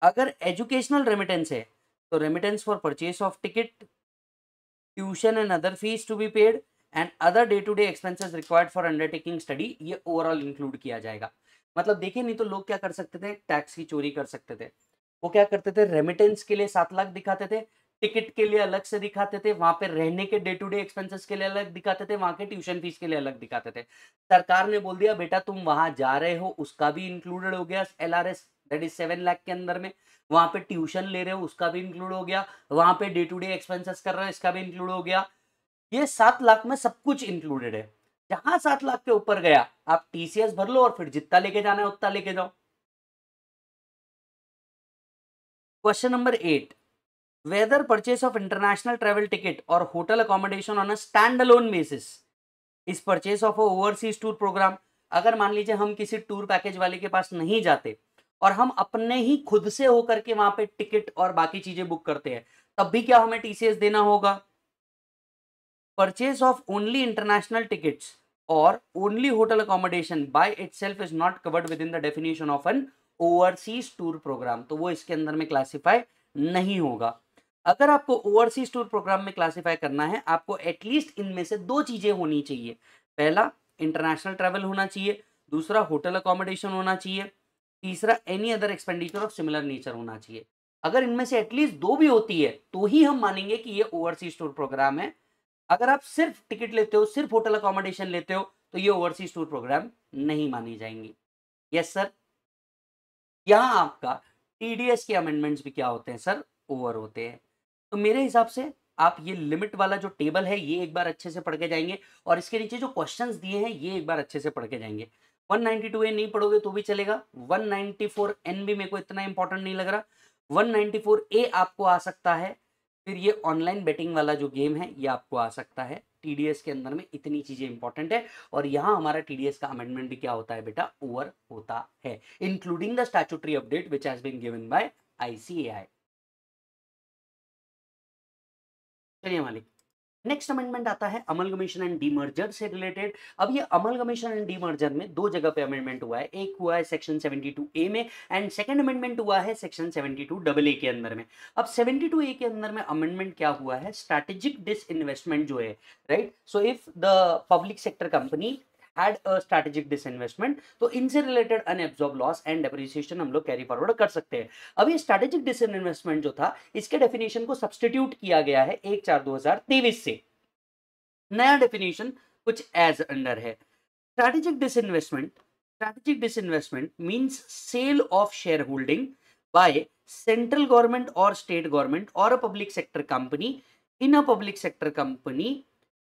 अगर एजुकेशनल रेमिटेंस है तो remittance for purchase of ticket tuition and other fees to be paid and other day to day expenses required for undertaking study ये ओवरऑल इंक्लूड किया जाएगा मतलब देखिए नहीं तो लोग क्या कर सकते थे टैक्स की चोरी कर सकते थे वो क्या करते थे रेमिटेंस के लिए सात लाख दिखाते थे टिकट के लिए अलग से दिखाते थे वहां पे रहने के डे टू डे एक्सपेंसेस के लिए अलग दिखाते थे वहां के ट्यूशन फीस के लिए अलग दिखाते थे सरकार ने बोल दिया बेटा तुम वहां जा रहे हो उसका भी इंक्लूडेड हो गया L R S that is seven lakh के अंदर में वहां पे ट्यूशन ले रहे हो उसका भी इंक्लूड हो गया वहां पे डे टू डे एक्सपेंसेस कर रहे हो इसका भी इंक्लूड हो गया ये सात लाख में सब कुछ इंक्लूडेड है जहां सात लाख के ऊपर गया आप टीसीएस भर लो और फिर जितना लेके जाना है उतना लेके जाओ question number eight whether purchase of international travel ticket और hotel accommodation on stand alone basis is purchase of overseas tour programme अगर मान लीजिए हम किसी टूर पैकेज वाले के पास नहीं जाते और हम अपने ही खुद से होकर के वहां पे टिकट और बाकी चीजें बुक करते हैं तब भी क्या हमें टीसीएस देना होगा purchase of only international ticket or only hotel accommodation by it is not covered with in the definition of an overseas tour programme तो वो इसके अंदर में क्लासीफाई नहीं होगा अगर आपको ओवरसीज टूर प्रोग्राम में क्लासीफाई करना है आपको एटलीस्ट इनमें से दो चीज़ें होनी चाहिए पहला इंटरनेशनल ट्रैवल होना चाहिए दूसरा होटल अकोमोडेशन होना चाहिए तीसरा any other expenditure of similar nature होना चाहिए अगर इनमें से एटलीस्ट दो भी होती है तो ही हम मानेंगे कि ये ओवरसीज टूर प्रोग्राम है अगर आप सिर्फ टिकट लेते हो सिर्फ होटल अकोमोडेशन लेते हो तो ये ओवरसीज टूर प्रोग्राम नहीं मानी जाएंगी यस सर यहाँ आपका टीडीएस के अमेंडमेंट्स भी क्या होते हैं सर ओवर होते हैं तो मेरे हिसाब से आप ये लिमिट वाला जो टेबल है ये एक बार अच्छे से पढ़ के जाएंगे और इसके नीचे जो क्वेश्चन दिए हैं ये एक बार अच्छे से पढ़ के जाएंगे ए नहीं पढ़ोगे तो भी चलेगा एन भी मेरे को इतना इंपॉर्टेंट नहीं लग रहा ए आपको आ सकता है फिर ये ऑनलाइन बेटिंग वाला जो गेम है ये आपको आ सकता है टीडीएस के अंदर में इतनी चीजें इंपॉर्टेंट है और यहाँ हमारा टीडीएस का अमेंडमेंट भी क्या होता है बेटा ओवर होता है including the statutory update which has been given by ICAI चलिए मालिक नेक्स्ट अमेंडमेंट आता है अमलगमेशन एंड डीमर्जर से रिलेटेड अब ये अमलगमेशन एंड डीमर्जर में दो जगह पे अमेंडमेंट हुआ है एक हुआ है सेक्शन 72 ए में एंड सेकंड अमेंडमेंट हुआ है सेक्शन 72 डबल ए के अंदर में अब 72 ए के अंदर में अमेंडमेंट क्या हुआ है स्ट्रैटेजिक डिस इन्वेस्टमेंट जो है right so if the public sector company had a strategic disinvestment तो इनसे related unabsorbed loss and depreciation हम लोग कैरी फॉरवर्ड कर सकते हैं अब ये स्ट्रैटेजिक डिसइन्वेस्टमेंट जो था इसके डेफिनेशन को सब्सटीट्यूट किया गया है एक चार दो से नया डेफिनेशन कुछ एज अंडर है strategic disinvestment strategic disinvestment means sale of shareholding by central government or state government or a public sector company in a public sector company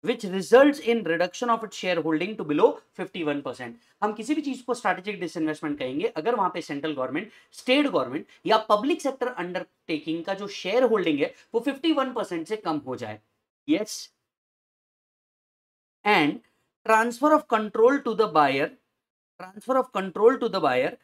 which result in reduction of it shareholding to below 51 percent हम किसी भी चीज को strategic disinvestment कहेंगे अगर वहां पे central government state government या पब्लिक सेक्टर अंडरटेकिंग का जो शेयर होल्डिंग है वो 51 परसेंट से कम हो जाए yes and transfer of control to the buyer transfer of control to the buyer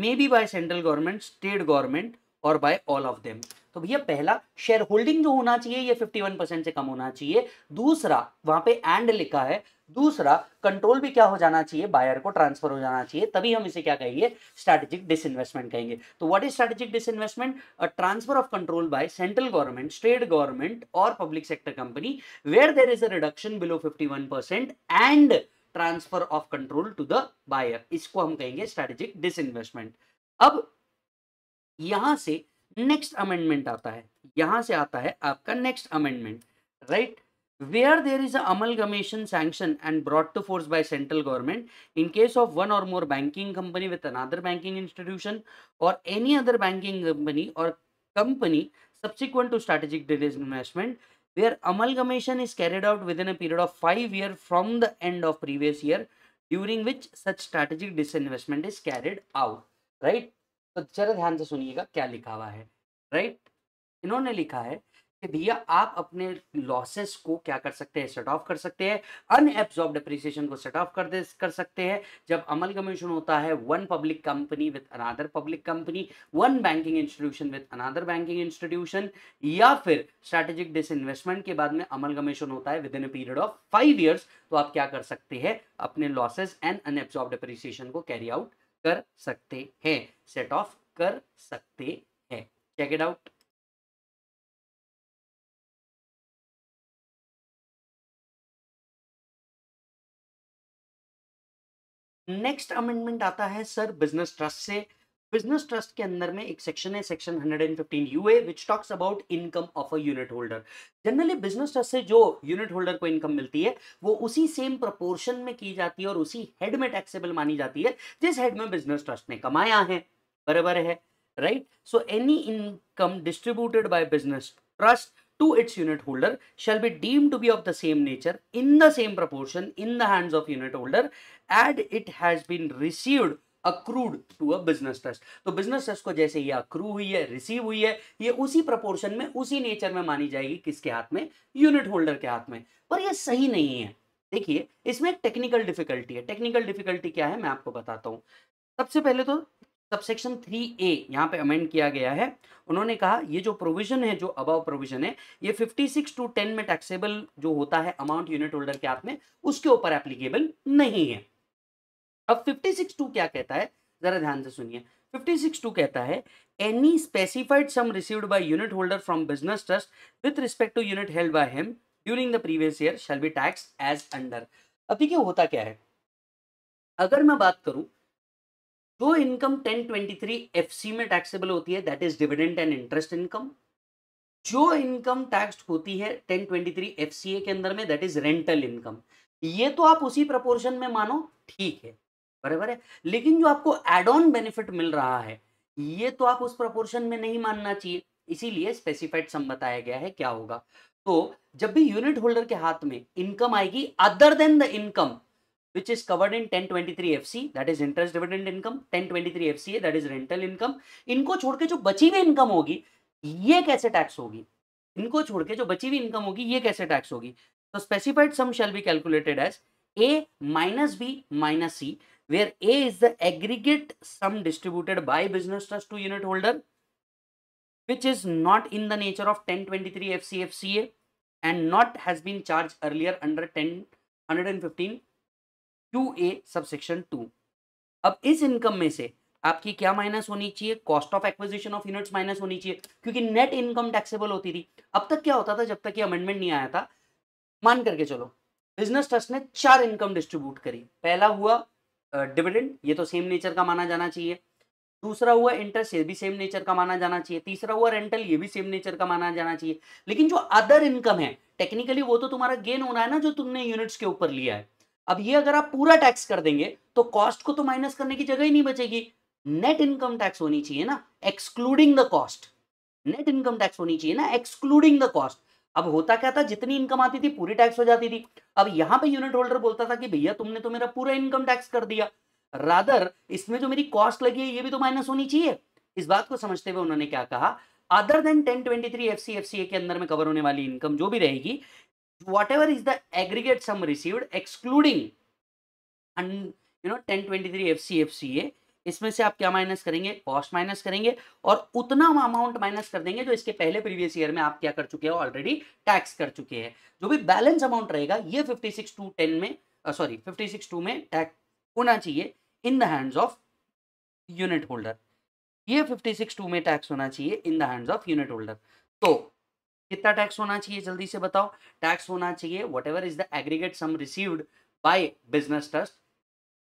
may be by central government state government or by all of them तो भैया पहला शेयर होल्डिंग जो होना चाहिए ये 51 से कम होना चाहिए दूसरा वहां पे एंड लिखा है दूसरा कंट्रोल भी क्या हो जाना चाहिए बायर को ट्रांसफर हो जाना चाहिए तभी हम इसे क्या कहेंगे स्ट्रेटेजिक डिसइन्वेस्टमेंट कहेंगे तो what is strategic disinvestment transfer of control by central government state government or public sector company where there is a reduction below fifty and transfer of control to the buyer इसको हम कहेंगे strategic disinvestment अब यहां से next amendment आता है यहां से आता है आपका next amendment right where there is amalgamation sanction and brought to force by central government in case of one or more banking company with another banking institution or any other banking company or company subsequent to strategic investment where amalgamation is carried out with in a period of five year from the end of previous year during which such strategic disinvestment is carried out right तो जरा ध्यान से सुनिएगा क्या लिखा हुआ है right इन्होंने लिखा है कि भैया आप अपने लॉसेस को क्या कर सकते हैं सेट ऑफ कर सकते हैं अनएब्जॉर्ब डिप्रिसिएशन को सेट ऑफ कर दे कर सकते हैं जब अमल कमीशन होता है one public company with another public company one banking institution with another banking institution या फिर स्ट्रेटेजिक डिस इन्वेस्टमेंट के बाद में अमल कमीशन होता है with in a period of five years तो आप क्या कर सकते हैं अपने लॉसेज एंड अनएब्जॉर्ब डिप्रिसिएशन को कैरी आउट कर सकते हैं सेट ऑफ कर सकते हैं check it out next amendment आता है सर बिजनेस ट्रस्ट से बिजनेस ट्रस्ट के अंदर में एक सेक्शन है section 115 UA which talks about income of a unit holder generally business trust से जो यूनिट होल्डर को इनकम मिलती है वो उसी सेम प्रपोर्शन में की जाती है और उसी हेड में टैक्सेबल मानी जाती है जिस हेड में बिजनेस ट्रस्ट ने कमाया है बराबर है right so any income distributed by business trust to its unit holder shall be deem to be of the same nature in the same proportion in the hands of unit holder as it has been received accrued to a business trust तो business trust को जैसे ये accrue हुई है receive हुई है ये उसी प्रपोर्शन में उसी नेचर में मानी जाएगी किसके हाथ में यूनिट होल्डर के हाथ में पर ये सही नहीं है देखिए इसमें एक टेक्निकल डिफिकल्टी है टेक्निकल डिफिकल्टी क्या है मैं आपको बताता हूँ सबसे पहले तो सबसेक्शन थ्री ए यहाँ पे अमेंड किया गया है उन्होंने कहा ये जो प्रोविजन है जो अबाव प्रोविजन है ये फिफ्टी सिक्स टू टेन में टैक्सेबल जो होता है अमाउंट यूनिट होल्डर के हाथ में उसके ऊपर एप्लीकेबल नहीं है अब फिफ्टी सिक्स टू क्या कहता है जरा ध्यान से सुनिए फिफ्टी सिक्स टू कहता है any specified sum received by unit holder from business trust with respect to unit held by him during the previous year shall be tax as under अब देखिए होता क्या है अगर मैं बात करूं जो इनकम 1023 एफसी में टैक्सेबल होती है that is dividend and interest income जो इनकम टैक्स होती है 1023 एफसीए के अंदर में दैट इज रेंटल इनकम ये तो आप उसी प्रपोर्शन में मानो ठीक है बराबर है लेकिन जो आपको एड ऑन बेनिफिट मिल रहा है ये तो आप उस प्रपोर्शन में नहीं मानना चाहिए इसीलिए स्पेसिफाइड सम बताया गया है क्या होगा तो जब भी यूनिट होल्डर के हाथ में इनकम आएगी other than the income which is covered in 1023 FC that is interest dividend income 1023 FCA that is rental income इनको छोड़ के जो बची हुई इनकम होगी ये कैसे टैक्स होगी इनको छोड़ के जो बची हुई इनकम होगी ये कैसे टैक्स होगी तो specified sum shall be calculated as A minus B minus C where A is the aggregate sum distributed by business trust to unit holder, which is not in the nature of 1023 FCFCA and not has been charged earlier under 10, 115 QA subsection 2. अब इस income में से आपकी क्या minus होनी चाहिए cost of acquisition of units minus होनी चाहिए क्योंकि नेट इनकम टैक्सेबल होती थी अब तक क्या होता था जब तक ये अमेंडमेंट नहीं आया था मान करके चलो बिजनेस ट्रस्ट ने चार इनकम डिस्ट्रीब्यूट करी पहला हुआ डिविडेंड ये तो सेम नेचर का माना जाना चाहिए दूसरा हुआ इंटरेस्ट ये भी सेम नेचर का माना जाना चाहिए तीसरा हुआ रेंटल ये भी सेम नेचर का माना जाना चाहिए लेकिन जो अदर इनकम है टेक्निकली वो तो तुम्हारा गेन होना है ना जो तुमने यूनिट्स के ऊपर लिया है अब ये अगर आप पूरा टैक्स कर देंगे तो कॉस्ट को तो माइनस करने की जगह ही नहीं बचेगी नेट इनकम टैक्स होनी चाहिए ना excluding the cost net income tax होनी चाहिए ना एक्सक्लूडिंग द कॉस्ट अब होता क्या था जितनी इनकम आती थी पूरी टैक्स हो जाती थी अब यहाँ पे यूनिट होल्डर बोलता था कि भैया तुमने तो मेरा पूरा इनकम टैक्स कर दिया रादर इसमें जो मेरी कॉस्ट लगी है ये भी तो माइनस होनी चाहिए इस बात को समझते हुए उन्होंने क्या कहा other than ten twenty three F C F C A के अंदर में कवर होने वाली इनकम जो भी रहेगी whatever is the aggregate sum received excluding you know ten twenty three F C F C A इसमें से आप क्या माइनस करेंगे कॉस्ट माइनस करेंगे और उतना अमाउंट माइनस कर देंगे जो इसके पहले प्रीवियस ईयर में आप क्या कर चुके हैं ऑलरेडी टैक्स कर चुके हैं जो भी बैलेंस अमाउंट रहेगा ये फिफ्टी सिक्स टू टेन में सॉरी फिफ्टी सिक्स टू में टैक्स होना चाहिए in the hands of unit holder ये फिफ्टी सिक्स टू में टैक्स होना चाहिए in the hands of unit holder तो कितना टैक्स होना चाहिए जल्दी से बताओ टैक्स होना चाहिए whatever is the aggregate sum received by business trust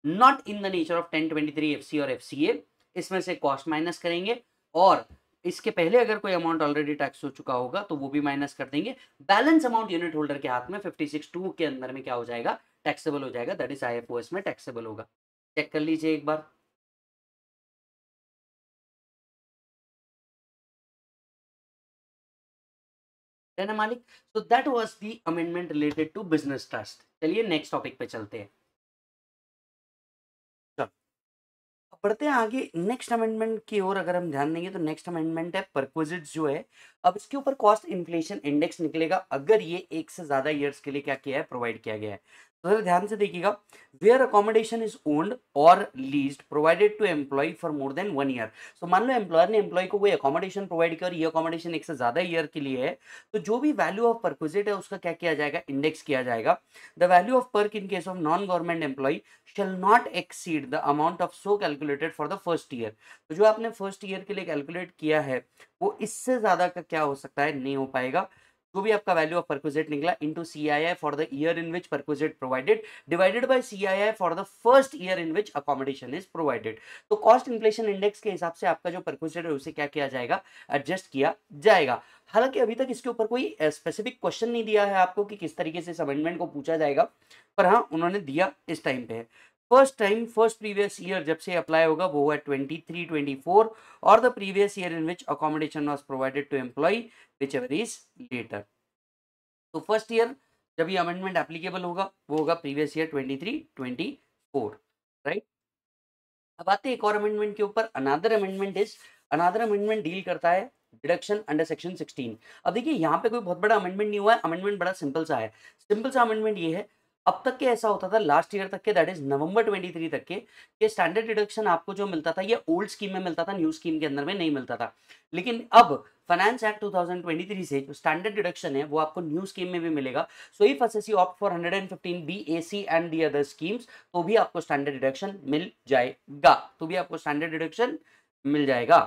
not in the nature of ten twenty three F C or F C A इसमें से कॉस्ट माइनस करेंगे और इसके पहले अगर कोई अमाउंट ऑलरेडी टैक्स हो चुका होगा तो वो भी माइनस कर देंगे बैलेंस अमाउंट यूनिट होल्डर के हाथ में फिफ्टी सिक्स टू के अंदर में क्या हो जाएगा टैक्सेबल हो जाएगा दैट इज आई में टैक्सेबल होगा चेक कर लीजिए एक बार मालिक so that was the amendment related to business trust चलिए नेक्स्ट टॉपिक पे चलते हैं बढ़ते हैं आगे नेक्स्ट अमेंडमेंट की ओर अगर हम ध्यान देंगे तो नेक्स्ट अमेंडमेंट है परक्विजिट जो है अब इसके ऊपर कॉस्ट इन्फ्लेशन इंडेक्स निकलेगा अगर ये एक से ज्यादा ईयर्स के लिए क्या किया है प्रोवाइड किया गया है जरा तो ध्यान से देखिएगा where accommodation is owned or leased provided to employee for more than one year so मान लो एम्प्लॉयर ने एम्प्लॉय को कोई अकोमोडेशन प्रोवाइड किया और ये अकोमोडेशन एक से ज्यादा ईयर के लिए है तो जो भी वैल्यू ऑफ परक्विजिट है उसका क्या किया जाएगा इंडेक्स किया जाएगा the value of perk in case of non government employee shall not exceed the amount of so calculated for the first year तो जो आपने फर्स्ट ईयर के लिए कैलकुलेट किया है वो इससे ज्यादा का क्या हो सकता है नहीं हो पाएगा जो भी आपका वैल्यू ऑफ परक्विजिट निकला into C I I for the year in which perquisite provided divided by C I I for the first year in which accommodation is provided तो कॉस्ट इन्फ्लेशन इंडेक्स के हिसाब से आपका जो perquisite है उसे क्या किया जाएगा एडजस्ट किया जाएगा हालांकि अभी तक इसके ऊपर कोई स्पेसिफिक क्वेश्चन नहीं दिया है आपको कि किस तरीके से इस अमेंडमेंट को पूछा जाएगा पर हाँ उन्होंने दिया इस टाइम पे first time first previous year जब से अप्लाई होगा वो है ट्वेंटी थ्री ट्वेंटी फोर और the previous year in which accommodation was provided to employee whichever is later तो फर्स्ट ईयर जब ये अमेंडमेंट एप्लीकेबल होगा वो होगा previous year twenty three twenty four right अब आते एक और अमेंडमेंट के ऊपर another amendment is another amendment deal करता है डिडक्शन अंडर सेक्शन 16 अब देखिए यहाँ पे कोई बहुत बड़ा अमेंडमेंट नहीं हुआ है अमेंडमेंट बड़ा सिंपल सा है सिंपल सा अमेंडमेंट ये है अब तक के ऐसा होता था लास्ट ईयर तक के दैट इज नवंबर 23 तक के ये स्टैंडर्ड डिडक्शन आपको जो मिलता था ये ओल्ड स्कीम में मिलता था न्यू स्कीम के अंदर में नहीं मिलता था लेकिन अब फाइनेंस एक्ट 2023 से जो स्टैंडर्ड डिडक्शन है वो आपको न्यू स्कीम में भी मिलेगा so if S opt for fifteen B AC and the other schemes तो भी आपको स्टैंडर्ड डिडक्शन मिल जाएगा तो भी आपको स्टैंडर्ड डिडक्शन मिल जाएगा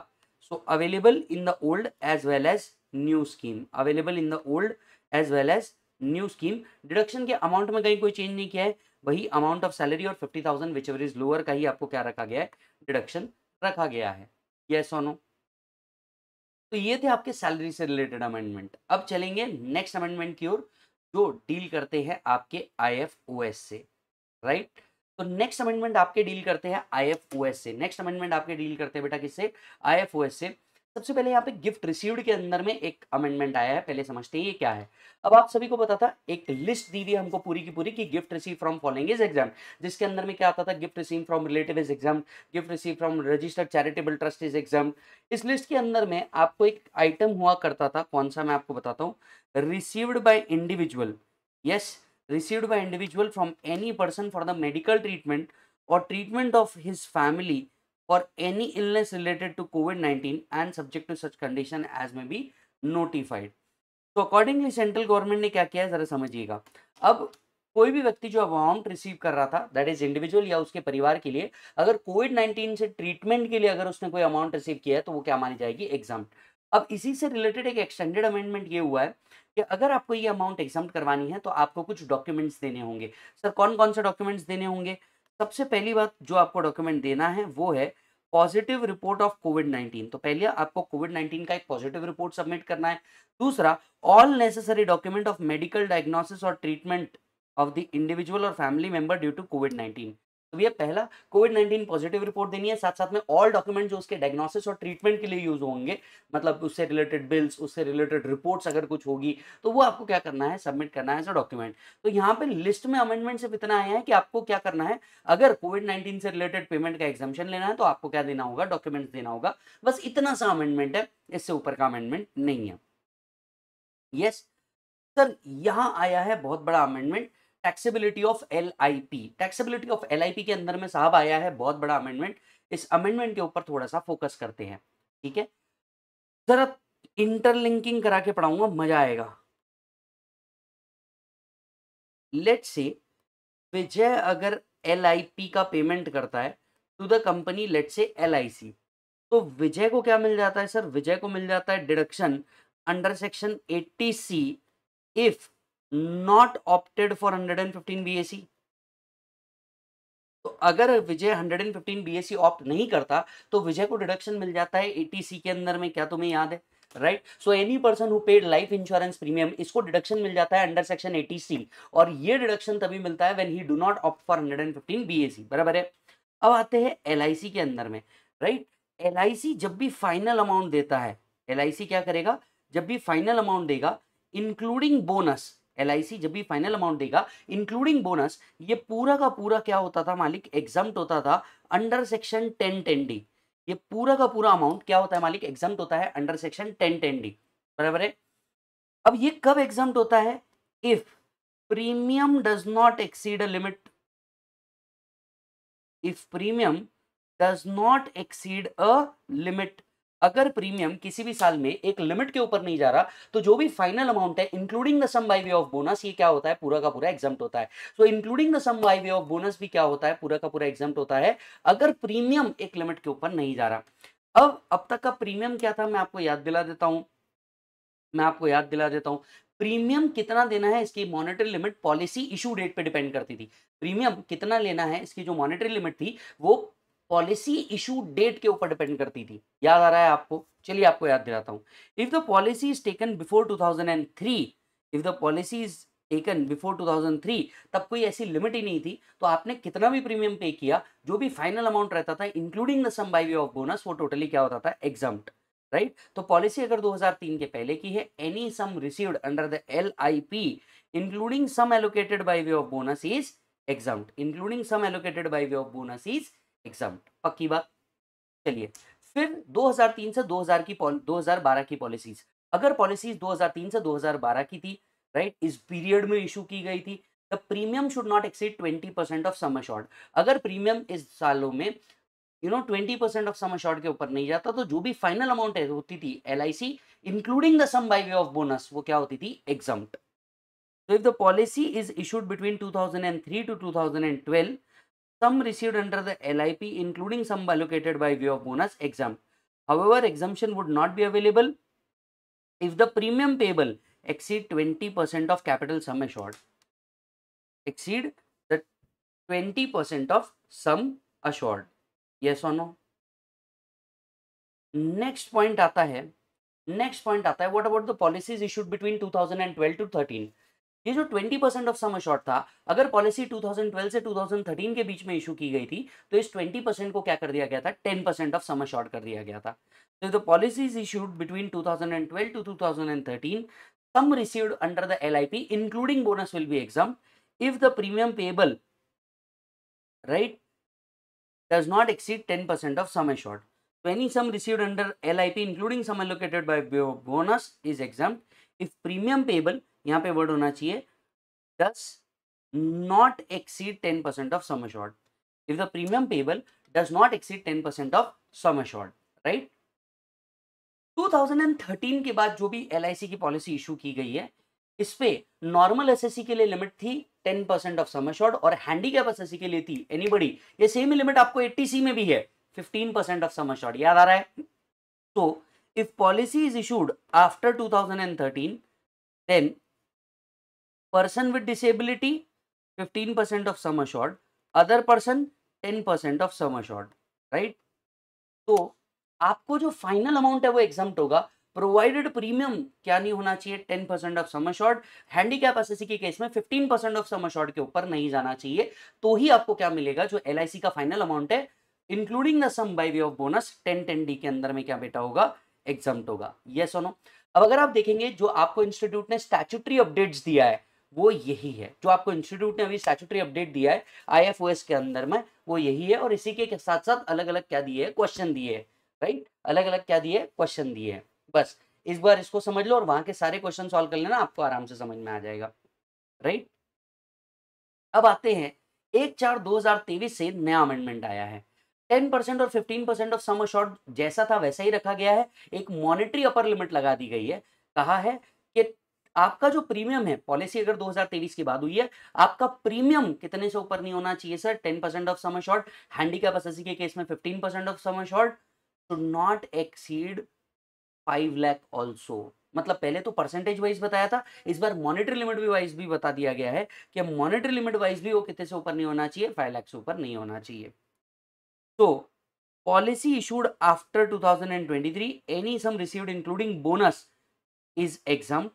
so available in the old as well as new scheme available in the old as well as new scheme deduction के अमाउंट में कहीं कोई चेंज नहीं किया है वही अमाउंट ऑफ सैलरी और fifty thousand whichever is lower का ही आपको क्या रखा गया है डिडक्शन रखा गया है ये yes सोनो तो ये थे आपके सैलरी से रिलेटेड अमेंडमेंट अब चलेंगे नेक्स्ट अमेंडमेंट की ओर जो डील करते हैं आपके आई से राइट right? तो नेक्स्ट अमेंडमेंट आपके डील करते हैं आई से नेक्स्ट अमेंडमेंट आपके डील करते हैं बेटा किससे आई से सबसे पहले यहाँ पे गिफ्ट रिसीव्ड के अंदर में एक अमेंडमेंट आया है पहले समझते हैं ये क्या है अब आप सभी को पता था एक लिस्ट दी हुई हमको पूरी की पूरी कि gift receive from following is exempt जिसके अंदर में क्या आता था gift receive from relative is exempt gift receive from registered charitable trust is exempt इस लिस्ट के अंदर में आपको एक आइटम हुआ करता था कौन सा मैं आपको बताता हूँ received by individual yes received by individual from any person for the medical treatment और treatment of his family for any illness related to COVID-19 and subject to such condition as may be notified. तो accordingly central government ने क्या किया है जरा समझिएगा अब कोई भी व्यक्ति जो अमाउंट रिसीव कर रहा था दैट इज इंडिविजुअल या उसके परिवार के लिए अगर कोविड नाइन्टीन से ट्रीटमेंट के लिए अगर उसने कोई अमाउंट रिसीव किया है तो वो क्या मानी जाएगी एग्जाम अब इसी से रिलेटेड एक एक्सटेंडेड अमेंडमेंट ये हुआ है कि अगर आपको ये अमाउंट एग्जाम करवानी है तो आपको कुछ डॉक्यूमेंट्स देने होंगे सर कौन कौन से डॉक्यूमेंट्स देने होंगे सबसे पहली बात जो आपको डॉक्यूमेंट देना है वो है पॉजिटिव रिपोर्ट ऑफ कोविड 19 तो पहले आपको कोविड 19 का एक पॉजिटिव रिपोर्ट सबमिट करना है दूसरा all necessary document of medical diagnosis और ट्रीटमेंट ऑफ द इंडिविजुअल और family member due to covid 19 तो भैया पहला कोविड 19 पॉजिटिव रिपोर्ट देनी है साथ साथ में ऑल डॉक्यूमेंट जो उसके डायग्नोसिस और ट्रीटमेंट के लिए यूज होंगे मतलब उससे रिलेटेड बिल्स उससे रिलेटेड रिपोर्ट्स अगर कुछ होगी तो वो आपको क्या करना है सबमिट करना है एज डॉक्यूमेंट तो यहाँ पे लिस्ट में अमेंडमेंट सिर्फ इतना आया है कि आपको क्या करना है अगर कोविड नाइन्टीन से रिलेटेड पेमेंट का एग्जामेशन लेना है तो आपको क्या देना होगा डॉक्यूमेंट देना होगा बस इतना सा अमेंडमेंट है इससे ऊपर का अमेंडमेंट नहीं है यस सर यहाँ आया है बहुत बड़ा amendment taxability of L I P taxability of L I P के अंदर में साहब आया है बहुत बड़ा अमेंडमेंट इस अमेंडमेंट के ऊपर थोड़ा सा फोकस करते हैं ठीक है जरा इंटरलिंकिंग करा के पढ़ाऊंगा मजा आएगा लेट से विजय अगर एल का पेमेंट करता है to the company let's say L तो विजय को क्या मिल जाता है सर विजय को मिल जाता है deduction under section 80 C if not opted for 115 BSC तो अगर विजय 115 सी ऑप्ट नहीं करता तो विजय को डिडक्शन मिल जाता है एटीसी के अंदर में क्या तुम्हें याद है right so any person who paid life insurance premium इसको डिडक्शन मिल जाता है अंडर सेक्शन एटीसी और ये डिडक्शन तभी मिलता है when he do not opt for hundred and fifteen B BAC बराबर है अब आते हैं एल के अंदर में राइट एल जब भी फाइनल अमाउंट देता है एल क्या करेगा जब भी फाइनल अमाउंट देगा इंक्लूडिंग बोनस एल जब भी फाइनल अमाउंट देगा इंक्लूडिंग बोनस ये पूरा का पूरा क्या होता था मालिक एग्जाम होता था under section ten ten D ये पूरा का पूरा अमाउंट क्या होता है मालिक एग्जाम होता है under section ten ten D बराबर है अब ये कब एग्जाम होता है if premium does not exceed a limit if premium does not exceed a limit अगर प्रीमियम किसी भी साल में एक लिमिट के ऊपर नहीं जा रहा तो जो भी फाइनल अमाउंट है including the sum by way of bonus ये क्या होता है पूरा का पूरा एग्जाम होता है so including the sum by way of bonus भी क्या होता है पूरा का पूरा एग्जाम होता है अगर प्रीमियम एक लिमिट के ऊपर नहीं जा रहा अब अब तक का प्रीमियम क्या था मैं आपको याद दिला देता हूँ मैं आपको याद दिला देता हूँ प्रीमियम कितना देना है इसकी monetary limit policy issue date पे डिपेंड करती थी प्रीमियम कितना लेना है इसकी जो मॉनेटरी लिमिट थी वो पॉलिसी इशू डेट के ऊपर डिपेंड करती थी याद आ रहा है आपको चलिए आपको याद दिलाता हूँ if the policy is taken before 2003 if the policy is taken before 2003 तब कोई ऐसी लिमिट ही नहीं थी तो आपने कितना भी प्रीमियम पे किया जो भी फाइनल अमाउंट रहता था including the sum by way of bonus वो टोटली क्या होता था एग्जाम राइट right? तो पॉलिसी अगर 2003 के पहले की है any sum received under the L I P including sum allocated by way of bonus is exempt including sum allocated by way of bonus is exempt पक्की बात चलिए फिर 2003 से 2000 की 2012 की पॉलिसीज अगर पॉलिसीज 2003 से 2012 की थी राइट इस पीरियड में इशू की गई थी the premium should not exceed 20 percent of sum assured अगर प्रीमियम इस सालों में you know 20 percent of sum assured के ऊपर नहीं जाता तो जो भी फाइनल अमाउंट होती थी L including the sum by way of bonus वो क्या होती थी एग्जाम तो if the policy is issued between 2003 to 2012 some received under the LIP including some allocated by way of bonus exempt. However, exemption would not be available if the premium payable exceed 20% of capital sum assured. Exceed the 20% of sum assured. Yes or no? Next point आता है next point आता है what about the policies issued between 2012 to 13 ये जो 20% of sum अशॉर्ट था अगर policy 2012 से 2013 के बीच में इशू की गई थी तो इस 20% को क्या कर दिया गया था 10% ऑफ सम अशॉर्ट कर दिया गया था तो the policy issued between 2012 to 2013 sum received under the L including bonus will be exempt if the premium payable right does not exceed ten of sum assured तो any sum received under L including sum allocated by bonus is exempt if premium payable यहाँ पे word होना चाहिए does not exceed ten percent of sum if the premium payable does not exceed ten percent of sum assured right 2013 के बाद जो भी L की policy issue की गई है इस पे नॉर्मल एस के लिए लिमिट थी 10% परसेंट ऑफ सम एश्योर्ड और हैंडीकैप एस के लिए थी एनी ये सेम लिमिट आपको 80 में भी है 15% परसेंट ऑफ सम एश्योर्ड याद आ रहा है तो if policy is issued after 2013 then person with disability 15% of sum assured other person 10% of sum assured right तो आपको जो फाइनल अमाउंट है वो एग्जाम होगा प्रोवाइडेड प्रीमियम क्या नहीं होना चाहिए ten percent of sum handicap SSC के केस में fifteen percent of sum assured के ऊपर नहीं जाना चाहिए तो ही आपको क्या मिलेगा जो एल का फाइनल अमाउंट है including the sum by way of bonus ten ten D के अंदर में क्या बेटा होगा एग्जाम होगा यस और नो अब अगर आप देखेंगे जो आपको इंस्टीट्यूट ने स्टैचुटरी अपडेट्स दिया है वो यही है जो आपको इंस्टीट्यूट ने अभी स्टैचुटरी अपडेट दिया है आईएफओएस के अंदर में वो यही है और इसी के साथ साथ अलग अलग क्या दिए है क्वेश्चन दिए है राइट अलग अलग क्या दिए क्वेश्चन दिए है बस इस बार इसको समझ लो और वहां के सारे क्वेश्चन सॉल्व कर लेना आपको आराम से समझ में आ जाएगा राइट अब आते हैं एक चार दो हजार तेईस से नया अमेंडमेंट आया है टेन परसेंट और fifteen percent of sum assured जैसा था वैसा ही रखा गया है एक मॉनेटरी अपर लिमिट लगा दी गई है कहा है कि आपका जो प्रीमियम है पॉलिसी अगर 2023 की बात हुई है आपका प्रीमियम कितने से ऊपर नहीं होना चाहिए sir 10 percent of sum assured handicap SSC के केस में 15 percent of sum assured to तो नॉट एक्सीड 5 लाख ऑल्सो मतलब पहले तो परसेंटेज वाइज बताया था इस बार मॉनिटरी लिमिट भी वाइज भी बता दिया गया है कि मॉनिटरी लिमिट वाइज भी वो कितने से ऊपर नहीं होना चाहिए फाइव लैख से ऊपर नहीं होना चाहिए तो policy issued after three any sum received including bonus is exempt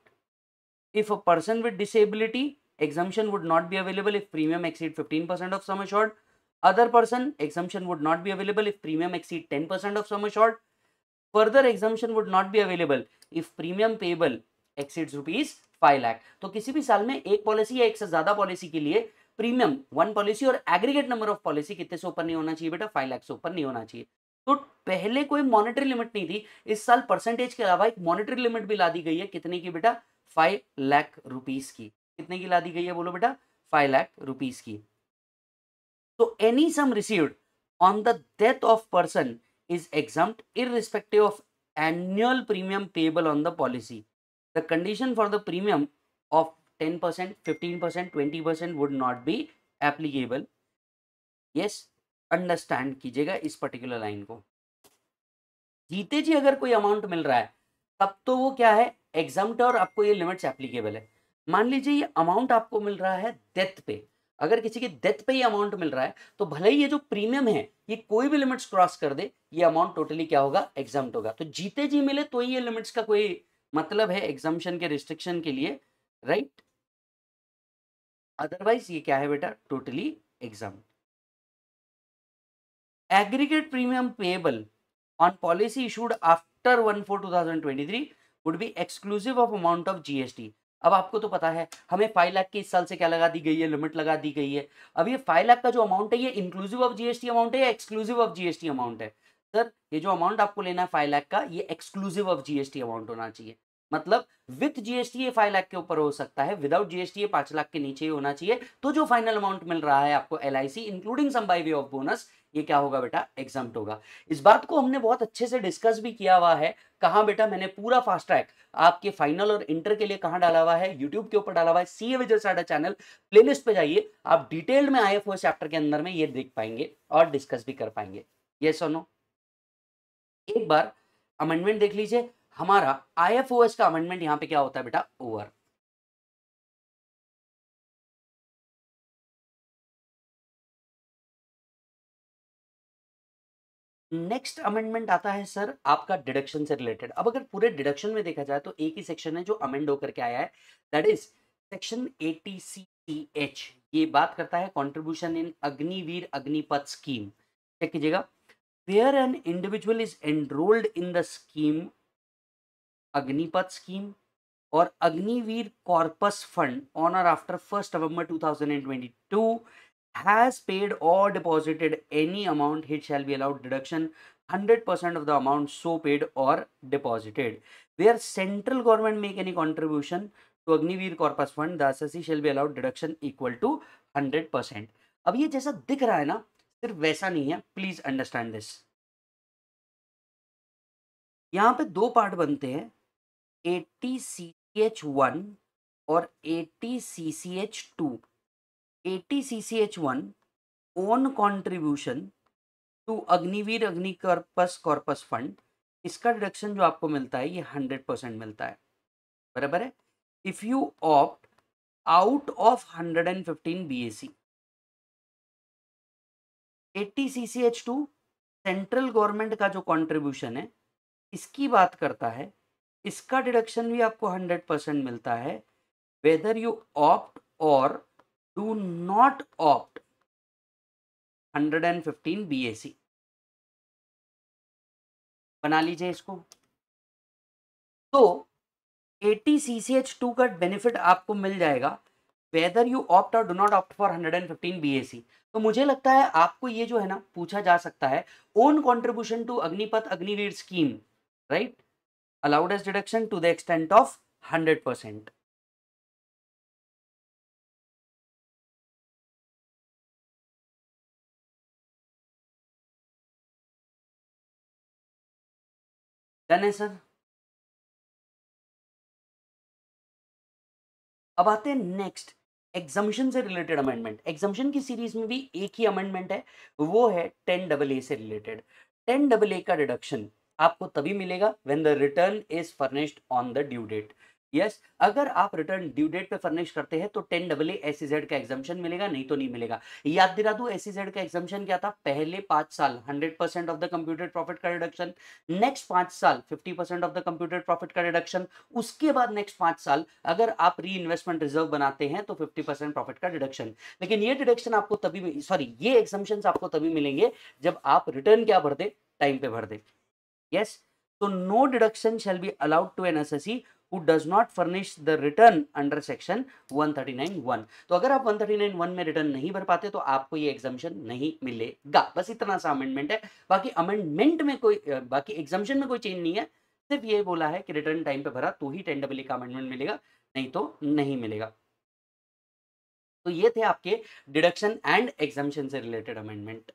if a person with disability, exemption would not be available if premium exceed 15% of sum assured. Other person, exemption would not be available if premium exceed 10% of sum assured. Further exemption would not be available if premium payable exceeds rupees 5 lakh. तो किसी भी साल में एक policy या एक से ज्यादा पॉलिसी के लिए प्रीमियम वन पॉलिसी और एग्रीगेट नंबर ऑफ पॉलिसी कितने से ऊपर नहीं होना चाहिए बेटा फाइव लाख से ऊपर नहीं होना चाहिए तो पहले कोई मॉनेटरी लिमिट नहीं थी इस साल परसेंटेज के अलावा एक मॉनेटरी लिमिट भी ला दी गई है कितने की बेटा फाइव लाख रुपीस की कितने की लादी गई है बोलो बेटा फाइव लैख रुपीज की तो any sum received on the death of person is exempt irrespective of annual premium payable on the policy the condition for the premium of ten percent fifteen percent twenty percent would not be applicable yes understand कीजिएगा इस particular line को जीते जी अगर कोई amount मिल रहा है तब तो वो क्या है एग्जाम और आपको ये लिमिट्स एप्लीकेबल है मान लीजिए ये अमाउंट आपको मिल रहा है डेथ पे अगर किसी की डेथ पे ही अमाउंट मिल रहा है तो भले ही ये जो प्रीमियम है ये कोई भी लिमिट्स क्रॉस कर दे ये अमाउंट टोटली क्या होगा एग्जाम होगा तो जीते जी मिले तो ही ये लिमिट्स का कोई मतलब है एग्जामेशन के रिस्ट्रिक्शन के लिए राइट अदरवाइज ये क्या है बेटा totally exempt aggregate premium payable on policy issued after after one four two thousand twenty three would be exclusive of amount of GST अब आपको तो पता है हमें फाइव लाख की इस साल से क्या लगा दी गई है लिमिट लगा दी गई है अब ये फाइव लाख का जो अमाउंट है ये इंक्लूसिव ऑफ जीएसटी अमाउंट है या एक्सक्लूसिव ऑफ जीएसटी अमाउंट है सर ये जो अमाउंट आपको लेना है फाइव लाख का ये एक्सक्लूसिव ऑफ जीएसटी अमाउंट होना चाहिए मतलब विथ जीएसटी ये फाइव लाख के ऊपर हो सकता है विदाउट जीएसटी ये पांच लाख के नीचे ही होना चाहिए तो जो फाइनल अमाउंट मिल रहा है आपको L including sum by way of bonus ये क्या होगा बेटा एग्जाम होगा इस बात को हमने बहुत अच्छे से डिस्कस भी किया हुआ है कहा बेटा मैंने पूरा फास्ट ट्रैक आपके फाइनल और इंटर के लिए कहा डाला हुआ है यूट्यूब के ऊपर डाला हुआ है सी ए विजय साडा चैनल प्लेलिस्ट पे जाइए आप डिटेल में आई एफ चैप्टर के अंदर में ये देख पाएंगे और डिस्कस भी कर पाएंगे ये सोनो एक बार अमेंडमेंट देख लीजिए हमारा आई का अमेंडमेंट यहाँ पे क्या होता है बेटा ओवर नेक्स्ट अमेंडमेंट आता है सर आपका डिडक्शन से रिलेटेड अब अगर पूरे डिडक्शन में देखा जाए तो एक ही सेक्शन है जो अमेंड होकर के आया है that is section eighty C H ये बात करता है contribution in Agniveer Agnipath scheme check कीजिएगा where an individual is enrolled in the scheme Agnipath scheme और Agniveer corpus fund on after first November to has paid or deposited any amount, it shall be allowed deduction 100% of the amount so paid or deposited. Where central government make any contribution to Agniveer Corpus Fund, the assessee shall be allowed deduction equal to 100%. अब ये जैसा दिख रहा है ना सिर्फ वैसा नहीं है प्लीज अंडरस्टैंड दिस यहाँ पे दो पार्ट बनते हैं एटी सी एच वन और eighty C C H two one own contribution to Agniveer Agni corpus corpus fund इसका डिडक्शन जो आपको मिलता है ये हंड्रेड परसेंट मिलता है बराबर है if you opt out of hundred and fifteen B A C eighty C C H two central government का जो कॉन्ट्रीब्यूशन है इसकी बात करता है इसका डिडक्शन भी आपको हंड्रेड परसेंट मिलता है whether you opt or do not opt 115 BAC बना लीजिए इसको तो एच टू का बेनिफिट आपको मिल जाएगा whether you opt or do not opt for 115 BAC तो मुझे लगता है आपको ये जो है ना पूछा जा सकता है own contribution to Agnipath Agniveer scheme right allowed as deduction to the extent of 100 percent done है सर अब आते हैं नेक्स्ट एग्जामिशन से रिलेटेड अमेंडमेंट एग्जामिशन की सीरीज में भी एक ही अमेंडमेंट है वो है टेन डबल ए से रिलेटेड टेन डबल ए का डिडक्शन आपको तभी मिलेगा when the return is furnished on the due date yes अगर आप रिटर्न ड्यू डेट पे फर्निश करते हैं तो टेन डबल एसीजेड का एग्जामेशन मिलेगा नहीं तो नहीं मिलेगा याद दिला दू एसीजेड का एग्जामेशन क्या था पहले पांच साल hundred percent of the computer profit का रिडक्शन नेक्स्ट पांच साल fifty percent of the computer profit का रिडक्शन उसके बाद नेक्स्ट पांच साल अगर आप री इन्वेस्टमेंट रिजर्व बनाते हैं तो फिफ्टी परसेंट प्रॉफिट का डिडक्शन लेकिन ये डिडक्शन आपको तभी सॉरी ये एग्जामेशन आपको तभी मिलेंगे जब आप रिटर्न क्या भर दे टाइम पे भर दे यस तो no deduction shall be allowed to an assessee who does not furnish the return under section 139.1 तो अगर आप 139.1 में रिटर्न नहीं भर पाते तो आपको ये एग्जामेशन नहीं मिलेगा बस इतना सा अमेंडमेंट है बाकी अमेंडमेंट में कोई बाकी एग्जामेशन में कोई चेंज नहीं है सिर्फ ये बोला है कि रिटर्न टाइम पे भरा तो ही टेन डबल e का अमेंडमेंट मिलेगा नहीं तो नहीं मिलेगा तो ये थे आपके डिडक्शन एंड एग्जामेशन से रिलेटेड अमेंडमेंट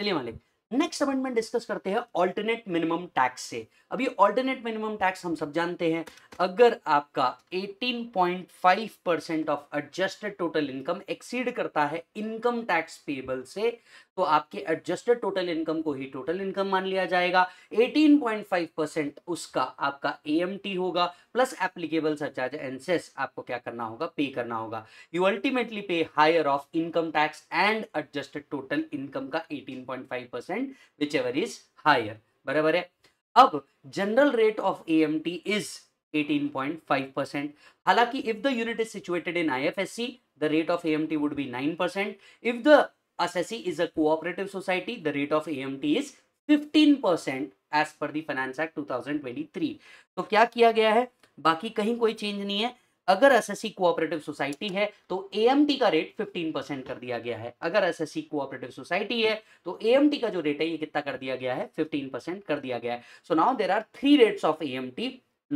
चलिए मालिक नेक्स्ट अमेंडमेंट डिस्कस करते हैं ऑल्टरनेट मिनिमम टैक्स से अभी ऑल्टरनेट मिनिमम टैक्स हम सब जानते हैं अगर आपका 18.5 percent of adjusted total income exceed करता है इनकम टैक्स पेबल से तो आपके एडजस्टेड टोटल इनकम को ही टोटल इनकम मान लिया जाएगा 18.5 परसेंट उसका आपका ए होगा प्लस एप्लीकेबल सरचार्ज एनसेस आपको क्या करना होगा पे करना होगा you ultimately pay higher of income tax and adjusted total income का 18.5 percent whichever is higher बराबर है अब general rate of A M T is 18.5 percent. Halaki, if the unit is is situated in the rate of AMT would be 9 percent. If the SSE is a cooperative society, the rate of AMT is 15% as per the Finance Act 2023. तो क्या किया गया है बाकी कहीं कोई change नहीं है अगर एसएससी कोऑपरेटिव सोसाइटी है तो एएमटी का रेट 15 परसेंट कर दिया गया है अगर एसएससी कोऑपरेटिव सोसाइटी है तो एएमटी का जो रेट है ये कितना कर दिया गया है 15 परसेंट कर दिया गया है so now there are three rates of AMT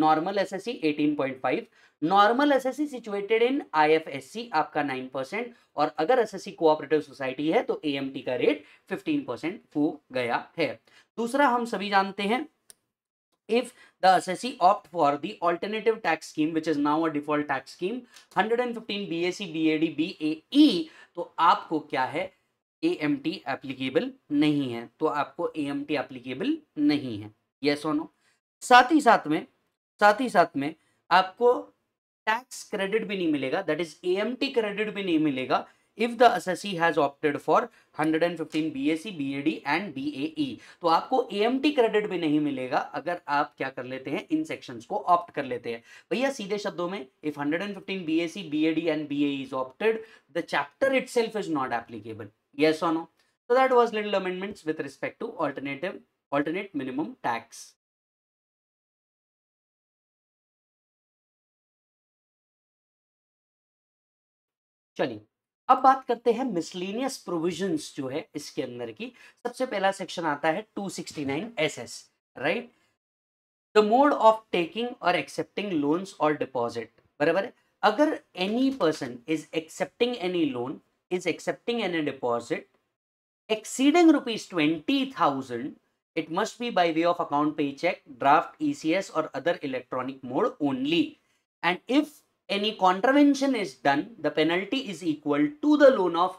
normal as 18.5 normal as as situated in I आपका 9 और अगर एस एस कोऑपरेटिव सोसाइटी है तो ए का रेट 15 परसेंट हो गया है दूसरा हम सभी जानते हैं if the assessee opt for the alternative tax scheme which is now a default tax scheme 115 BAC BAD BAE तो आपको क्या है AMT एप्लीकेबल नहीं है तो आपको AMT एप्लीकेबल नहीं है यस और नो साथ ही साथ में साथ ही साथ में आपको टैक्स क्रेडिट भी नहीं मिलेगा दैट इज टी क्रेडिट भी नहीं मिलेगा if the assessee has opted for 115 BSC BAD and BAE तो आपको टी क्रेडिट भी नहीं मिलेगा अगर आप क्या कर लेते हैं इन सेक्शंस को ऑप्ट कर लेते हैं भैया सीधे शब्दों में if 115 BSC BAD and BAE is opted the chapter self is not applicable ये और no so that was little amendments with respect to alternative alternate minimum चलिए अब बात करते हैं मिसलिनियस प्रोविजंस जो है इसके अंदर की सबसे पहला सेक्शन आता है 269 SS right the mode of taking और एक्सेप्टिंग लोन्स और डिपॉजिट बराबर अगर any person is accepting any loan is accepting any deposit exceeding rupees exceeding rupees 20000 it must be by way of account paycheck draft ecs और other electronic mode only and if any contravention is done, the penalty is equal to the loan of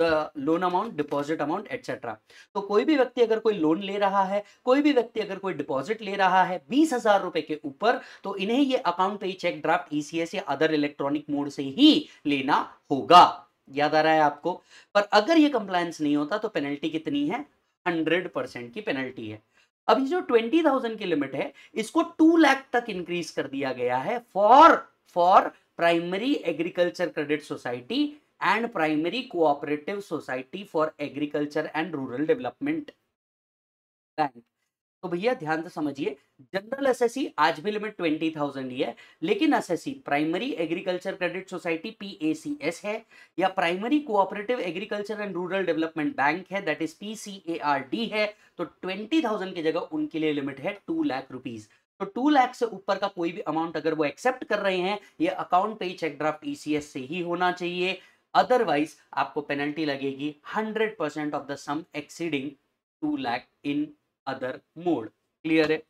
loan amount deposit amount etcetera तो कोई भी व्यक्ति अगर कोई loan ले रहा है कोई भी व्यक्ति अगर कोई डिपॉजिट ले रहा है बीस हजार रुपए के ऊपर तो इन्हें ये अकाउंट पे ही चेक ड्राफ्ट ईसीएस या अदर इलेक्ट्रॉनिक मोड से ही लेना होगा याद आ रहा है आपको पर अगर ये कंप्लायंस नहीं होता तो पेनल्टी कितनी है हंड्रेड परसेंट की पेनल्टी है अभी जो ट्वेंटी थाउजेंड की लिमिट है इसको टू लाख तक इंक्रीज कर दिया गया है for for primary agriculture credit society and primary cooperative society for agriculture and rural development bank तो भैया ध्यान से समझिए जनरल एसएससी आज भी लिमिट ट्वेंटी थाउजेंड ही है लेकिन assessee primary agriculture credit society PACS है या primary cooperative agriculture and rural development bank है दैट इज पीसीएआरडी है तो ट्वेंटी थाउजेंड की जगह उनके लिए लिमिट है टू लाख रुपीज तो टू लाख से ऊपर का कोई भी अमाउंट अगर वो एक्सेप्ट कर रहे हैं ये अकाउंट पे ही चेक ड्राफ्ट ईसीएस से ही होना चाहिए अदरवाइज आपको पेनल्टी लगेगी hundred percent of the sum exceeding two lakh in other mode clear है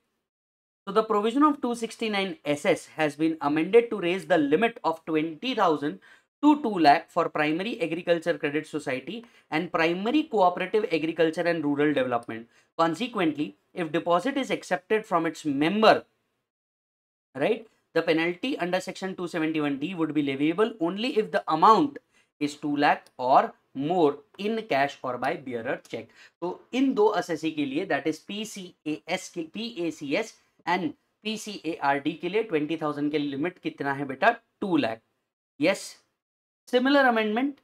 So the provision of 269 SS has been to raise the limit of twenty thousand to 2 lakh for primary agriculture credit society and primary cooperative agriculture and rural development consequently if deposit is accepted from its member right the penalty under section 271d would be leviable only if the amount is 2 lakh or more in cash or by bearer check तो इन दो assessee के लिए that is P C A S के P A C S and P C A R D के लिए twenty thousand के limit कितना है बेटा two lakh yes similar amendment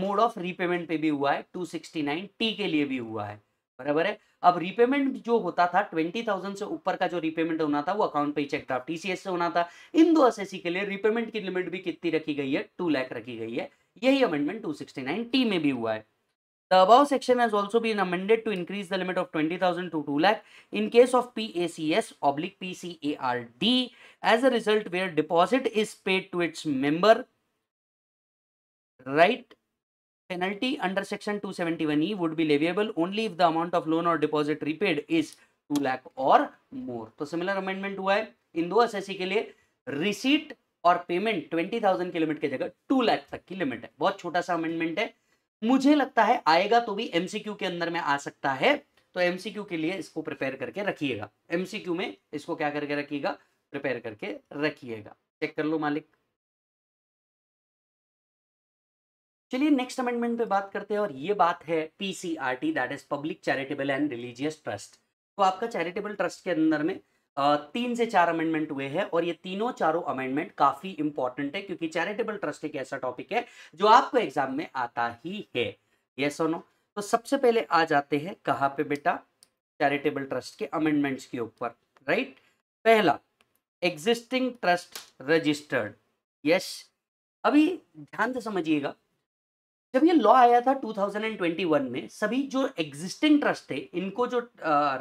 mode of repayment पे भी हुआ है 269 टी के लिए भी हुआ है बराबर है अब रीपेमेंट जो होता था 20,000 से ऊपर का जो रीपेमेंट होना था वो अकाउंट पे ही चेक था टीसीएस से होना था इन दो एसएससी के लिए रीपेमेंट की लिमिट भी कितनी रखी गई है टू लैख रखी गई है यही अमेंडमेंट 269 टी में भी हुआ है The above section has also been amended to increase the limit of 20,000 to 2 lakh in case of PACS oblique PCARD as a result where deposit is paid to its member right penalty under section 271e would be leviable only if the amount of loan or deposit repaid is 2 lakh or more so similar amendment hua hai in do assessee ke liye receipt और payment 20,000 की limit के जगह 2 लाख तक की limit है बहुत छोटा सा अमेंडमेंट है मुझे लगता है आएगा तो भी एमसीक्यू के अंदर में आ सकता है तो एमसीक्यू के लिए इसको प्रिपेयर करके रखिएगा एमसीक्यू में इसको क्या करके रखिएगा प्रिपेयर करके रखिएगा चेक कर लो मालिक चलिए नेक्स्ट अमेंडमेंट पे बात करते हैं और ये बात है PCRT that is public charitable and religious trust तो आपका चैरिटेबल ट्रस्ट के अंदर में तीन से चार अमेंडमेंट हुए हैं और ये तीनों चारों अमेंडमेंट काफी इंपॉर्टेंट है क्योंकि चैरिटेबल ट्रस्ट एक ऐसा टॉपिक है जो आपको एग्जाम में आता ही है ये सोनो नो तो सबसे पहले आ जाते हैं कहाँ पे बेटा चैरिटेबल ट्रस्ट के अमेंडमेंट्स के ऊपर राइट पहला एग्जिस्टिंग ट्रस्ट रजिस्टर्ड यस अभी ध्यान से समझिएगा जब ये लॉ आया था 2021 में सभी जो एग्जिस्टिंग ट्रस्ट थे इनको जो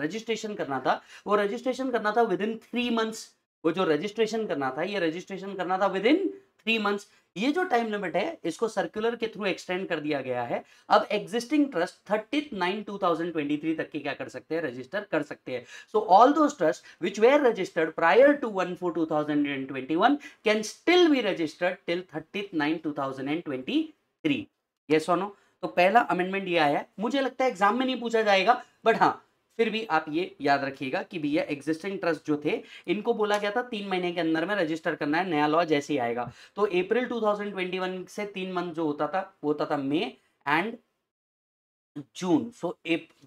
रजिस्ट्रेशन करना था वो रजिस्ट्रेशन करना था विद इन थ्री मंथ्स वो जो रजिस्ट्रेशन करना था ये रजिस्ट्रेशन करना था विद इन थ्री मंथ्स ये जो टाइम लिमिट है इसको सर्कुलर के थ्रू एक्सटेंड कर दिया गया है अब existing trust thirty nine two thousand twenty three तक के क्या कर सकते हैं रजिस्टर कर सकते हैं so all those trust which were registered prior to one four two thousand and twenty one can still be registered till thirty nine two thousand and twenty three yes और नो तो पहला amendment ये आया मुझे लगता है exam में नहीं पूछा जाएगा बट हाँ फिर भी आप ये याद रखिएगा कि भैया एग्जिस्टिंग ट्रस्ट जो थे इनको बोला गया था तीन महीने के अंदर में रजिस्टर करना है नया लॉ जैसे ही आएगा तो अप्रैल 2021 से तीन मंथ जो होता था वो होता था मे एंड जून सो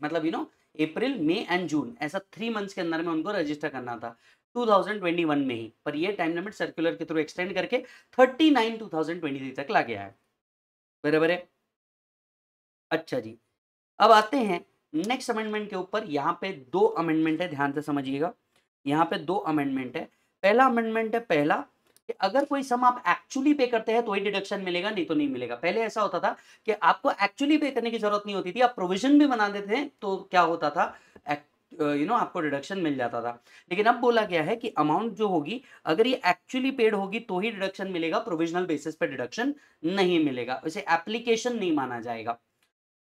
मतलब you know April May and June ऐसा थ्री मंथ्स के अंदर में उनको रजिस्टर करना था 2021 में ही पर ये टाइम लिमिट सर्कुलर के थ्रू एक्सटेंड करके 39 2023 तक ला गया है बराबर है अच्छा जी अब आते हैं नेक्स्ट अमेंडमेंट के ऊपर यहाँ पे दो अमेंडमेंट है ध्यान से समझिएगा यहाँ पे दो अमेंडमेंट है पहला अमेंडमेंट है पहला कि अगर कोई सम आप एक्चुअली पे करते हैं तो ही डिडक्शन मिलेगा नहीं तो नहीं मिलेगा पहले ऐसा होता था कि आपको एक्चुअली पे करने की जरूरत नहीं होती थी आप प्रोविजन भी बना देते हैं तो क्या होता था यू नो आपको डिडक्शन मिल जाता था लेकिन अब बोला गया है कि अमाउंट जो होगी अगर ये एक्चुअली पेड होगी तो ही डिडक्शन मिलेगा प्रोविजनल बेसिस पर डिडक्शन नहीं मिलेगा उसे एप्लीकेशन नहीं माना जाएगा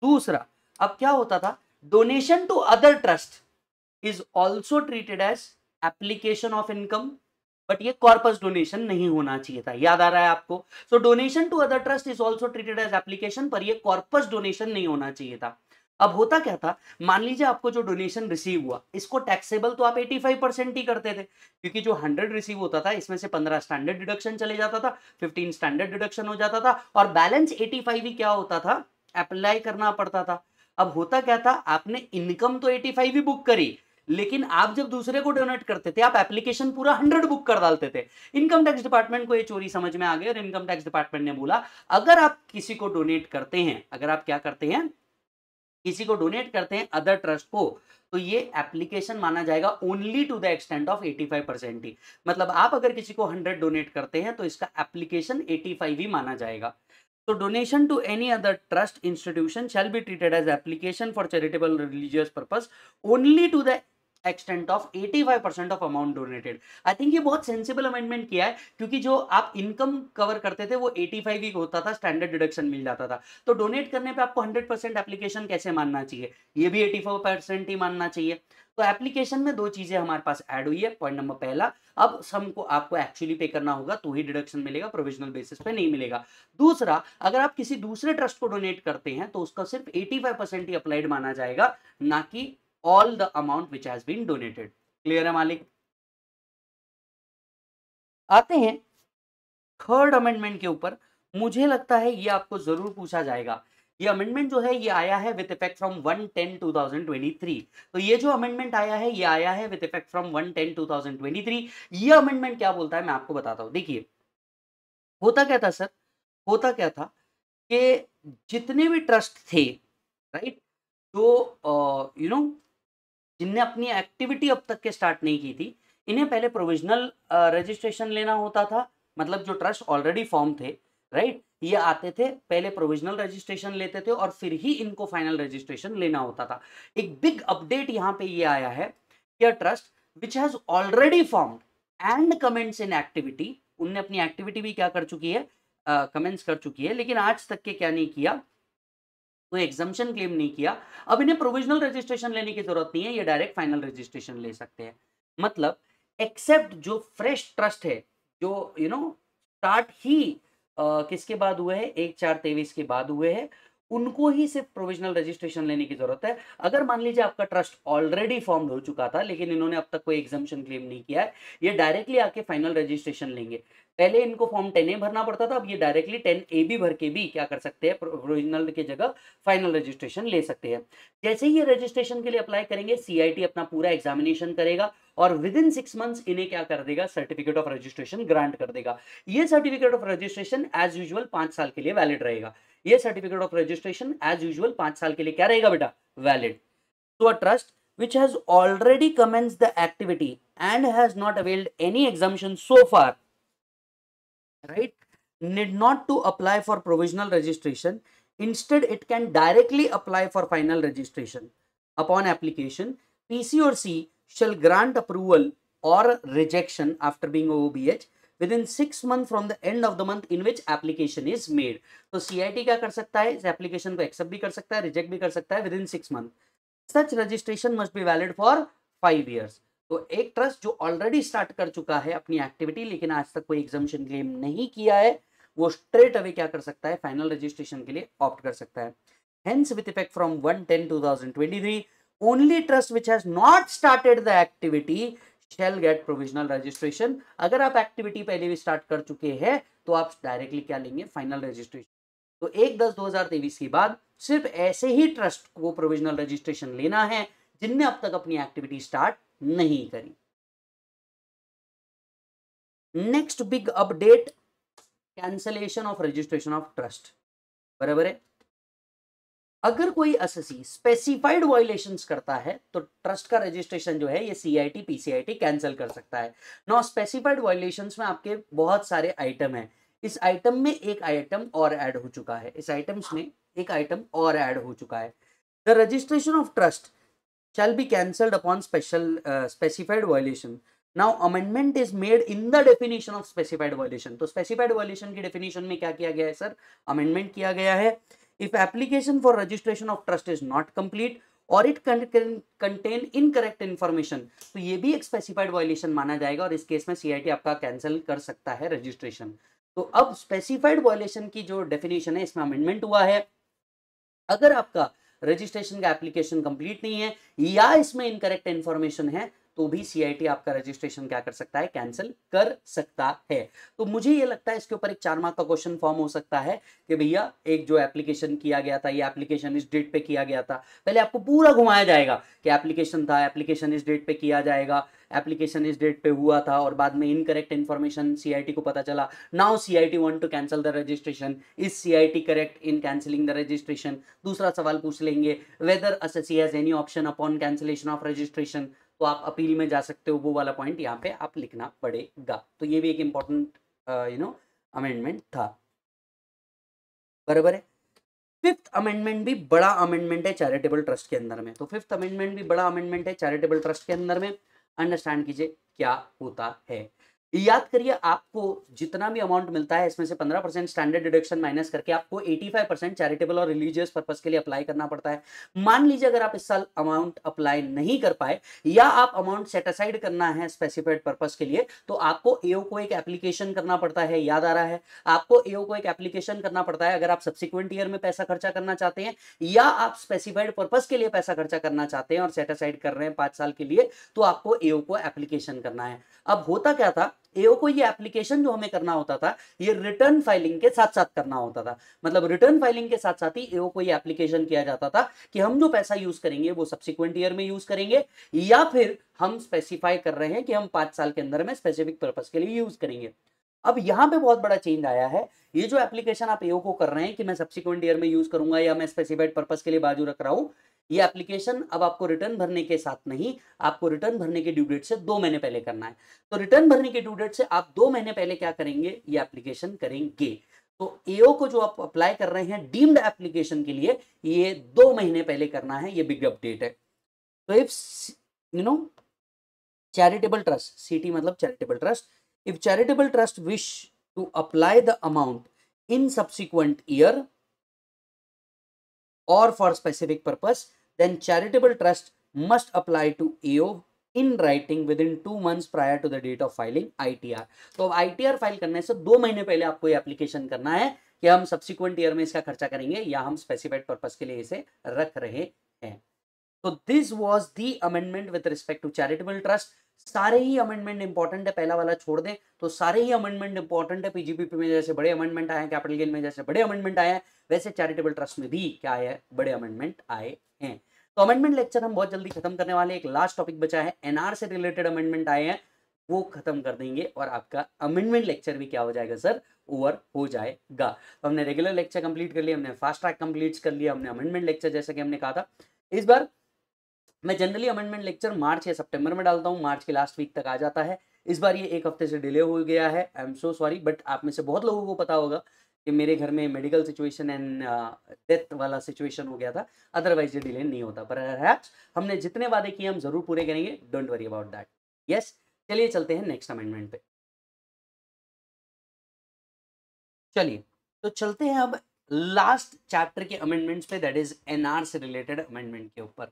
दूसरा अब क्या होता था donation to other trust is also treated as application of income but ये कॉर्पस डोनेशन नहीं होना चाहिए था याद आ रहा है आपको so donation to other trust is also treated as application पर ये कॉर्पस डोनेशन नहीं होना चाहिए था अब होता क्या था मान लीजिए आपको जो डोनेशन रिसीव हुआ इसको टैक्सेबल तो आप 85 परसेंट ही करते थे क्योंकि जो 100 रिसीव होता था इसमें से 15 स्टैंडर्ड डिडक्शन चले जाता था 15 स्टैंडर्ड डिडक्शन हो जाता था और बैलेंस 85 ही क्या होता था अप्लाई करना पड़ता था अब होता क्या था आपने इनकम तो एटी ही बुक करी लेकिन आप जब दूसरे को डोनेट करते थे आप एप्लीकेशन पूरा हंड्रेड बुक कर डालते थे इनकम टैक्स डिपार्टमेंट को ये चोरी समझ में आ गई और इनकम टैक्स डिपार्टमेंट ने बोला अगर आप किसी को डोनेट करते हैं अगर आप क्या करते हैं किसी को डोनेट करते हैं अदर ट्रस्ट को तो ये एप्लीकेशन माना जाएगा only to the extent of 85 percent ही मतलब आप अगर किसी को 100 डोनेट करते हैं तो इसका एप्लीकेशन 85 ही माना जाएगा तो donation to any other trust institution shall be treated as application for charitable religious purpose only to the extent of 85 percent of amount donated I think ये बहुत सेंसिबल अमेंडमेंट किया है क्योंकि जो आप इनकम कवर करते थे वो 85 ही होता था स्टैंडर्ड डिडक्शन मिल जाता था तो डोनेट करने पे आपको 100 परसेंट एप्लीकेशन कैसे मानना चाहिए ये भी 85 परसेंट ही मानना चाहिए तो एप्लीकेशन में दो चीजें हमारे पास ऐड हुई है पॉइंट नंबर पहला अब सम को आपको एक्चुअली पे करना होगा तो ही डिडक्शन मिलेगा प्रोविजनल बेसिस पे नहीं मिलेगा दूसरा अगर आप किसी दूसरे ट्रस्ट को डोनेट करते हैं तो उसका सिर्फ 85 परसेंट ही अप्लाइड माना जाएगा ना कि all the amount which has been donated clear है मालिक आते हैं थर्ड अमेंडमेंट के ऊपर मुझे लगता है ये आपको जरूर पूछा जाएगा ये अमेंडमेंट जो है ये आया है with effect from one ten two thousand twenty three तो ये जो अमेंडमेंट आया है ये आया है with effect from one ten two thousand twenty three ये अमेंडमेंट क्या बोलता है मैं आपको बताता हूं देखिए होता क्या था सर होता क्या था कि जितने भी ट्रस्ट थे राइट जो यू नो जिनने अपनी एक्टिविटी अब तक के स्टार्ट नहीं की थी इन्हें पहले प्रोविजनल रजिस्ट्रेशन लेना होता था मतलब जो ट्रस्ट ऑलरेडी फॉर्म थे राइट ये आते थे पहले प्रोविजनल रजिस्ट्रेशन लेते थे और फिर ही इनको फाइनल रजिस्ट्रेशन लेना होता था एक बिग अपडेट यहाँ पे ये आया है कि trust which has already form and comments in activity उनने अपनी एक्टिविटी भी क्या कर चुकी है कमेंट्स uh, कर चुकी है लेकिन आज तक के क्या नहीं किया कोई एग्जामेशन क्लेम नहीं किया अब इन्हें प्रोविजनल रजिस्ट्रेशन लेने की जरूरत नहीं है ये डायरेक्ट फाइनल रजिस्ट्रेशन ले सकते हैं मतलब एक्सेप्ट जो फ्रेश ट्रस्ट है जो यू नो स्टार्ट ही आ, किसके बाद हुए है एक चार तेईस के बाद हुए है उनको ही सिर्फ प्रोविजनल रजिस्ट्रेशन लेने की जरूरत है अगर मान लीजिए आपका ट्रस्ट ऑलरेडी फॉर्म हो चुका था लेकिन इन्होंने अब तक कोई एग्जामेशन क्लेम नहीं किया है ये डायरेक्टली आके फाइनल रजिस्ट्रेशन लेंगे पहले इनको फॉर्म टेन ए भरना पड़ता था अब ये डायरेक्टली टेन ए भी भर के भी क्या कर सकते हैं प्रोविजनल के जगह फाइनल रजिस्ट्रेशन ले सकते हैं जैसे ही ये रजिस्ट्रेशन के लिए अप्लाई करेंगे सीआईटी अपना पूरा एग्जामिनेशन करेगा और विद इन सिक्स मंथ्स इन्हें क्या कर देगा सर्टिफिकेट ऑफ रजिस्ट्रेशन ग्रांट कर देगा ये certificate of registration as usual पांच साल के लिए वैलिड रहेगा ये certificate of registration as usual पांच साल के लिए क्या रहेगा बेटा valid to a trust which has already commence the activity and has not availed any exemption so far right need not to apply for provisional registration instead it can directly apply for final registration upon application pcorc shall grant approval or rejection after being obh within six month from the end of the month in which application is made तो CIT क्या कर सकता है इस application को accept भी कर सकता है reject भी कर सकता है within six month such registration must be valid for five years तो एक ट्रस्ट जो ऑलरेडी स्टार्ट कर चुका है अपनी एक्टिविटी लेकिन आज तक कोई एग्जामिशन क्लेम नहीं किया है वो स्ट्रेट अवे क्या कर सकता है फाइनल रजिस्ट्रेशन के लिए ऑप्ट कर सकता है hence effect from one ten two thousand twenty three only trust which has not started the activity shall get provisional registration अगर आप एक्टिविटी पहले भी स्टार्ट कर चुके हैं तो आप डायरेक्टली क्या लेंगे फाइनल रजिस्ट्रेशन तो एक दस दो हजार तेईस के बाद सिर्फ ऐसे ही ट्रस्ट को प्रोविजनल रजिस्ट्रेशन लेना है जिनने अब तक अपनी एक्टिविटी स्टार्ट नहीं करी next big update cancellation of registration of trust बराबर है अगर कोई असेसी स्पेसिफाइड वायलेशन करता है तो ट्रस्ट का रजिस्ट्रेशन जो है ये सीआईटी पीसीआईटी कैंसिल कर सकता है नॉ स्पेसिफाइड वायलेशन में आपके बहुत सारे आइटम हैं इस आइटम में एक आइटम और ऐड हो चुका है इस आइटम्स में एक आइटम और ऐड हो चुका है the registration of trust shall be cancelled upon special uh, specified violation now amendment is made in the definition of specified violation तो specified violation ki definition mein kya kiya gaya hai sir amendment kiya gaya hai if application for registration of trust is not complete और it contain incorrect information तो ये भी एक specified violation माना जाएगा और इस केस में सीआईटी आपका कैंसिल कर सकता है रजिस्ट्रेशन तो अब स्पेसिफाइड वायलेशन की जो डेफिनेशन है इसमें अमेंडमेंट हुआ है अगर आपका रजिस्ट्रेशन का एप्लीकेशन कंप्लीट नहीं है या इसमें इनकरेक्ट इंफॉर्मेशन है तो भी सीआईटी आपका रजिस्ट्रेशन क्या कर सकता है कैंसिल कर सकता है तो मुझे ये लगता है इसके ऊपर एक चार मार्क का क्वेश्चन फॉर्म हो सकता है कि भैया एक जो एप्लीकेशन किया गया था ये एप्लीकेशन इस डेट पे किया गया था पहले आपको पूरा घुमाया जाएगा कि एप्लीकेशन था एप्लीकेशन इस डेट पे किया जाएगा एप्लीकेशन इस डेट पे हुआ था और बाद में इनकरेक्ट इन्फॉर्मेशन सीआईटी को पता चला now CIT want to cancel the registration is CIT correct in cancelling the registration दूसरा सवाल पूछ लेंगे whether us has any option upon cancellation of registration तो आप अपील में जा सकते हो वो वाला पॉइंट यहाँ पे आप लिखना पड़ेगा तो ये भी एक इम्पॉर्टेंट यू नो अमेंडमेंट था बराबर है फिफ्थ अमेंडमेंट भी बड़ा अमेंडमेंट है चैरिटेबल ट्रस्ट के अंदर में तो फिफ्थ अमेंडमेंट भी बड़ा अमेंडमेंट है चैरिटेबल ट्रस्ट के अंदर में अंडरस्टैंड कीजिए क्या होता है याद करिए आपको जितना भी अमाउंट मिलता है इसमें से 15 परसेंट स्टैंडर्ड डिडक्शन माइनस करके आपको 85 परसेंट चैरिटेबल और रिलीजियस पर्पज के लिए अप्लाई करना पड़ता है मान लीजिए अगर आप इस साल अमाउंट अप्लाई नहीं कर पाए या आप अमाउंट सेट असाइड करना है स्पेसिफाइड पर्पज के लिए तो आपको एओ को एक एप्लीकेशन करना पड़ता है याद आ रहा है आपको एओ को एक एप्लीकेशन करना पड़ता है अगर आप सब्सिक्वेंट ईयर में पैसा खर्चा करना चाहते हैं या आप स्पेसिफाइड पर्पज के लिए पैसा खर्चा करना चाहते हैं और सेट असाइड कर रहे हैं पांच साल के लिए तो आपको एओ को एप्लीकेशन करना है अब होता क्या था एओ को ये एप्लीकेशन जो हमें करना होता था ये रिटर्न फाइलिंग के साथ साथ करना होता था मतलब रिटर्न फाइलिंग के साथ साथ ही एओ को ये एप्लीकेशन किया जाता था कि हम जो पैसा यूज करेंगे वो सब्सिक्वेंट ईयर में यूज करेंगे या फिर हम स्पेसिफाई कर रहे हैं कि हम पांच साल के अंदर में स्पेसिफिक पर्पज के लिए यूज करेंगे अब यहाँ पे बहुत बड़ा चेंज आया है ये जो एप्लीकेशन आप एओ को कर रहे हैं कि मैं सब्सिक्वेंट ईयर में यूज करूंगा या मैं स्पेसिफाइड पर्पज के लिए बाजू रख रहा हूं ये एप्लीकेशन अब आपको रिटर्न भरने के साथ नहीं आपको रिटर्न भरने के ड्यूडेट से दो महीने पहले करना है तो रिटर्न भरने के ड्यूडेट से आप दो महीने पहले क्या करेंगे ये एप्लीकेशन करेंगे तो एओ को जो आप अप्लाई कर रहे हैं डीम्ड एप्लीकेशन के लिए ये दो महीने पहले करना है ये बिग अपडेट है तो if you know charitable trust city मतलब charitable trust if charitable trust wish to apply the amount in subsequent year और for specific purpose then charitable trust must apply to AO in writing within two months prior to the date of filing ITR तो अब ITR file करने से दो महीने पहले आपको ये एप्लीकेशन करना है कि हम सब्सिक्वेंट ईयर में इसका खर्चा करेंगे या हम स्पेसिफाइड पर्पज के लिए इसे रख रहे हैं तो this was the amendment with respect to charitable trust सारे ही अमेंडमेंट इंपॉर्टेंट है पहला वाला छोड़ दें तो सारे ही अमेंडमेंट इंपॉर्टेंट है पीजीपीपी में जैसे बड़े अमेंडमेंट आए हैं कैपिटल गेन में जैसे बड़े अमेंडमेंट आए हैं वैसे चैरिटेबल ट्रस्ट में भी क्या है बड़े अमेंडमेंट आए हैं तो अमेंडमेंट लेक्चर हम बहुत जल्दी खत्म करने वाले एक लास्ट टॉपिक बचा है एनआर से रिलेटेड अमेंडमेंट आए हैं वो खत्म कर देंगे और आपका अमेंडमेंट लेक्चर भी क्या हो जाएगा सर ओवर हो जाएगा तो हमने रेगुलर लेक्चर कंप्लीट कर लिया हमने फास्ट ट्रैक कंप्लीट कर लिया हमने अमेंडमेंट लेक्चर जैसा कि हमने कहा था इस बार मैं जनरली अमेंडमेंट लेक्चर मार्च या सितंबर में डालता हूँ मार्च के लास्ट वीक तक आ जाता है इस बार ये एक हफ्ते से डिले हो गया है I am so sorry but आप में से बहुत लोगों को पता होगा कि मेरे घर में मेडिकल सिचुएशन एंड डेथ वाला सिचुएशन हो गया था अदरवाइज ये डिले नहीं होता पर हमने जितने वादे किए हम जरूर पूरे करेंगे don't worry about that yes चलिए चलते हैं नेक्स्ट अमेंडमेंट पे चलिए तो चलते हैं अब लास्ट चैप्टर के अमेंडमेंट्स पे दैट इज एनआर से रिलेटेड अमेंडमेंट के ऊपर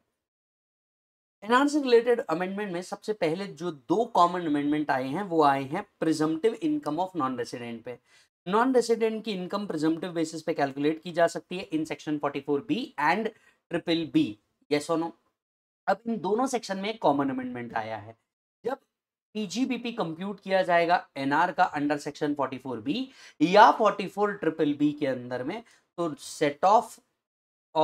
एनआर से रिलेटेड अमेंडमेंट में सबसे पहले जो दो कॉमन अमेंडमेंट आए हैं वो आए हैं presumptive income of non resident पे नॉन रेसिडेंट की इनकम प्रिजम्पटिव बेसिस पे कैलकुलेट की जा सकती है in section 44 B and triple B yes और नो अब इन दोनों सेक्शन में एक कॉमन अमेंडमेंट आया है जब पीजीबीपी कंप्यूट किया जाएगा एनआर का अंडर सेक्शन 44 बी या 44 ट्रिपल बी के अंदर में तो set off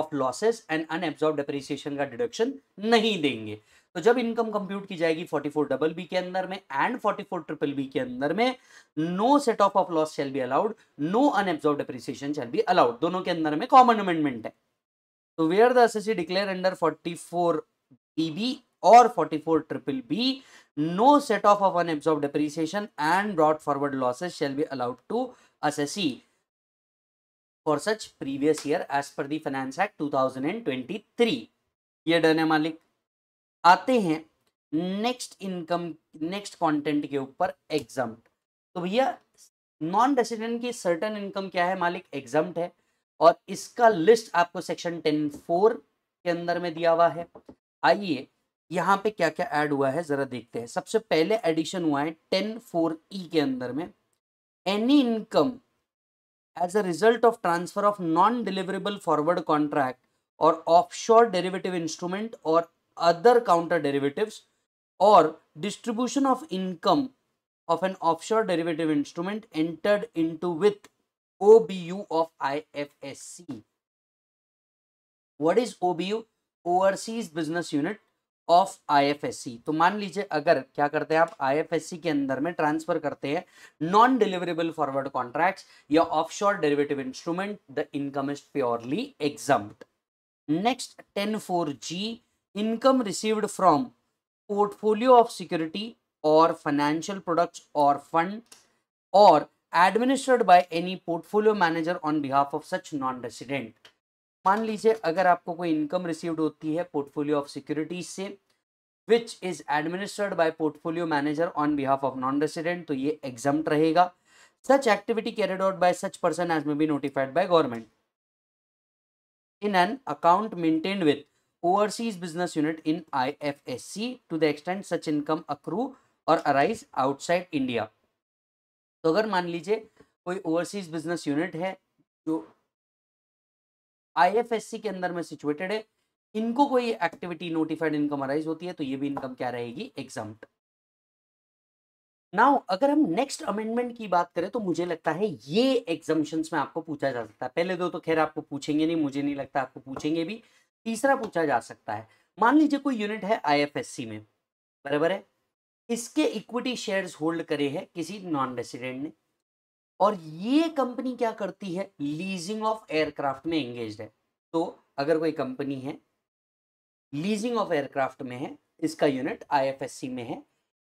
of losses and unabsorbed depreciation का डिडक्शन नहीं देंगे तो जब इनकम कंप्यूट की जाएगी 44 डबल बी के अंदर में एंड 44 ट्रिपल बी के अंदर में no set off of loss shall be allowed no unabsorbed depreciation shall be allowed दोनों के अंदर में कॉमन अमेंडमेंट है तो where the assessee declare under 44 B और 44 triple B no set off of unabsorbed depreciation and brought forward losses shall be allowed to assessee for such previous year as per the finance act 2023 ये done है मालिक आते हैं next income next content के ऊपर exam तो भैया non resident की सर्टन इनकम क्या है मालिक एग्जाम है और इसका लिस्ट आपको सेक्शन टेन फोर के अंदर में दिया हुआ है आइए यहाँ पे क्या क्या ऐड हुआ है जरा देखते हैं सबसे पहले एडिशन हुआ है टेन फोर ई के अंदर में any income as a result of transfer of non deliverable forward contract और ऑफशोर डेरिवेटिव इंस्ट्रूमेंट और अदर काउंटर डेरिवेटिव और distribution of income of an offshore derivative instrument entered into with OBU of IFSC what is OBU overseas business unit of IFSC तो मान लीजिए अगर क्या करते हैं आप आई एफ एस सी के अंदर में ट्रांसफर करते हैं नॉन डिलीवरेबल फॉरवर्ड कॉन्ट्रैक्ट या offshore derivative instrument the income is purely exempt next ten four G income received from portfolio of security और फाइनेंशियल प्रोडक्ट्स और फंड और administered by any portfolio manager on behalf of such non resident मान लीजिए अगर आपको कोई income received होती है पोर्टफोलियो ऑफ सिक्योरिटीज से which is administered by portfolio manager on behalf of non resident तो ये एग्जाम रहेगा such activity carried out by such person as may be notified by government in an account maintain with overseas business unit in IFSC to the extent such income accrue or arise outside India. तो अगर मान लीजिए कोई overseas business unit है जो IFSC के अंदर में सिचुएटेड है इनको कोई एक्टिविटी नोटिफाइड इनकम अराइज होती है तो ये भी इनकम क्या रहेगी एग्जाम नाउ अगर हम नेक्स्ट अमेंडमेंट की बात करें तो मुझे लगता है ये एग्जामेशन में आपको पूछा जा सकता है पहले दो तो खैर आपको पूछेंगे नहीं मुझे नहीं लगता आपको पूछेंगे भी तीसरा पूछा जा सकता है मान लीजिए कोई यूनिट है आईएफएससी में बराबर है इसके इक्विटी शेयर्स होल्ड करे हैं किसी नॉन रेसिडेंट ने और ये कंपनी क्या करती है लीजिंग ऑफ एयरक्राफ्ट में एंगेज है तो अगर कोई कंपनी है लीजिंग ऑफ एयरक्राफ्ट में है इसका यूनिट आई में है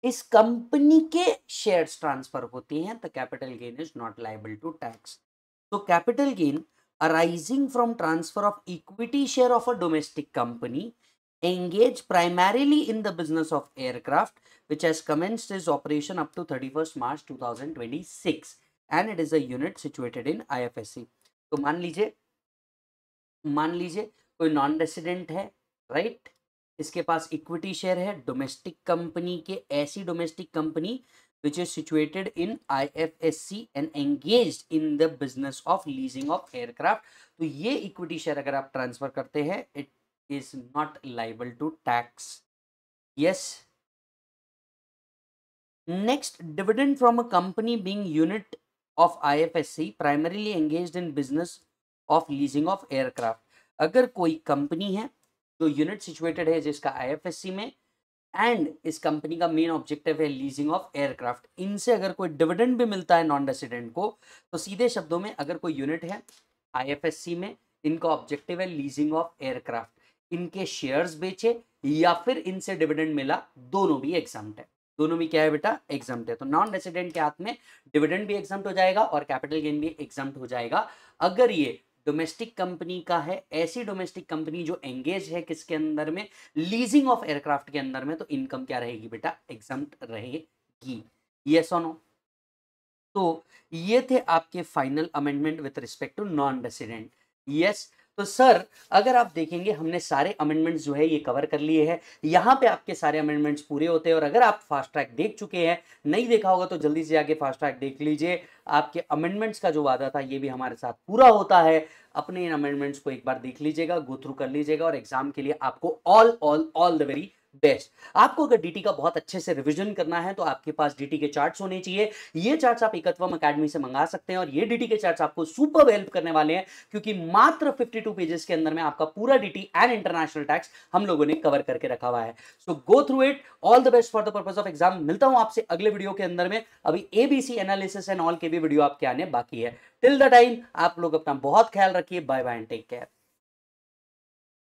इस कंपनी के शेयर्स ट्रांसफर होते हैं तो capital gain is not liable to tax तो capital gain arising from transfer of equity share of a domestic company engaged primarily in the business of aircraft which has commenced its operation up to 31st March 2026 and it is a unit situated in IFSC. तो मान लीजिए मान लीजिए कोई non resident है right right? इसके पास equity share है डोमेस्टिक कंपनी के ऐसी domestic company which is situated in IFSC and engaged in the business of leasing of aircraft. तो ये इक्विटी शेयर अगर आप ट्रांसफर करते हैं it is not liable to tax yes next dividend from a company being unit of IFSC primarily engaged in business of leasing of aircraft अगर कोई company है जो यूनिट सिचुएटेड है जिसका आईएफएससी में एंड इस कंपनी का मेन ऑब्जेक्टिव है लीजिंग ऑफ एयरक्राफ्ट इनसे अगर कोई डिविडेंड भी मिलता है नॉन रेसिडेंट को तो सीधे शब्दों में अगर कोई यूनिट है आईएफएससी में इनका ऑब्जेक्टिव है लीजिंग ऑफ एयरक्राफ्ट इनके शेयर्स बेचे या फिर इनसे डिविडेंड मिला दोनों भी एग्जाम है दोनों में क्या है बेटा एग्जाम है तो नॉन रेसिडेंट के हाथ में डिविडेंड भी एग्जाम हो जाएगा और कैपिटल गेन भी एग्जाम हो जाएगा अगर ये डोमेस्टिक कंपनी का है ऐसी डोमेस्टिक कंपनी जो एंगेज है किसके अंदर में लीजिंग ऑफ एयरक्राफ्ट के अंदर में तो इनकम क्या रहेगी बेटा एग्जाम रहेगी यस और तो ये थे आपके final amendment with respect to non resident yes तो सर अगर आप देखेंगे हमने सारे अमेंडमेंट्स जो है ये कवर कर लिए हैं यहाँ पे आपके सारे अमेंडमेंट्स पूरे होते हैं और अगर आप फास्ट ट्रैक देख चुके हैं नहीं देखा होगा तो जल्दी से जाके फास्ट ट्रैक देख लीजिए आपके अमेंडमेंट्स का जो वादा था ये भी हमारे साथ पूरा होता है अपने इन अमेंडमेंट्स को एक बार देख लीजिएगा गो थ्रू कर लीजिएगा और एग्जाम के लिए आपको all all all the very best आपको अगर डीटी का बहुत अच्छे से रिवीजन करना है तो आपके पास डीटी के चार्ट्स होने चाहिए ये चार्ट्स आप एकत्वम अकेडमी से मंगा सकते हैं और ये डीटी के चार्ट्स आपको सुपर हेल्प करने वाले हैं क्योंकि मात्र 52 पेजेस के अंदर में आपका पूरा डीटी एंड इंटरनेशनल टैक्स हम लोगों ने कवर करके रखा हुआ है so go through it all the best for the purpose of exam मिलता हूं आपसे अगले वीडियो के अंदर में अभी एबीसी एनालिसिस एंड ऑल के भी वीडियो आपके आने बाकी है टिल द टाइम आप लोग अपना बहुत ख्याल रखिए बाय बाय टेक केयर